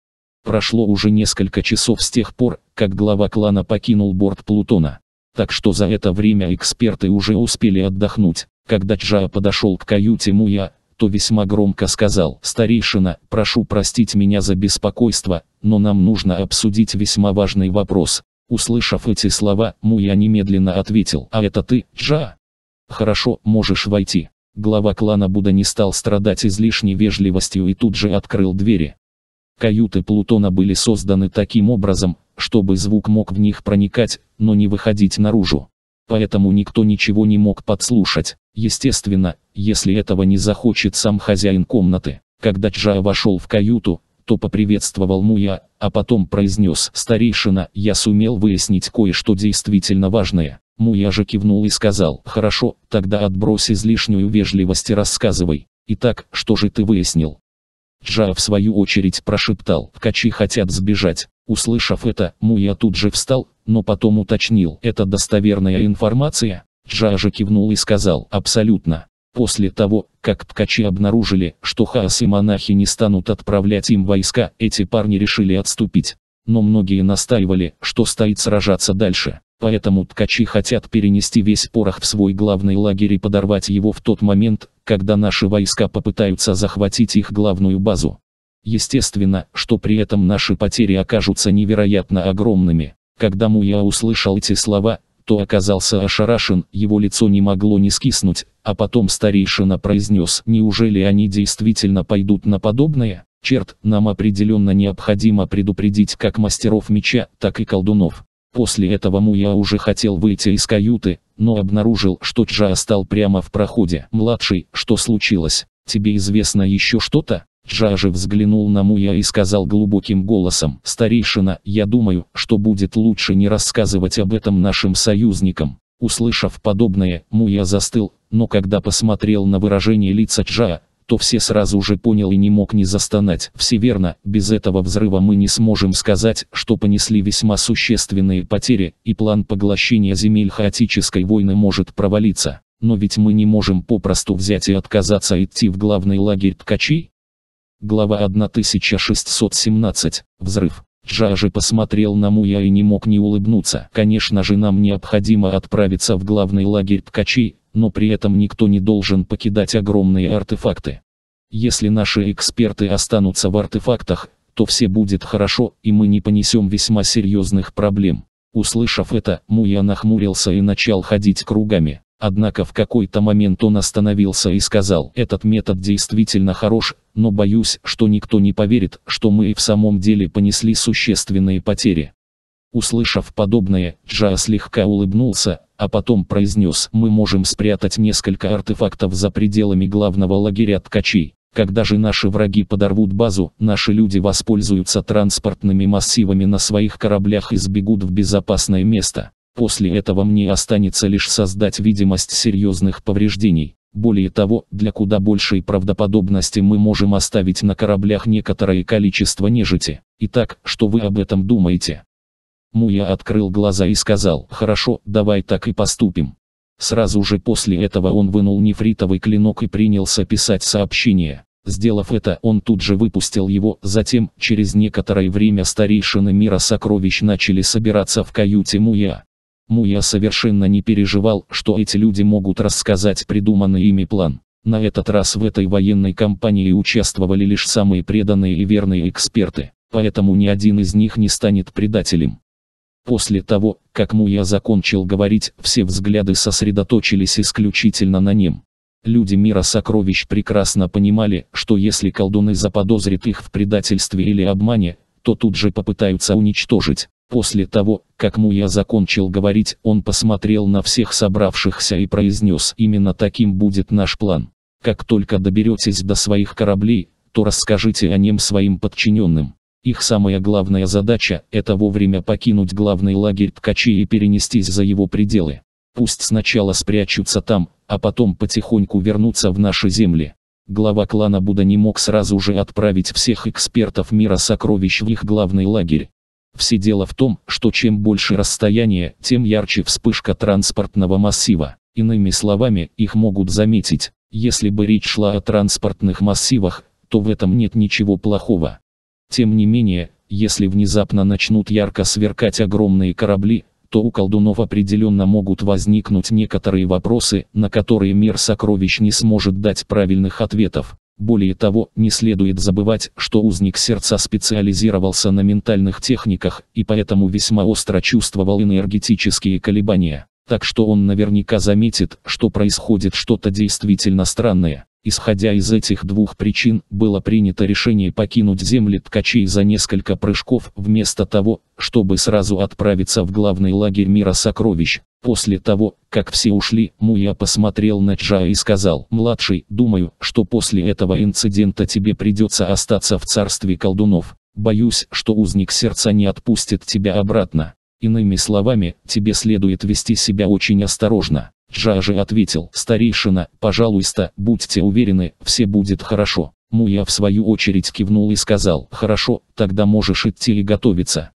Прошло уже несколько часов с тех пор, как глава клана покинул борт Плутона. Так что за это время эксперты уже успели отдохнуть. Когда Джа подошел к каюте Муя, то весьма громко сказал «Старейшина, прошу простить меня за беспокойство, но нам нужно обсудить весьма важный вопрос». Услышав эти слова, Муя немедленно ответил «А это ты, Джа?» «Хорошо, можешь войти». Глава клана Буда не стал страдать излишней вежливостью и тут же открыл двери. Каюты Плутона были созданы таким образом, чтобы звук мог в них проникать, но не выходить наружу. Поэтому никто ничего не мог подслушать, естественно, если этого не захочет сам хозяин комнаты. Когда Джа вошел в каюту, то поприветствовал Муя, а потом произнес «Старейшина, я сумел выяснить кое-что действительно важное. Муя же кивнул и сказал, «Хорошо, тогда отбрось излишнюю вежливость и рассказывай. Итак, что же ты выяснил?» Джа в свою очередь прошептал, «Качи хотят сбежать». Услышав это, Муя тут же встал, но потом уточнил, «Это достоверная информация?» Джа же кивнул и сказал, «Абсолютно». После того, как ткачи обнаружили, что хаос и монахи не станут отправлять им войска, эти парни решили отступить. Но многие настаивали, что стоит сражаться дальше. Поэтому ткачи хотят перенести весь порох в свой главный лагерь и подорвать его в тот момент, когда наши войска попытаются захватить их главную базу. Естественно, что при этом наши потери окажутся невероятно огромными. Когда Муя услышал эти слова, то оказался ошарашен, его лицо не могло не скиснуть, а потом старейшина произнес, неужели они действительно пойдут на подобное? Черт, нам определенно необходимо предупредить как мастеров меча, так и колдунов. После этого Муя уже хотел выйти из каюты, но обнаружил, что Джа стал прямо в проходе. «Младший, что случилось? Тебе известно еще что-то?» Джа же взглянул на Муя и сказал глубоким голосом, «Старейшина, я думаю, что будет лучше не рассказывать об этом нашим союзникам». Услышав подобное, Муя застыл, но когда посмотрел на выражение лица Джа, то все сразу же понял и не мог не застонать. Все верно, без этого взрыва мы не сможем сказать, что понесли весьма существенные потери, и план поглощения земель хаотической войны может провалиться. Но ведь мы не можем попросту взять и отказаться идти в главный лагерь ткачей? Глава 1617. Взрыв. Джа же посмотрел на Муя и не мог не улыбнуться. Конечно же нам необходимо отправиться в главный лагерь ткачей, но при этом никто не должен покидать огромные артефакты. Если наши эксперты останутся в артефактах, то все будет хорошо, и мы не понесем весьма серьезных проблем. Услышав это, Муя нахмурился и начал ходить кругами. Однако в какой-то момент он остановился и сказал, этот метод действительно хорош, но боюсь, что никто не поверит, что мы и в самом деле понесли существенные потери. Услышав подобное, Джа слегка улыбнулся, а потом произнес «Мы можем спрятать несколько артефактов за пределами главного лагеря ткачей». Когда же наши враги подорвут базу, наши люди воспользуются транспортными массивами на своих кораблях и сбегут в безопасное место. После этого мне останется лишь создать видимость серьезных повреждений. Более того, для куда большей правдоподобности мы можем оставить на кораблях некоторое количество нежити. Итак, что вы об этом думаете? Муя открыл глаза и сказал, хорошо, давай так и поступим. Сразу же после этого он вынул нефритовый клинок и принялся писать сообщение. Сделав это, он тут же выпустил его, затем, через некоторое время старейшины мира сокровищ начали собираться в каюте Муя. Муя совершенно не переживал, что эти люди могут рассказать придуманный ими план. На этот раз в этой военной кампании участвовали лишь самые преданные и верные эксперты, поэтому ни один из них не станет предателем. После того, как Муя закончил говорить, все взгляды сосредоточились исключительно на нем. Люди мира сокровищ прекрасно понимали, что если колдуны заподозрят их в предательстве или обмане, то тут же попытаются уничтожить. После того, как Муя закончил говорить, он посмотрел на всех собравшихся и произнес «Именно таким будет наш план. Как только доберетесь до своих кораблей, то расскажите о нем своим подчиненным. Их самая главная задача – это вовремя покинуть главный лагерь ткачей и перенестись за его пределы. Пусть сначала спрячутся там, а потом потихоньку вернутся в наши земли. Глава клана Буда не мог сразу же отправить всех экспертов мира сокровищ в их главный лагерь. Все дело в том, что чем больше расстояние, тем ярче вспышка транспортного массива. Иными словами, их могут заметить. Если бы речь шла о транспортных массивах, то в этом нет ничего плохого. Тем не менее, если внезапно начнут ярко сверкать огромные корабли, то у колдунов определенно могут возникнуть некоторые вопросы, на которые мир сокровищ не сможет дать правильных ответов. Более того, не следует забывать, что узник сердца специализировался на ментальных техниках и поэтому весьма остро чувствовал энергетические колебания. Так что он наверняка заметит, что происходит что-то действительно странное. Исходя из этих двух причин, было принято решение покинуть земли ткачей за несколько прыжков, вместо того, чтобы сразу отправиться в главный лагерь мира сокровищ. После того, как все ушли, Муя посмотрел на Джа и сказал, «Младший, думаю, что после этого инцидента тебе придется остаться в царстве колдунов. Боюсь, что узник сердца не отпустит тебя обратно. Иными словами, тебе следует вести себя очень осторожно». Джажи ответил, старейшина, пожалуйста, будьте уверены, все будет хорошо. Муя в свою очередь кивнул и сказал, хорошо, тогда можешь идти и готовиться.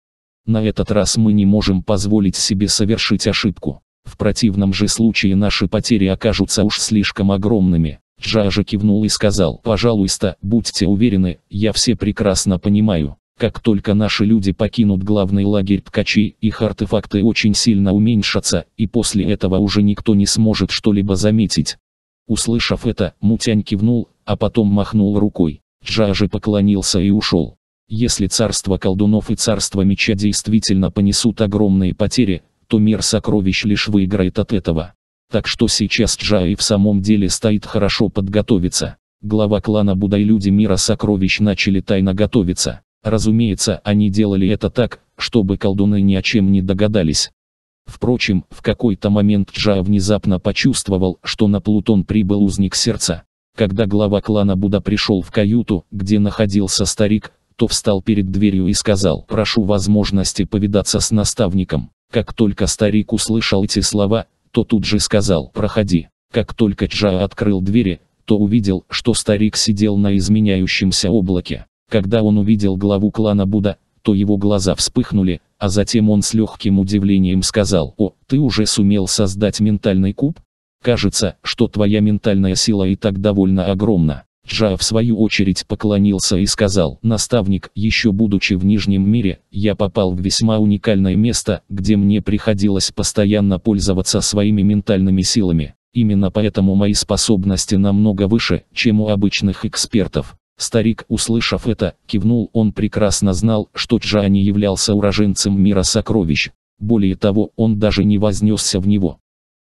На этот раз мы не можем позволить себе совершить ошибку. В противном же случае наши потери окажутся уж слишком огромными. Джажи кивнул и сказал, пожалуйста, будьте уверены, я все прекрасно понимаю. Как только наши люди покинут главный лагерь ткачей, их артефакты очень сильно уменьшатся, и после этого уже никто не сможет что-либо заметить. Услышав это, Мутянь кивнул, а потом махнул рукой. Джажи поклонился и ушел. Если царство колдунов и царство меча действительно понесут огромные потери, то мир сокровищ лишь выиграет от этого. Так что сейчас Джа и в самом деле стоит хорошо подготовиться. Глава клана Будай люди мира сокровищ начали тайно готовиться. Разумеется, они делали это так, чтобы колдуны ни о чем не догадались. Впрочем, в какой-то момент Джа внезапно почувствовал, что на Плутон прибыл узник сердца. Когда глава клана Буда пришел в каюту, где находился старик, то встал перед дверью и сказал «Прошу возможности повидаться с наставником». Как только старик услышал эти слова, то тут же сказал «Проходи». Как только Джа открыл двери, то увидел, что старик сидел на изменяющемся облаке. Когда он увидел главу клана Будда, то его глаза вспыхнули, а затем он с легким удивлением сказал, «О, ты уже сумел создать ментальный куб? Кажется, что твоя ментальная сила и так довольно огромна». Джа в свою очередь поклонился и сказал, «Наставник, еще будучи в Нижнем мире, я попал в весьма уникальное место, где мне приходилось постоянно пользоваться своими ментальными силами. Именно поэтому мои способности намного выше, чем у обычных экспертов. Старик, услышав это, кивнул, он прекрасно знал, что Джа не являлся уроженцем мира сокровищ. Более того, он даже не вознесся в него.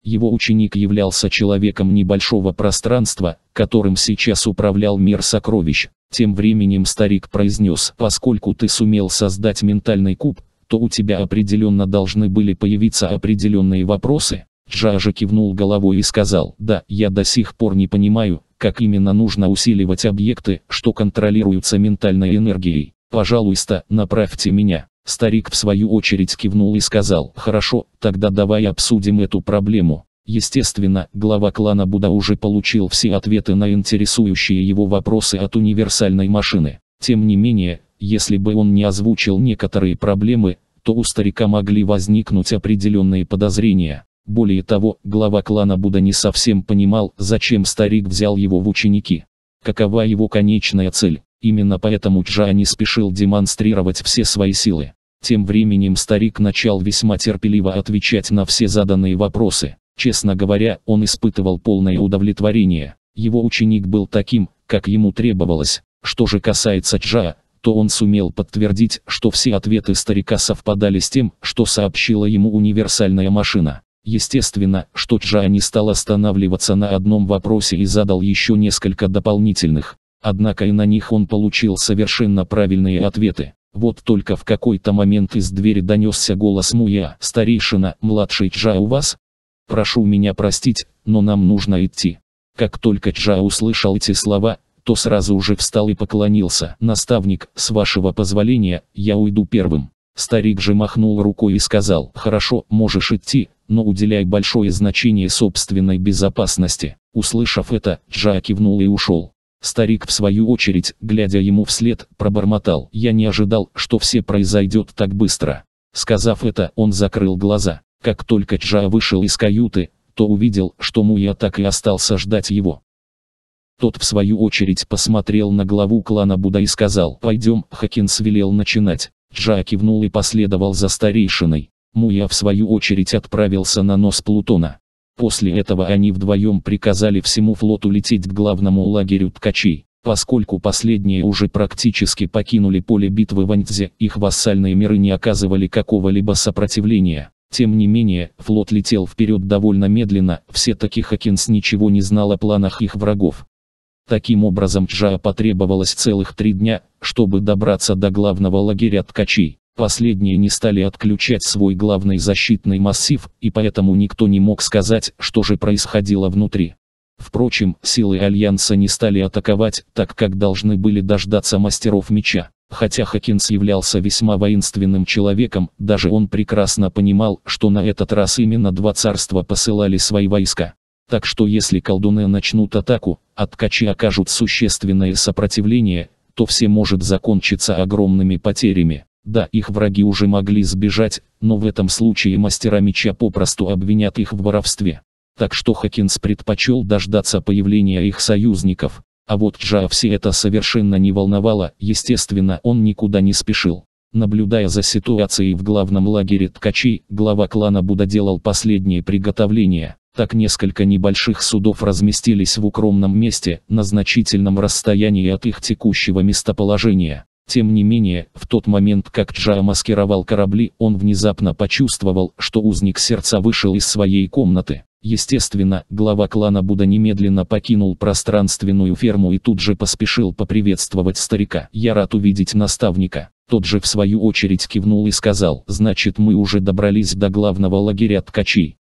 Его ученик являлся человеком небольшого пространства, которым сейчас управлял мир сокровищ. Тем временем старик произнес, поскольку ты сумел создать ментальный куб, то у тебя определенно должны были появиться определенные вопросы. Джа же кивнул головой и сказал, да, я до сих пор не понимаю, как именно нужно усиливать объекты, что контролируются ментальной энергией. Пожалуйста, направьте меня. Старик в свою очередь кивнул и сказал, хорошо, тогда давай обсудим эту проблему. Естественно, глава клана Буда уже получил все ответы на интересующие его вопросы от универсальной машины. Тем не менее, если бы он не озвучил некоторые проблемы, то у старика могли возникнуть определенные подозрения. Более того, глава клана Будда не совсем понимал, зачем старик взял его в ученики. Какова его конечная цель? Именно поэтому Джа не спешил демонстрировать все свои силы. Тем временем старик начал весьма терпеливо отвечать на все заданные вопросы. Честно говоря, он испытывал полное удовлетворение. Его ученик был таким, как ему требовалось. Что же касается Джа, то он сумел подтвердить, что все ответы старика совпадали с тем, что сообщила ему универсальная машина. Естественно, что Чжа не стал останавливаться на одном вопросе и задал еще несколько дополнительных. Однако и на них он получил совершенно правильные ответы. Вот только в какой-то момент из двери донесся голос Муя. «Старейшина, младший Чжа у вас? Прошу меня простить, но нам нужно идти». Как только Чжа услышал эти слова, то сразу же встал и поклонился. «Наставник, с вашего позволения, я уйду первым». Старик же махнул рукой и сказал, «Хорошо, можешь идти, но уделяй большое значение собственной безопасности». Услышав это, Джа кивнул и ушел. Старик, в свою очередь, глядя ему вслед, пробормотал, «Я не ожидал, что все произойдет так быстро». Сказав это, он закрыл глаза. Как только Джа вышел из каюты, то увидел, что Муя так и остался ждать его. Тот в свою очередь посмотрел на главу клана Буда и сказал, «Пойдем», Хакинс велел начинать. Джа кивнул и последовал за старейшиной. Муя в свою очередь отправился на нос Плутона. После этого они вдвоем приказали всему флоту лететь к главному лагерю ткачей. Поскольку последние уже практически покинули поле битвы в Антзе, их вассальные миры не оказывали какого-либо сопротивления. Тем не менее, флот летел вперед довольно медленно, все-таки Хакинс ничего не знал о планах их врагов. Таким образом Джая потребовалось целых три дня, чтобы добраться до главного лагеря ткачей. Последние не стали отключать свой главный защитный массив, и поэтому никто не мог сказать, что же происходило внутри. Впрочем, силы Альянса не стали атаковать, так как должны были дождаться мастеров меча. Хотя Хакинс являлся весьма воинственным человеком, даже он прекрасно понимал, что на этот раз именно два царства посылали свои войска. Так что если колдуны начнут атаку, а ткачи окажут существенное сопротивление, то все может закончиться огромными потерями. Да, их враги уже могли сбежать, но в этом случае мастера меча попросту обвинят их в воровстве. Так что Хакинс предпочел дождаться появления их союзников. А вот Джа все это совершенно не волновало, естественно он никуда не спешил. Наблюдая за ситуацией в главном лагере ткачей, глава клана Буда делал последние приготовления. Так несколько небольших судов разместились в укромном месте, на значительном расстоянии от их текущего местоположения. Тем не менее, в тот момент, как Джа маскировал корабли, он внезапно почувствовал, что узник сердца вышел из своей комнаты. Естественно, глава клана Буда немедленно покинул пространственную ферму и тут же поспешил поприветствовать старика. «Я рад увидеть наставника. Тот же в свою очередь кивнул и сказал, значит мы уже добрались до главного лагеря ткачей.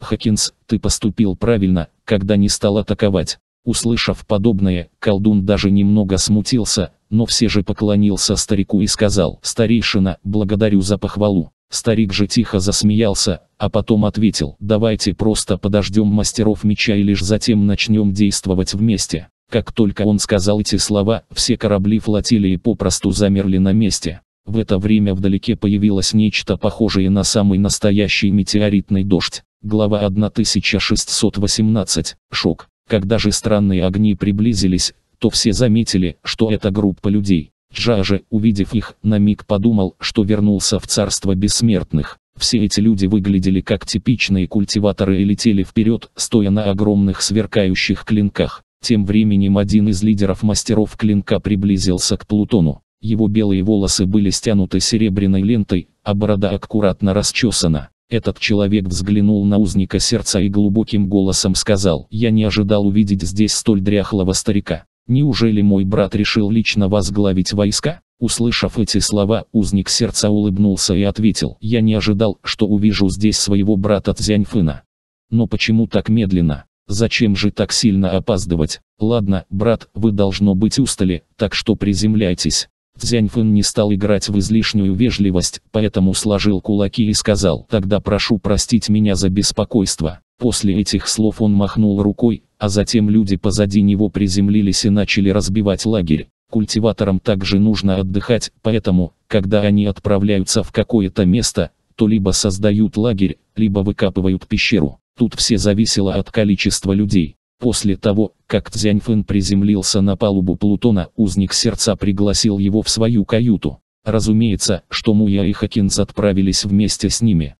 Хакинс, ты поступил правильно, когда не стал атаковать. Услышав подобное, колдун даже немного смутился, но все же поклонился старику и сказал, «Старейшина, благодарю за похвалу». Старик же тихо засмеялся, а потом ответил, «Давайте просто подождем мастеров меча и лишь затем начнем действовать вместе». Как только он сказал эти слова, все корабли флотилии попросту замерли на месте. В это время вдалеке появилось нечто похожее на самый настоящий метеоритный дождь. Глава 1618. Шок. Когда же странные огни приблизились, то все заметили, что это группа людей. Джа же, увидев их, на миг подумал, что вернулся в царство бессмертных. Все эти люди выглядели как типичные культиваторы и летели вперед, стоя на огромных сверкающих клинках. Тем временем один из лидеров мастеров клинка приблизился к Плутону. Его белые волосы были стянуты серебряной лентой, а борода аккуратно расчесана. Этот человек взглянул на узника сердца и глубоким голосом сказал, «Я не ожидал увидеть здесь столь дряхлого старика. Неужели мой брат решил лично возглавить войска?» Услышав эти слова, узник сердца улыбнулся и ответил, «Я не ожидал, что увижу здесь своего брата Цзяньфына. Но почему так медленно? Зачем же так сильно опаздывать? Ладно, брат, вы должно быть устали, так что приземляйтесь. Цзяньфэн не стал играть в излишнюю вежливость, поэтому сложил кулаки и сказал, тогда прошу простить меня за беспокойство. После этих слов он махнул рукой, а затем люди позади него приземлились и начали разбивать лагерь. Культиваторам также нужно отдыхать, поэтому, когда они отправляются в какое-то место, то либо создают лагерь, либо выкапывают пещеру. Тут все зависело от количества людей. После того, как Цзяньфэн приземлился на палубу Плутона, узник сердца пригласил его в свою каюту. Разумеется, что Муя и Хакинс отправились вместе с ними.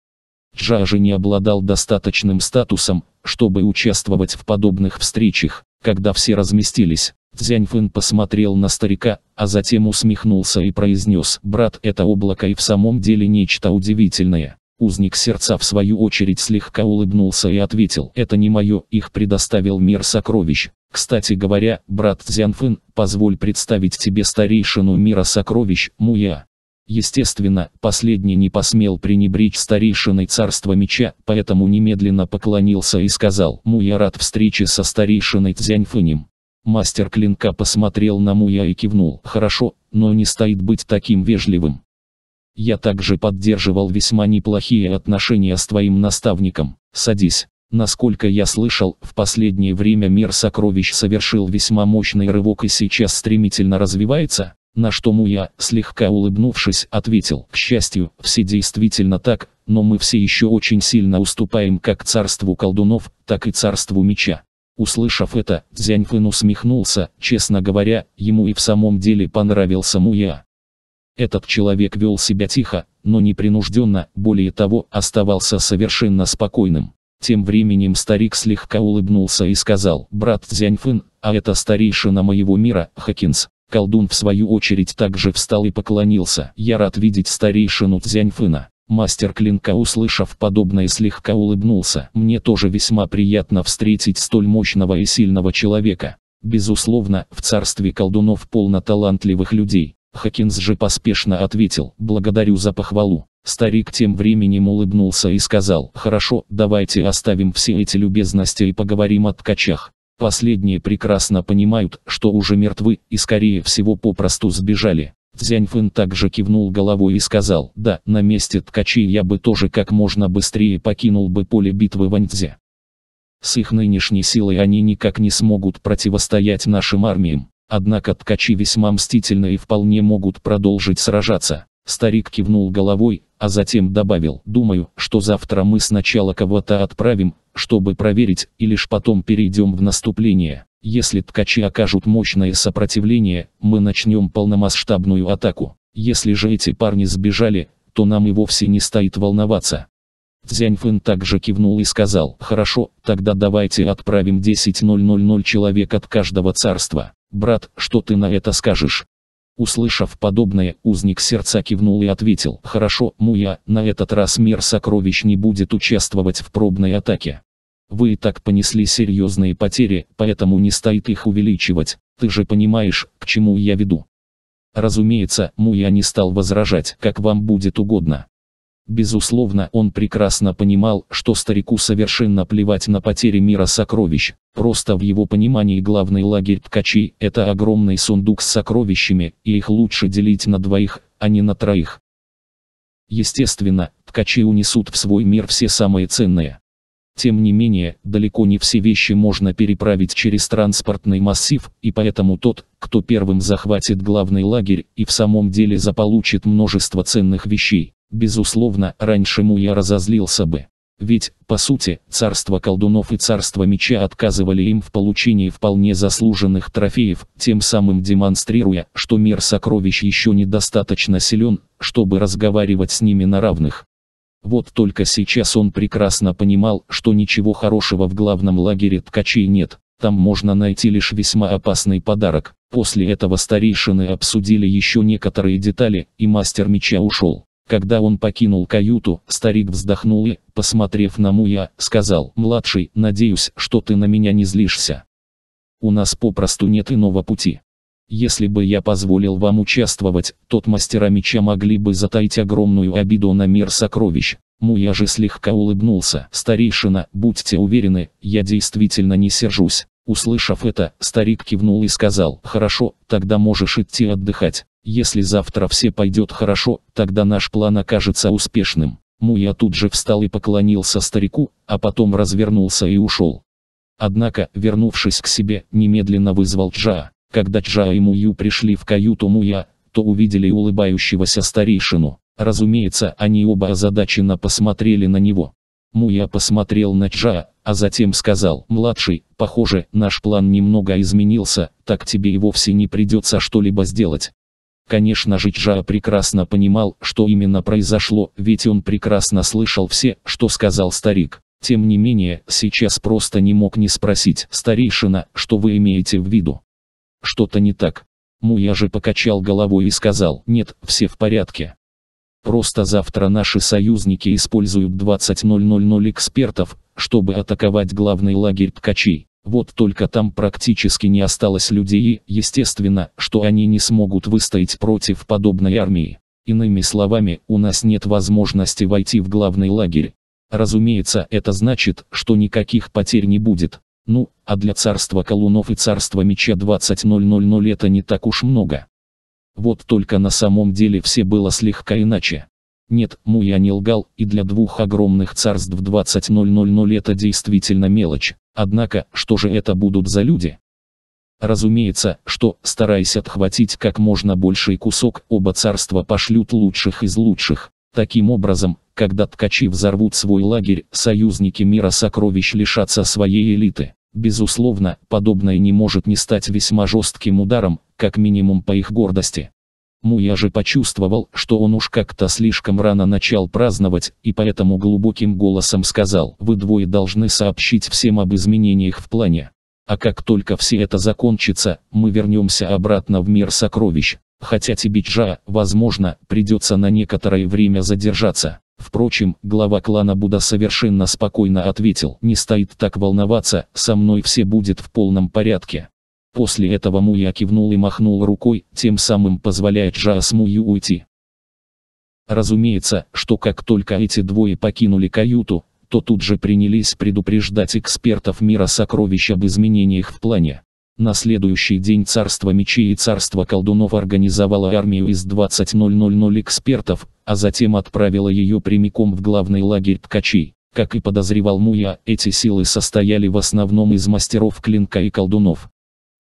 Джа же не обладал достаточным статусом, чтобы участвовать в подобных встречах. Когда все разместились, Цзяньфэн посмотрел на старика, а затем усмехнулся и произнес «Брат, это облако и в самом деле нечто удивительное. Узник сердца в свою очередь слегка улыбнулся и ответил, это не мое, их предоставил мир сокровищ. Кстати говоря, брат Цзянфын, позволь представить тебе старейшину мира сокровищ, Муя. Естественно, последний не посмел пренебречь старейшиной царства меча, поэтому немедленно поклонился и сказал, Муя рад встрече со старейшиной Цзяньфынем. Мастер клинка посмотрел на Муя и кивнул, хорошо, но не стоит быть таким вежливым. Я также поддерживал весьма неплохие отношения с твоим наставником. Садись. Насколько я слышал, в последнее время мир сокровищ совершил весьма мощный рывок и сейчас стремительно развивается, на что Муя, слегка улыбнувшись, ответил, к счастью, все действительно так, но мы все еще очень сильно уступаем как царству колдунов, так и царству меча. Услышав это, Дзяньфын усмехнулся, честно говоря, ему и в самом деле понравился Муя. Этот человек вел себя тихо, но непринужденно, более того, оставался совершенно спокойным. Тем временем старик слегка улыбнулся и сказал, «Брат Цзяньфын, а это старейшина моего мира, Хакинс». Колдун в свою очередь также встал и поклонился. «Я рад видеть старейшину Цзяньфына». Мастер клинка, услышав подобное, слегка улыбнулся. «Мне тоже весьма приятно встретить столь мощного и сильного человека. Безусловно, в царстве колдунов полно талантливых людей. Хакинс же поспешно ответил, благодарю за похвалу. Старик тем временем улыбнулся и сказал, хорошо, давайте оставим все эти любезности и поговорим о ткачах. Последние прекрасно понимают, что уже мертвы и скорее всего попросту сбежали. Цзяньфэн также кивнул головой и сказал, да, на месте ткачей я бы тоже как можно быстрее покинул бы поле битвы в Аньцзе. С их нынешней силой они никак не смогут противостоять нашим армиям. Однако ткачи весьма мстительны и вполне могут продолжить сражаться. Старик кивнул головой, а затем добавил, думаю, что завтра мы сначала кого-то отправим, чтобы проверить, и лишь потом перейдем в наступление. Если ткачи окажут мощное сопротивление, мы начнем полномасштабную атаку. Если же эти парни сбежали, то нам и вовсе не стоит волноваться. Цзяньфэн также кивнул и сказал, хорошо, тогда давайте отправим 10 000 человек от каждого царства. «Брат, что ты на это скажешь?» Услышав подобное, узник сердца кивнул и ответил, «Хорошо, Муя, на этот раз мир сокровищ не будет участвовать в пробной атаке. Вы и так понесли серьезные потери, поэтому не стоит их увеличивать, ты же понимаешь, к чему я веду». Разумеется, Муя не стал возражать, как вам будет угодно. Безусловно, он прекрасно понимал, что старику совершенно плевать на потери мира сокровищ. Просто в его понимании главный лагерь ткачей – это огромный сундук с сокровищами, и их лучше делить на двоих, а не на троих. Естественно, ткачи унесут в свой мир все самые ценные. Тем не менее, далеко не все вещи можно переправить через транспортный массив, и поэтому тот, кто первым захватит главный лагерь и в самом деле заполучит множество ценных вещей. Безусловно, раньше Му я разозлился бы. Ведь, по сути, царство колдунов и царство меча отказывали им в получении вполне заслуженных трофеев, тем самым демонстрируя, что мир сокровищ еще недостаточно силен, чтобы разговаривать с ними на равных. Вот только сейчас он прекрасно понимал, что ничего хорошего в главном лагере ткачей нет, там можно найти лишь весьма опасный подарок. После этого старейшины обсудили еще некоторые детали, и мастер меча ушел. Когда он покинул каюту, старик вздохнул и, посмотрев на Муя, сказал, «Младший, надеюсь, что ты на меня не злишься. У нас попросту нет иного пути. Если бы я позволил вам участвовать, тот мастера меча могли бы затаить огромную обиду на мир сокровищ». Муя же слегка улыбнулся. «Старейшина, будьте уверены, я действительно не сержусь. Услышав это, старик кивнул и сказал, «Хорошо, тогда можешь идти отдыхать. Если завтра все пойдет хорошо, тогда наш план окажется успешным». Муя тут же встал и поклонился старику, а потом развернулся и ушел. Однако, вернувшись к себе, немедленно вызвал Джаа. Когда Джаа и Мую пришли в каюту Муя, то увидели улыбающегося старейшину. Разумеется, они оба озадаченно посмотрели на него. Муя посмотрел на Джа, а затем сказал, «Младший, похоже, наш план немного изменился, так тебе и вовсе не придется что-либо сделать». Конечно же Джа прекрасно понимал, что именно произошло, ведь он прекрасно слышал все, что сказал старик. Тем не менее, сейчас просто не мог не спросить, «Старейшина, что вы имеете в виду?» «Что-то не так». Муя же покачал головой и сказал, «Нет, все в порядке». Просто завтра наши союзники используют 20.000 экспертов, чтобы атаковать главный лагерь ткачей. Вот только там практически не осталось людей и, естественно, что они не смогут выстоять против подобной армии. Иными словами, у нас нет возможности войти в главный лагерь. Разумеется, это значит, что никаких потерь не будет. Ну, а для царства колунов и царства меча 20.000 это не так уж много. Вот только на самом деле все было слегка иначе. Нет, Муя не лгал, и для двух огромных царств 20.000 это действительно мелочь. Однако, что же это будут за люди? Разумеется, что, стараясь отхватить как можно больший кусок, оба царства пошлют лучших из лучших. Таким образом, когда ткачи взорвут свой лагерь, союзники мира сокровищ лишатся своей элиты. Безусловно, подобное не может не стать весьма жестким ударом, как минимум по их гордости. Муя же почувствовал, что он уж как-то слишком рано начал праздновать, и поэтому глубоким голосом сказал, вы двое должны сообщить всем об изменениях в плане. А как только все это закончится, мы вернемся обратно в мир сокровищ. Хотя тебе Джа, возможно, придется на некоторое время задержаться. Впрочем, глава клана Буда совершенно спокойно ответил, не стоит так волноваться, со мной все будет в полном порядке. После этого Муя кивнул и махнул рукой, тем самым позволяя Джаас Мую уйти. Разумеется, что как только эти двое покинули каюту, то тут же принялись предупреждать экспертов мира сокровищ об изменениях в плане. На следующий день царство мечей и царство колдунов организовало армию из 20.000 экспертов, а затем отправило ее прямиком в главный лагерь ткачей. Как и подозревал Муя, эти силы состояли в основном из мастеров клинка и колдунов.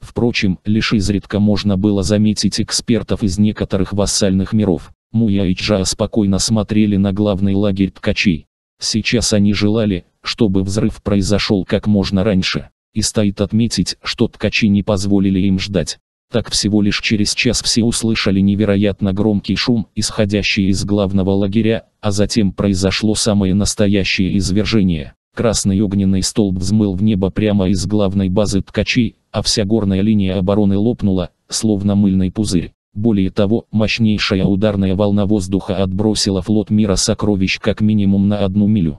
Впрочем, лишь изредка можно было заметить экспертов из некоторых вассальных миров. Муя и Джа спокойно смотрели на главный лагерь ткачей. Сейчас они желали, чтобы взрыв произошел как можно раньше. И стоит отметить, что ткачи не позволили им ждать. Так всего лишь через час все услышали невероятно громкий шум, исходящий из главного лагеря, а затем произошло самое настоящее извержение. Красный огненный столб взмыл в небо прямо из главной базы ткачей, а вся горная линия обороны лопнула, словно мыльный пузырь. Более того, мощнейшая ударная волна воздуха отбросила флот мира сокровищ как минимум на одну милю.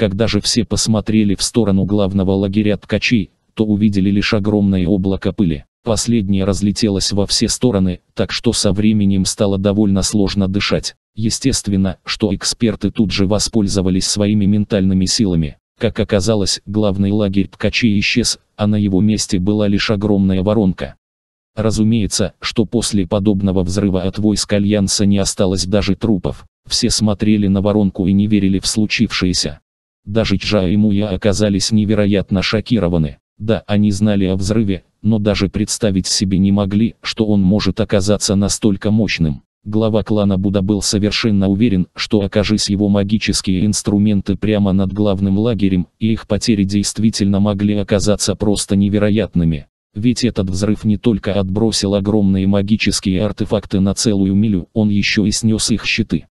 Когда же все посмотрели в сторону главного лагеря ткачей, то увидели лишь огромное облако пыли. Последнее разлетелось во все стороны, так что со временем стало довольно сложно дышать. Естественно, что эксперты тут же воспользовались своими ментальными силами. Как оказалось, главный лагерь ткачей исчез, а на его месте была лишь огромная воронка. Разумеется, что после подобного взрыва от войск Альянса не осталось даже трупов. Все смотрели на воронку и не верили в случившееся. Даже Чжа и Муя оказались невероятно шокированы. Да, они знали о взрыве, но даже представить себе не могли, что он может оказаться настолько мощным. Глава клана Буда был совершенно уверен, что окажись его магические инструменты прямо над главным лагерем, и их потери действительно могли оказаться просто невероятными. Ведь этот взрыв не только отбросил огромные магические артефакты на целую милю, он еще и снес их щиты.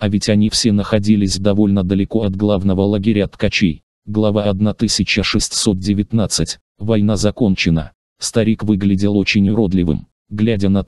А ведь они все находились довольно далеко от главного лагеря ткачей. Глава 1619. Война закончена. Старик выглядел очень уродливым. Глядя на